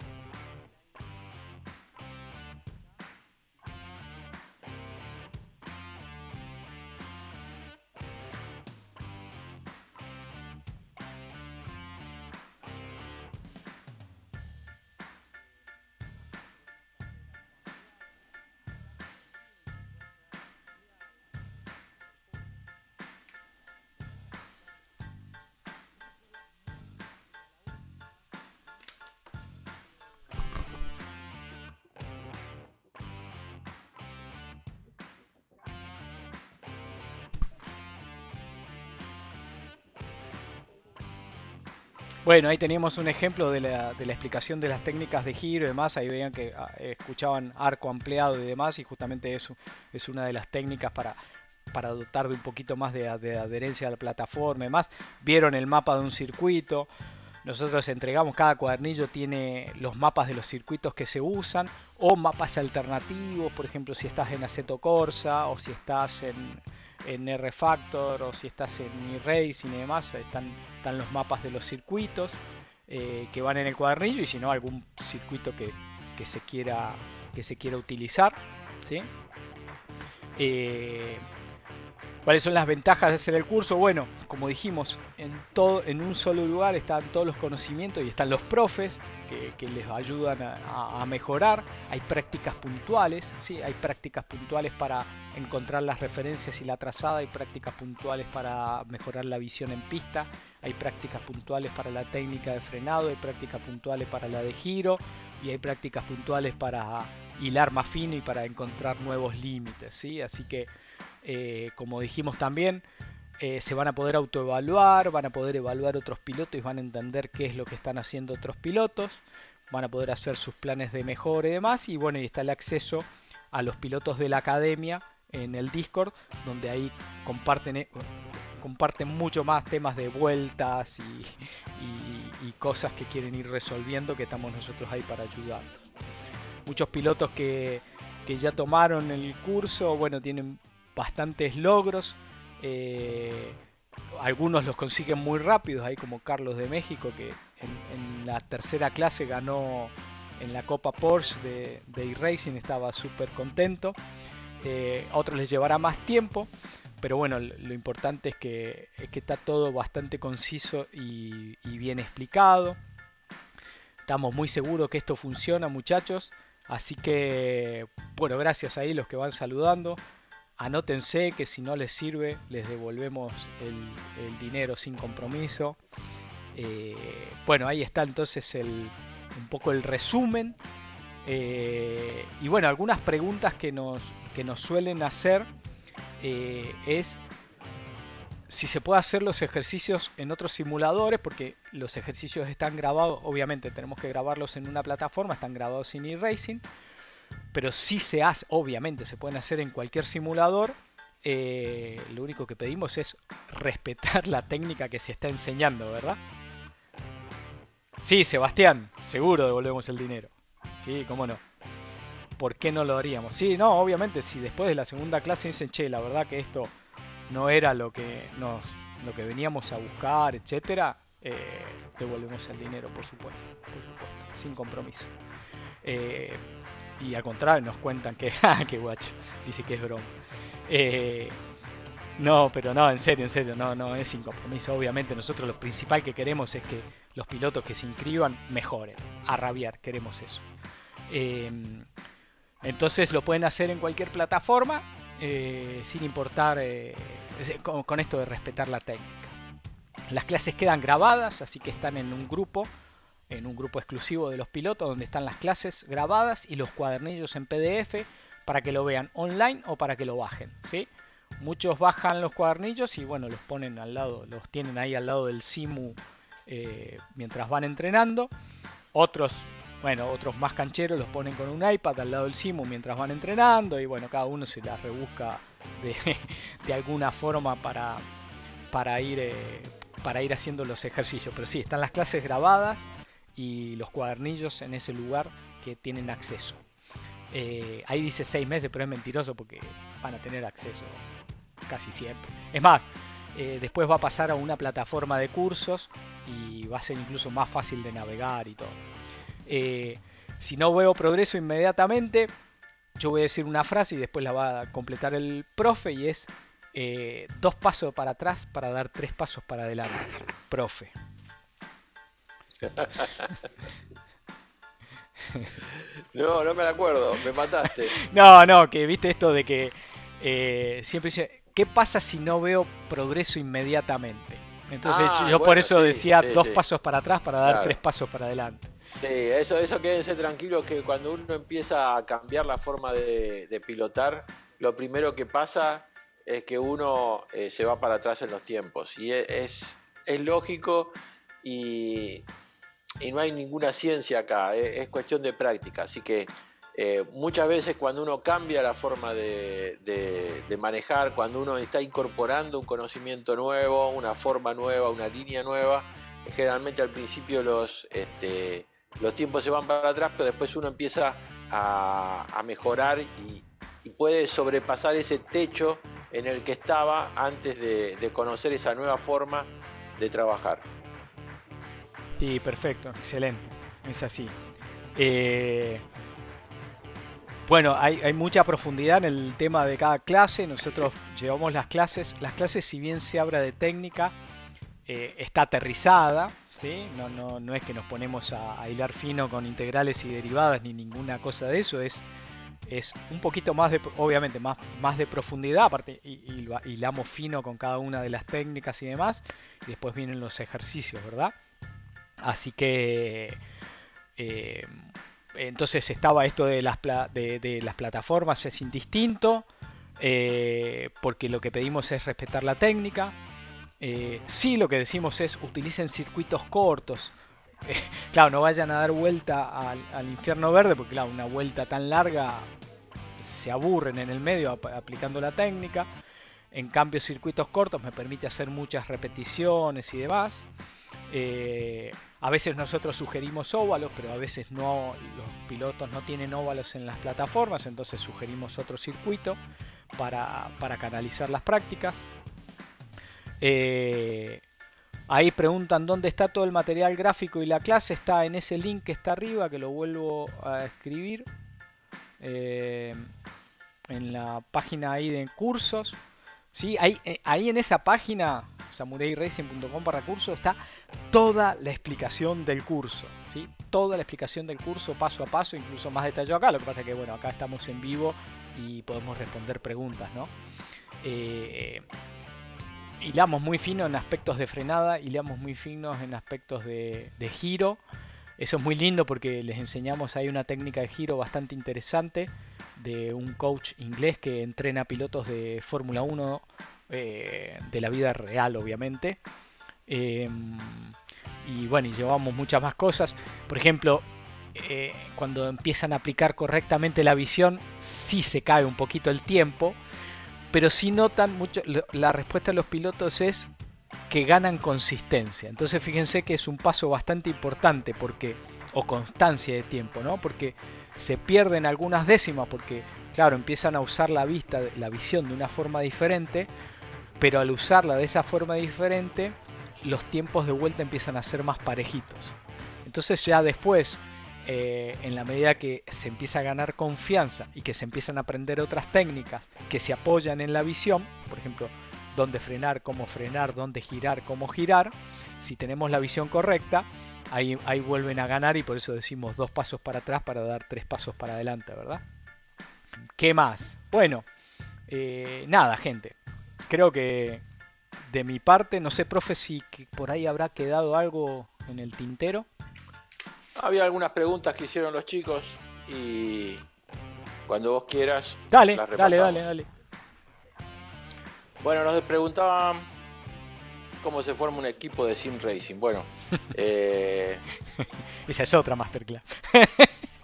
Bueno, ahí teníamos un ejemplo de la, explicación de las técnicas de giro y demás. Ahí veían que ah, escuchaban arco ampliado y demás, y justamente eso es una de las técnicas para, para dotar de un poquito más de, de adherencia a la plataforma y más. Vieron el mapa de un circuito. Nosotros entregamos, cada cuadernillo tiene los mapas de los circuitos que se usan o mapas alternativos, por ejemplo, si estás en Aceto Corsa o si estás en, en R-Factor o si estás en e-racing y demás, están, están, los mapas de los circuitos eh, que van en el cuadernillo y si no, algún circuito que, se, quiera, que se quiera utilizar. ¿sí? Eh, ¿Cuáles son las ventajas de hacer el curso? Bueno, como dijimos, en, todo, en un solo lugar están todos los conocimientos y están los profes que, les ayudan a, mejorar. Hay prácticas puntuales, sí, hay prácticas puntuales para encontrar las referencias y la trazada, hay prácticas puntuales para mejorar la visión en pista, hay prácticas puntuales para la técnica de frenado, hay prácticas puntuales para la de giro y hay prácticas puntuales para hilar más fino y para encontrar nuevos límites, ¿sí? Así que eh, como dijimos también, eh, se van a poder autoevaluar, van a poder evaluar otros pilotos y van a entender qué es lo que están haciendo otros pilotos, van a poder hacer sus planes de mejor y demás, y bueno, y está el acceso a los pilotos de la academia en el Discord, donde ahí comparten, eh, comparten mucho más temas de vueltas y, cosas que quieren ir resolviendo, que estamos nosotros ahí para ayudarlos. Muchos pilotos que, que ya tomaron el curso, bueno, tienen bastantes logros. Eh, algunos los consiguen muy rápidos, hay como Carlos de México que en, la tercera clase ganó en la Copa Porsche de, E-Racing. estaba súper contento. Eh, otros les llevará más tiempo, pero bueno, lo, importante es que, está todo bastante conciso y, y bien explicado. Estamos muy seguros que esto funciona, muchachos. Así que, bueno, gracias ahí los que van saludando. Anótense que si no les sirve, les devolvemos el, dinero sin compromiso. Eh, bueno, ahí está entonces un poco el resumen. Eh, y bueno, algunas preguntas que nos, suelen hacer eh, es si se puede hacer los ejercicios en otros simuladores, porque los ejercicios están grabados, obviamente tenemos que grabarlos en una plataforma, están grabados en eRacing. racing pero si se hace, obviamente se pueden hacer en cualquier simulador. Eh, lo único que pedimos es respetar la técnica que se está enseñando, ¿verdad? Sí, Sebastián, seguro devolvemos el dinero. Sí, cómo no. ¿Por qué no lo haríamos? Sí, no, obviamente, si después de la segunda clase dicen, che, la verdad que esto no era lo que nos lo que veníamos a buscar, etcétera, eh, devolvemos el dinero, por supuesto, sin compromiso. Eh, y al contrario nos cuentan que, ah, qué guacho, dice que es broma. Eh, no, pero no, en serio, en serio, no, no, es sin compromiso. Obviamente nosotros lo principal que queremos es que los pilotos que se inscriban mejoren, a rabiar, queremos eso. Eh, entonces lo pueden hacer en cualquier plataforma, eh, sin importar, con esto de respetar la técnica. Las clases quedan grabadas, así que están en un grupo en un grupo exclusivo de los pilotos donde están las clases grabadas y los cuadernillos en PDF para que lo vean online o para que lo bajen. ¿sí? Muchos bajan los cuadernillos y bueno, los ponen al lado, los tienen ahí al lado del Simu eh, mientras van entrenando. Otros, bueno, otros más cancheros los ponen con un iPad al lado del Simu mientras van entrenando y bueno, cada uno se las rebusca de, de alguna forma para, para ir, eh, para ir haciendo los ejercicios. Pero sí, están las clases grabadas y los cuadernillos en ese lugar que tienen acceso. Eh, ahí dice seis meses, pero es mentiroso porque van a tener acceso casi siempre. Es más, eh, después va a pasar a una plataforma de cursos y va a ser incluso más fácil de navegar y todo. Eh, si no veo progreso inmediatamente, yo voy a decir una frase y después la va a completar el profe y es dos pasos para atrás para dar tres pasos para adelante, profe no, no me acuerdo, me mataste. No, no, que viste esto de que eh, siempre dice, ¿qué pasa si no veo progreso inmediatamente? Entonces ah, yo por eso decía dos pasos para atrás para dar tres pasos para adelante. Sí, eso, eso quédense tranquilos que cuando uno empieza a cambiar la forma de, pilotar, lo primero que pasa es que uno eh, se va para atrás en los tiempos. Y es, es lógico y y no hay ninguna ciencia acá, eh, es, cuestión de práctica. Así que eh, muchas veces cuando uno cambia la forma de, manejar, cuando uno está incorporando un conocimiento nuevo, una forma nueva, una línea nueva, generalmente al principio los, este, los tiempos se van para atrás, pero después uno empieza a, mejorar y, puede sobrepasar ese techo en el que estaba antes de conocer esa nueva forma de trabajar. Sí, perfecto, excelente. Es así. Eh, bueno, hay, mucha profundidad en el tema de cada clase. Nosotros llevamos las clases. Las clases, si bien se habla de técnica, eh, está aterrizada. ¿sí? No, no, es que nos ponemos a, hilar fino con integrales y derivadas ni ninguna cosa de eso. Es, es un poquito más de, obviamente, más, más de profundidad. Aparte, hilamos fino con cada una de las técnicas y demás. Y después vienen los ejercicios, ¿verdad? Así que... Eh, entonces estaba esto de las, de, las plataformas, es indistinto, eh, porque lo que pedimos es respetar la técnica. Si eh, sí, lo que decimos es utilicen circuitos cortos. claro, no vayan a dar vuelta al, infierno verde, porque claro, una vuelta tan larga se aburren en el medio aplicando la técnica. En cambio, circuitos cortos me permite hacer muchas repeticiones y demás. A veces nosotros sugerimos óvalos, pero a veces no, los pilotos no tienen óvalos en las plataformas, entonces sugerimos otro circuito para, canalizar las prácticas. Eh, ahí preguntan dónde está todo el material gráfico y la clase está en ese link que está arriba, que lo vuelvo a escribir. Eh, en la página ahí de cursos. ¿sí? Ahí, eh, ahí en esa página, samurairacing.com para cursos, está toda la explicación del curso, ¿sí? toda la explicación del curso paso a paso, incluso más detallado acá. Lo que pasa es que bueno, acá estamos en vivo y podemos responder preguntas, ¿no? Eh, hilamos muy fino en aspectos de frenada, hilamos muy finos en aspectos de, giro. Eso es muy lindo porque les enseñamos ahí una técnica de giro bastante interesante de un coach inglés que entrena pilotos de Fórmula 1 eh, de la vida real, obviamente. Em, y bueno, y llevamos muchas más cosas. Por ejemplo, eh, cuando empiezan a aplicar correctamente la visión, sí se cae un poquito el tiempo, pero sí notan mucho, la respuesta de los pilotos es que ganan consistencia. Entonces fíjense que es un paso bastante importante porque, o constancia de tiempo, Porque se pierden algunas décimas porque, claro, empiezan a usar la vista, la visión de una forma diferente, pero al usarla de esa forma diferente, los tiempos de vuelta empiezan a ser más parejitos. Entonces ya después, eh, en la medida que se empieza a ganar confianza y que se empiezan a aprender otras técnicas que se apoyan en la visión, por ejemplo, dónde frenar, cómo frenar, dónde girar, cómo girar, si tenemos la visión correcta, ahí, vuelven a ganar y por eso decimos dos pasos para atrás para dar tres pasos para adelante, ¿verdad? ¿Qué más? Bueno, eh, nada, gente. Creo que, de mi parte, no sé, profe, si por ahí habrá quedado algo en el tintero. Había algunas preguntas que hicieron los chicos y cuando vos quieras. Dale, dale, dale, dale. Bueno, nos preguntaban cómo se forma un equipo de sim racing. Bueno, eh, esa es otra masterclass.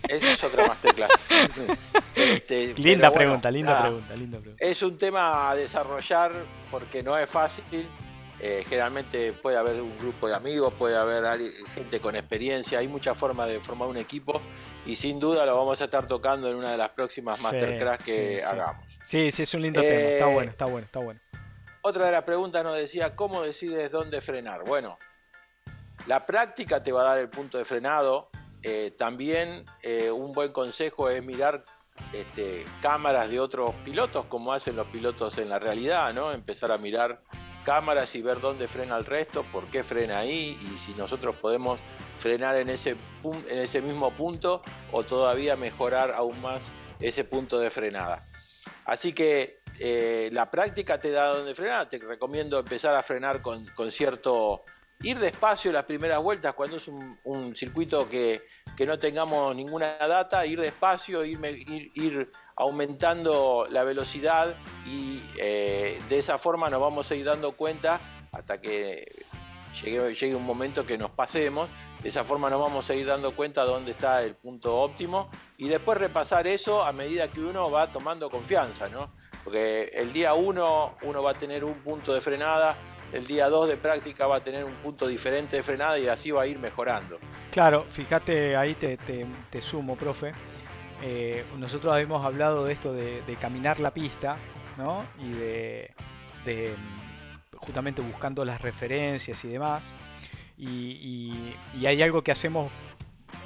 Esa es otra masterclass. linda, pregunta, linda pregunta, linda pregunta. Es un tema a desarrollar porque no es fácil. Eh, generalmente puede haber un grupo de amigos, puede haber gente con experiencia, hay muchas formas de formar un equipo y sin duda lo vamos a estar tocando en una de las próximas masterclass que hagamos. Sí. sí, es un lindo tema, está eh, bueno, está bueno, está bueno. Otra de las preguntas nos decía, ¿cómo decides dónde frenar? Bueno, la práctica te va a dar el punto de frenado, eh, también eh, un buen consejo es mirar este, cámaras de otros pilotos, como hacen los pilotos en la realidad, ¿no? Empezar a mirar cámaras y ver dónde frena el resto, por qué frena ahí y si nosotros podemos frenar en ese, en ese mismo punto o todavía mejorar aún más ese punto de frenada. Así que eh, la práctica te da dónde frenar, te recomiendo empezar a frenar con, con cierto ir despacio las primeras vueltas cuando es un, circuito que, no tengamos ninguna data, ir despacio, ir, ir, aumentando la velocidad y eh, de esa forma nos vamos a ir dando cuenta hasta que llegue, llegue un momento que nos pasemos, de esa forma nos vamos a ir dando cuenta dónde está el punto óptimo y después repasar eso a medida que uno va tomando confianza, ¿no? Porque el día uno uno va a tener un punto de frenada, el día 2 de práctica va a tener un punto diferente de frenada y así va a ir mejorando. Claro, fíjate, ahí te, sumo, profe. Eh, nosotros habíamos hablado de esto de, caminar la pista, ¿no? Y de, justamente buscando las referencias y demás. Y, hay algo que hacemos,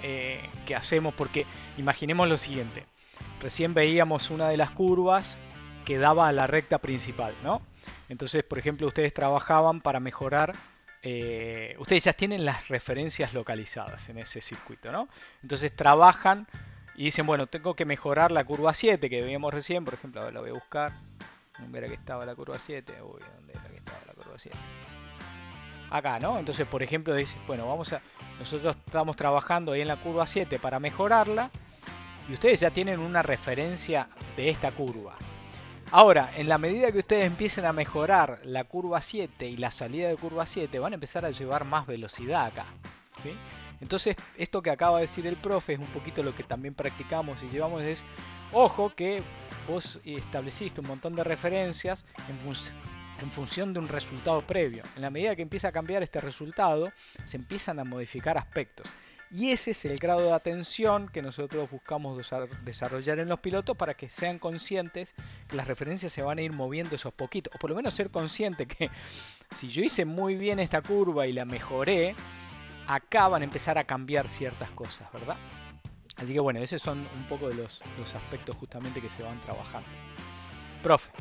eh, que hacemos porque imaginemos lo siguiente. Recién veíamos una de las curvas que daba a la recta principal, ¿no? Entonces, por ejemplo, ustedes trabajaban para mejorar eh, ustedes ya tienen las referencias localizadas en ese circuito, ¿no? Entonces trabajan y dicen, bueno, tengo que mejorar la curva 7 que veíamos recién, por ejemplo, a la voy a buscar. ¿Dónde era que estaba la curva 7? Uy, ¿dónde era que estaba la curva 7? Acá, ¿no? Entonces, por ejemplo, dice, bueno, vamos a. Nosotros estamos trabajando ahí en la curva 7 para mejorarla. Y ustedes ya tienen una referencia de esta curva. Ahora, en la medida que ustedes empiecen a mejorar la curva 7 y la salida de curva 7, van a empezar a llevar más velocidad acá. ¿sí? Entonces, esto que acaba de decir el profe es un poquito lo que también practicamos y llevamos es, ojo que vos estableciste un montón de referencias en función de un resultado previo. En la medida que empieza a cambiar este resultado, se empiezan a modificar aspectos. Y ese es el grado de atención que nosotros buscamos desarrollar en los pilotos para que sean conscientes que las referencias se van a ir moviendo esos poquitos. O por lo menos ser consciente que si yo hice muy bien esta curva y la mejoré, acaban empezar a cambiar ciertas cosas, ¿verdad? Así que bueno, esos son un poco de los, los aspectos justamente que se van trabajando. Profe.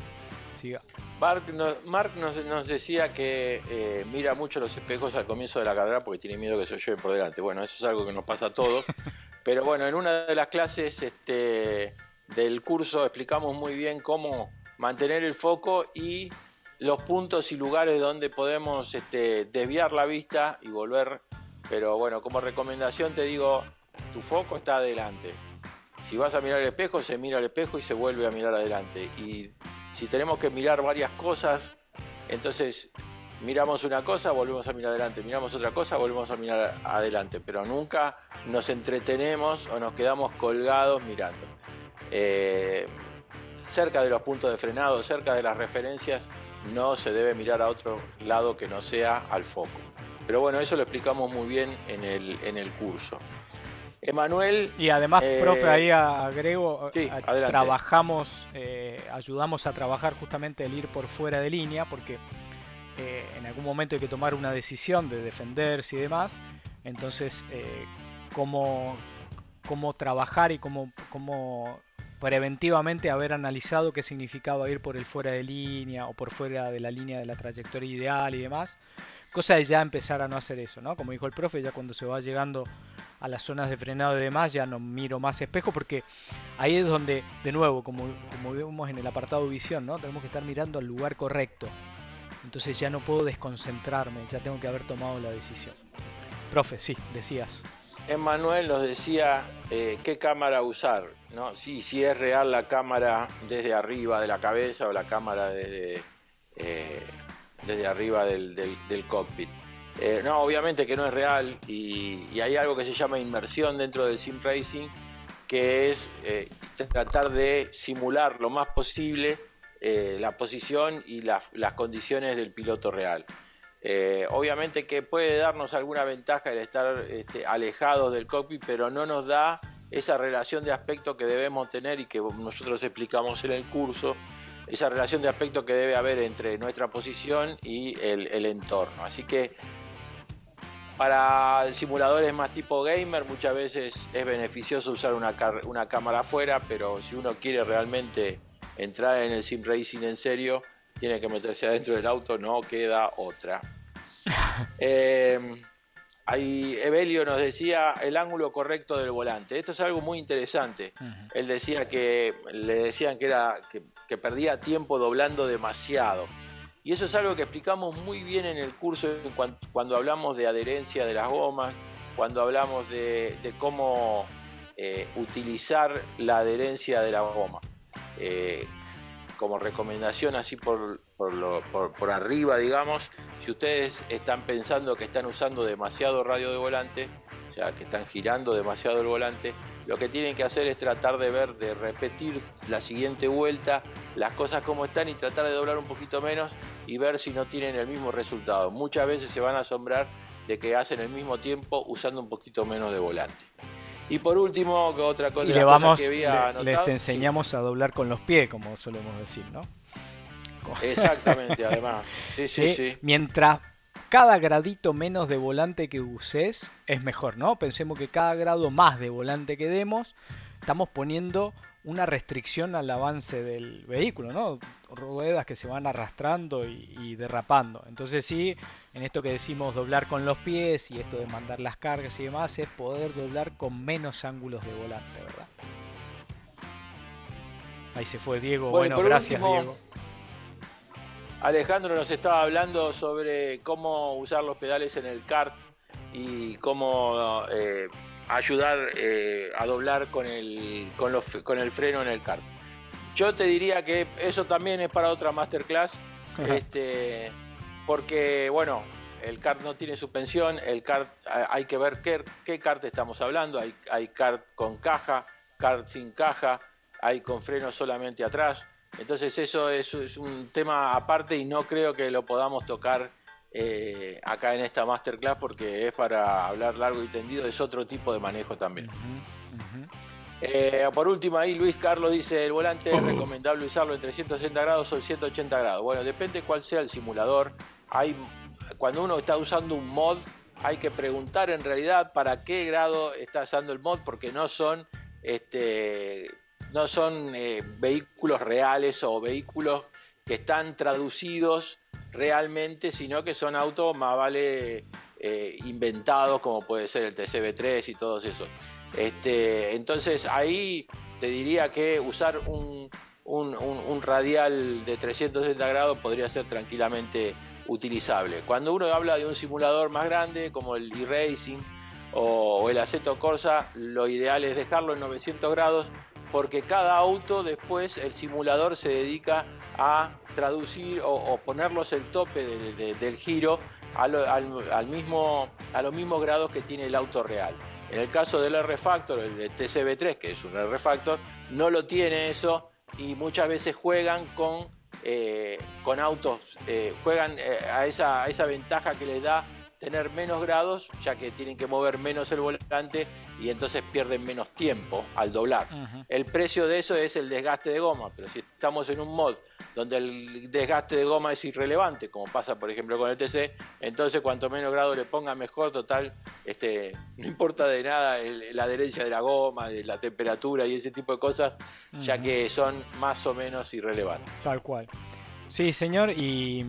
Siga. Mark, nos, decía que eh, mira mucho los espejos al comienzo de la carrera porque tiene miedo que se lo lleven por delante. Bueno, eso es algo que nos pasa a todos. Pero bueno, en una de las clases este, del curso explicamos muy bien cómo mantener el foco y los puntos y lugares donde podemos este, desviar la vista y volver. Pero bueno, como recomendación te digo, tu foco está adelante. Si vas a mirar el espejo, se mira el espejo y se vuelve a mirar adelante. Y si tenemos que mirar varias cosas, entonces miramos una cosa, volvemos a mirar adelante, miramos otra cosa, volvemos a mirar adelante, pero nunca nos entretenemos o nos quedamos colgados mirando. Eh, cerca de los puntos de frenado, cerca de las referencias, no se debe mirar a otro lado que no sea al foco. Pero bueno, eso lo explicamos muy bien en el curso. Emanuel. Y además, eh, profe, ahí agrego, trabajamos, eh, ayudamos a trabajar justamente el ir por fuera de línea, porque eh, en algún momento hay que tomar una decisión de defenderse y demás. Entonces, cómo, trabajar y cómo, cómo preventivamente haber analizado qué significaba ir por el fuera de línea o por fuera de la línea de la trayectoria ideal y demás. Cosa de ya empezar a no hacer eso, ¿no? Como dijo el profe, ya cuando se va llegando a las zonas de frenado y demás, ya no miro más espejo porque ahí es donde, de nuevo, como, vemos en el apartado visión, ¿no? Tenemos que estar mirando al lugar correcto. Entonces ya no puedo desconcentrarme, ya tengo que haber tomado la decisión. Profe, sí, decías. Emanuel nos decía eh, qué cámara usar, ¿no? Sí, si es real la cámara desde arriba de la cabeza o la cámara desde eh, desde arriba del, cockpit. Eh, no, obviamente que no es real y, hay algo que se llama inmersión dentro del sim racing, que es eh, tratar de simular lo más posible eh, la posición y las condiciones del piloto real. obviamente que puede darnos alguna ventaja el estar este, alejados del cockpit, pero no nos da esa relación de aspecto que debemos tener y que nosotros explicamos en el curso esa relación de aspecto que debe haber entre nuestra posición y el, entorno. Así que para simuladores más tipo gamer muchas veces es beneficioso usar una, cámara afuera, pero si uno quiere realmente entrar en el sim racing en serio, tiene que meterse adentro del auto, no queda otra. Em, Evelio nos decía el ángulo correcto del volante. Esto es algo muy interesante. Él decía que le decían que era que que perdía tiempo doblando demasiado. Y eso es algo que explicamos muy bien en el curso cuando hablamos de adherencia de las gomas, cuando hablamos de, cómo eh, utilizar la adherencia de la goma. Eh, como recomendación así por, arriba, digamos, si ustedes están pensando que están usando demasiado radio de volante, ya que están girando demasiado el volante, lo que tienen que hacer es tratar de ver, de repetir la siguiente vuelta, las cosas como están y tratar de doblar un poquito menos y ver si no tienen el mismo resultado. Muchas veces se van a asombrar de que hacen el mismo tiempo usando un poquito menos de volante. Y por último, otra cosa, que había les enseñamos a doblar con los pies, como solemos decir, ¿no? Exactamente, además. sí, sí. sí. Mientras cada gradito menos de volante que uses es mejor, ¿no? Pensemos que cada grado más de volante que demos, estamos poniendo una restricción al avance del vehículo, ¿no? Ruedas que se van arrastrando y, derrapando. Entonces sí, en esto que decimos doblar con los pies y esto de mandar las cargas y demás, es poder doblar con menos ángulos de volante, ¿verdad? Ahí se fue Diego. Bueno, gracias Diego. Alejandro nos estaba hablando sobre cómo usar los pedales en el kart y cómo eh, ayudar eh, a doblar con el, con, el freno en el kart. Yo te diría que eso también es para otra masterclass, este, porque bueno, el kart no tiene suspensión, el kart eh, hay que ver qué, kart estamos hablando, hay, hay kart con caja, kart sin caja, hay con freno solamente atrás entonces eso es, un tema aparte y no creo que lo podamos tocar eh, acá en esta masterclass porque es para hablar largo y tendido, es otro tipo de manejo también. Eh, por último ahí Luis Carlos dice, el volante es oh. recomendable usarlo entre 160 grados o 180 grados. Bueno, depende cuál sea el simulador. Hay, cuando uno está usando un mod, hay que preguntar en realidad para qué grado está usando el mod porque no son... Este, no son eh, vehículos reales o vehículos que están traducidos realmente, sino que son autos más vale eh, inventados, como puede ser el TCB3 y todos esos. Este, entonces ahí te diría que usar un, un, radial de 360 grados podría ser tranquilamente utilizable. Cuando uno habla de un simulador más grande como el e-racing o, o el Aceto Corsa, lo ideal es dejarlo en 900 grados porque cada auto después el simulador se dedica a traducir o, ponerlos el tope del giro a al, mismo, a los mismos grados que tiene el auto real. En el caso del R-Factor, el TCB3, que es un R-Factor, no lo tiene eso y muchas veces juegan con, eh, con autos, eh, juegan eh, a, esa, a esa ventaja que les da tener menos grados, ya que tienen que mover menos el volante y entonces pierden menos tiempo al doblar. El precio de eso es el desgaste de goma, pero si estamos en un mod donde el desgaste de goma es irrelevante, como pasa por ejemplo con el TC, entonces cuanto menos grado le ponga mejor, total, este, no importa de nada la adherencia de la goma, de la temperatura y ese tipo de cosas, ya que son más o menos irrelevantes. Tal cual. Sí, señor, y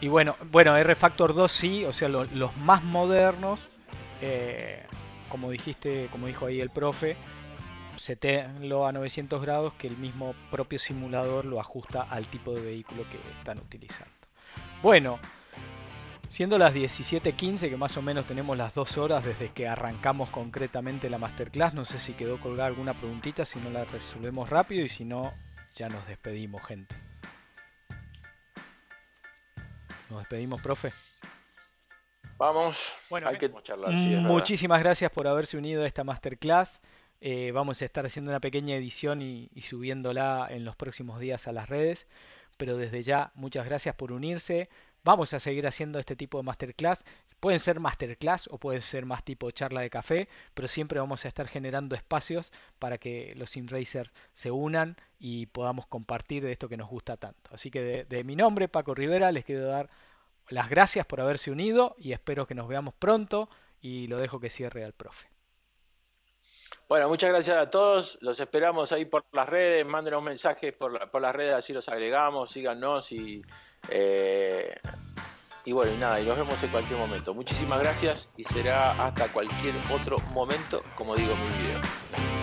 y bueno, bueno, R-Factor 2 sí, o sea, los más modernos, eh, como dijiste, como dijo ahí el profe, setenlo a 900 grados que el mismo propio simulador lo ajusta al tipo de vehículo que están utilizando. Bueno, siendo las 17.15, que más o menos tenemos las dos horas desde que arrancamos concretamente la masterclass, no sé si quedó colgada alguna preguntita, si no la resolvemos rápido y si no, ya nos despedimos, gente. Nos despedimos, profe. Vamos. Bueno, hay que charlar. muchísimas gracias por haberse unido a esta masterclass. Eh, vamos a estar haciendo una pequeña edición y, subiéndola en los próximos días a las redes. Pero desde ya, muchas gracias por unirse. Vamos a seguir haciendo este tipo de masterclass. Pueden ser masterclass o pueden ser más tipo charla de café, pero siempre vamos a estar generando espacios para que los simracers se unan y podamos compartir de esto que nos gusta tanto. Así que de, de mi nombre, Paco Rivera, les quiero dar las gracias por haberse unido y espero que nos veamos pronto y lo dejo que cierre al profe. Bueno, muchas gracias a todos. Los esperamos ahí por las redes. Mándenos mensajes por, las redes, así los agregamos. Síganos y, eh, y bueno, y nada, y nos vemos en cualquier momento. Muchísimas gracias y será hasta cualquier otro momento, como digo en bien video.